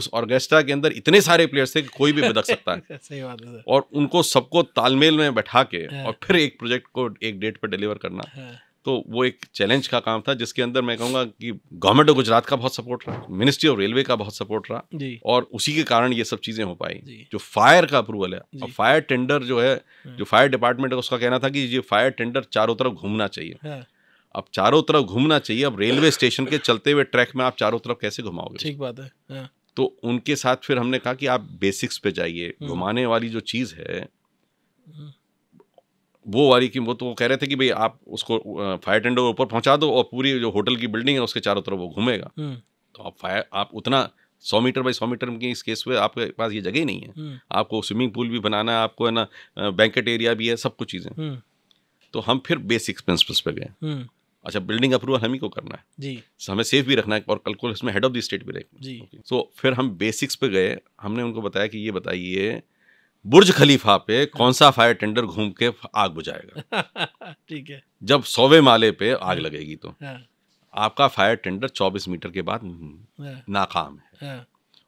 उस ऑर्गेस्ट्रा के अंदर इतने सारे प्लेयर्स थे कि कोई भी बदक सकता है सही बात है और उनको सबको तालमेल में बैठा के हाँ। और फिर एक प्रोजेक्ट को एक डेट पर डिलीवर करना हाँ। तो वो एक चैलेंज का काम था जिसके अंदर मैं कहूँगा कि गवर्नमेंट ऑफ गुजरात का बहुत सपोर्ट रहा मिनिस्ट्री ऑफ रेलवे का बहुत सपोर्ट रहा और उसी के कारण ये सब चीज़ें हो पाई जो फायर का अप्रूवल है और फायर टेंडर जो है हाँ। जो फायर डिपार्टमेंट है उसका कहना था कि ये फायर टेंडर चारों तरफ घूमना चाहिए अब चारों तरफ घूमना चाहिए अब रेलवे स्टेशन के चलते हुए ट्रैक में आप चारों तरफ कैसे घुमाओगे ठीक बात है हाँ। तो उनके साथ फिर हमने कहा कि आप बेसिक्स पे जाइए हम्म। घुमाने वाली जो चीज़ है हम्म। वो वाली की वो तो वो कह रहे थे कि भाई आप उसको फायर टेंडर ऊपर पहुंचा दो और पूरी जो होटल की बिल्डिंग है उसके चारों तरफ वो घूमेगा हम्म। तो आप फायर आप उतना सौ मीटर बाई सौ मीटर के इस केस में आपके पास ये जगह ही नहीं है आपको स्विमिंग पूल भी बनाना है आपको है ना बैंकेट एरिया भी है सब कुछ चीज़ें तो हम फिर बेसिक्स प्रिंसिपल्स पे गए अच्छा बिल्डिंग अप्रूवल हम ही को करना है जी so, हमें सेफ भी रखना है और कल को इसमें हेड ऑफ द स्टेट भी रहेगा जी सो okay. so, फिर हम बेसिक्स पे गए हमने उनको बताया कि ये बताइए बुर्ज खलीफा पे कौन सा फायर टेंडर घूम के आग बुझाएगा ठीक है जब सौवे माले पे आग हाँ। लगेगी तो हाँ। आपका फायर टेंडर 24 मीटर के बाद हाँ। नाकाम है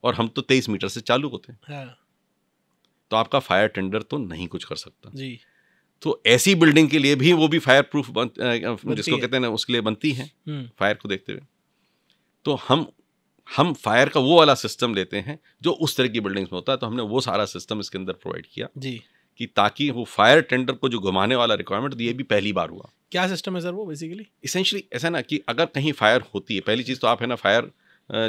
और हम तो 23 मीटर से चालू होते हैं तो आपका फायर टेंडर तो नहीं कुछ कर सकता जी तो ऐसी बिल्डिंग के लिए भी वो भी फायर प्रूफ बन जिसको कहते हैं ना उसके लिए बनती है फायर हम्म। को देखते हुए तो हम हम फायर का वो वाला सिस्टम लेते हैं जो उस तरह की बिल्डिंग्स में होता है तो हमने वो सारा सिस्टम इसके अंदर प्रोवाइड किया जी कि ताकि वो फायर टेंडर को जो घुमाने वाला रिक्वायरमेंट ये भी पहली बार हुआ क्या सिस्टम है सर वो बेसिकली इसेंशली ऐसा ना कि अगर कहीं फायर होती है पहली चीज़ तो आप है ना फायर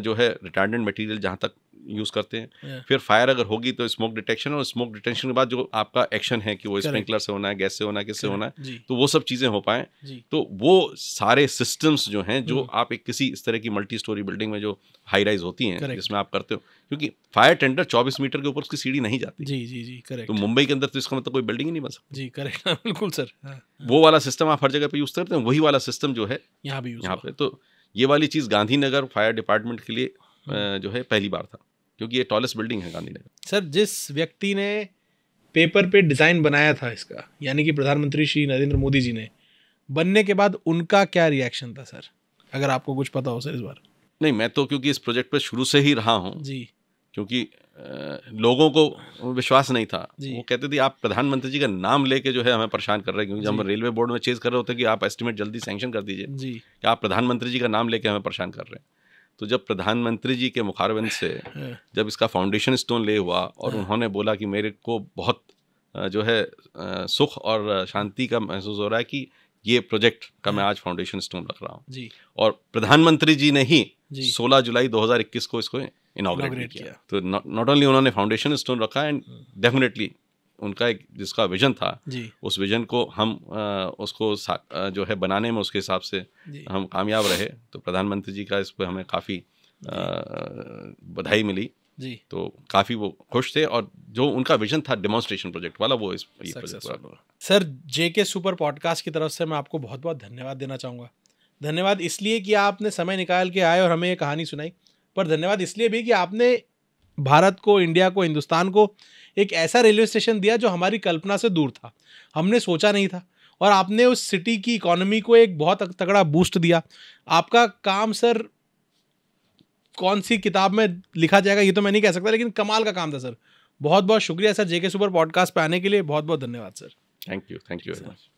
जो है रिटार्डेंट मटेरियल जहाँ तक यूज़ करते हैं yeah. फिर फायर अगर होगी तो स्मोक डिटेक्शन और स्मोक डिटेक्शन के बाद जो आपका एक्शन है कि वो स्प्रिंकलर से होना है गैस से होना है किससे होना है तो वो सब चीज़ें हो पाए तो वो सारे सिस्टम्स जो हैं जो hmm. आप एक किसी इस तरह की मल्टी स्टोरी बिल्डिंग में जो हाई राइज होती हैं जिसमें आप करते हो क्योंकि फायर टेंडर चौबीस मीटर के ऊपर उसकी सीढ़ी नहीं जाती जी जी जी करेक्ट तो मुंबई के अंदर तो इसका मतलब कोई बिल्डिंग ही नहीं बन सकती जी करेक्ट बिल्कुल सर हाँ, हाँ। वो वाला सिस्टम आप हर जगह पे यूज़ करते हैं वही वाला सिस्टम जो है यहाँ भी यहाँ पे तो ये वाली चीज़ गांधीनगर फायर डिपार्टमेंट के लिए हम्म। जो है पहली बार था क्योंकि ये टॉलेस्ट बिल्डिंग है गांधीनगर सर जिस व्यक्ति ने पेपर पे डिज़ाइन बनाया था इसका यानी कि प्रधानमंत्री श्री नरेंद्र मोदी जी ने बनने के बाद उनका क्या रिएक्शन था सर अगर आपको कुछ पता हो सर इस बार नहीं मैं तो क्योंकि इस प्रोजेक्ट पर शुरू से ही रहा हूँ जी क्योंकि लोगों को विश्वास नहीं था वो कहते थे आप प्रधानमंत्री जी का नाम लेके जो है हमें परेशान कर रहे हैं क्योंकि जब हम रेलवे बोर्ड में चेज कर रहे होते कि आप एस्टिमेट जल्दी सैंक्शन कर दीजिए कि आप प्रधानमंत्री जी का नाम लेके हमें परेशान कर रहे हैं तो जब प्रधानमंत्री जी के मुखारबंद से हाँ। जब इसका फाउंडेशन स्टोन ले हुआ और हाँ। उन्होंने बोला कि मेरे को बहुत जो है सुख और शांति का महसूस हो रहा है कि ये प्रोजेक्ट का हाँ। मैं आज फाउंडेशन स्टोन रख रहा हूँ और प्रधानमंत्री जी ने ही 16 जुलाई 2021 को इसको इनाग्रेट किया तो नॉट ओनली उन्होंने फाउंडेशन स्टोन रखा एंड डेफिनेटली उनका एक जिसका विजन था उस विजन को हम आ, उसको आ, जो है बनाने में उसके हिसाब से हम कामयाब रहे तो प्रधानमंत्री जी का इस पर हमें काफ़ी बधाई मिली जी तो काफ़ी वो खुश थे और जो उनका विजन था डेमोन्स्ट्रेशन प्रोजेक्ट वाला वो इस ये प्रोजेक्ट सर जे के सुपर पॉडकास्ट की तरफ से मैं आपको बहुत बहुत धन्यवाद देना चाहूँगा धन्यवाद इसलिए कि आपने समय निकाल के आए और हमें ये कहानी सुनाई पर धन्यवाद इसलिए भी कि आपने भारत को इंडिया को हिंदुस्तान को एक ऐसा रेलवे स्टेशन दिया जो हमारी कल्पना से दूर था हमने सोचा नहीं था और आपने उस सिटी की इकोनॉमी को एक बहुत तगड़ा बूस्ट दिया आपका काम सर कौन सी किताब में लिखा जाएगा ये तो मैं नहीं कह सकता लेकिन कमाल का काम था सर बहुत बहुत शुक्रिया सर जेके सुपर पॉडकास्ट पे आने के लिए बहुत बहुत धन्यवाद sir thank you thank you very much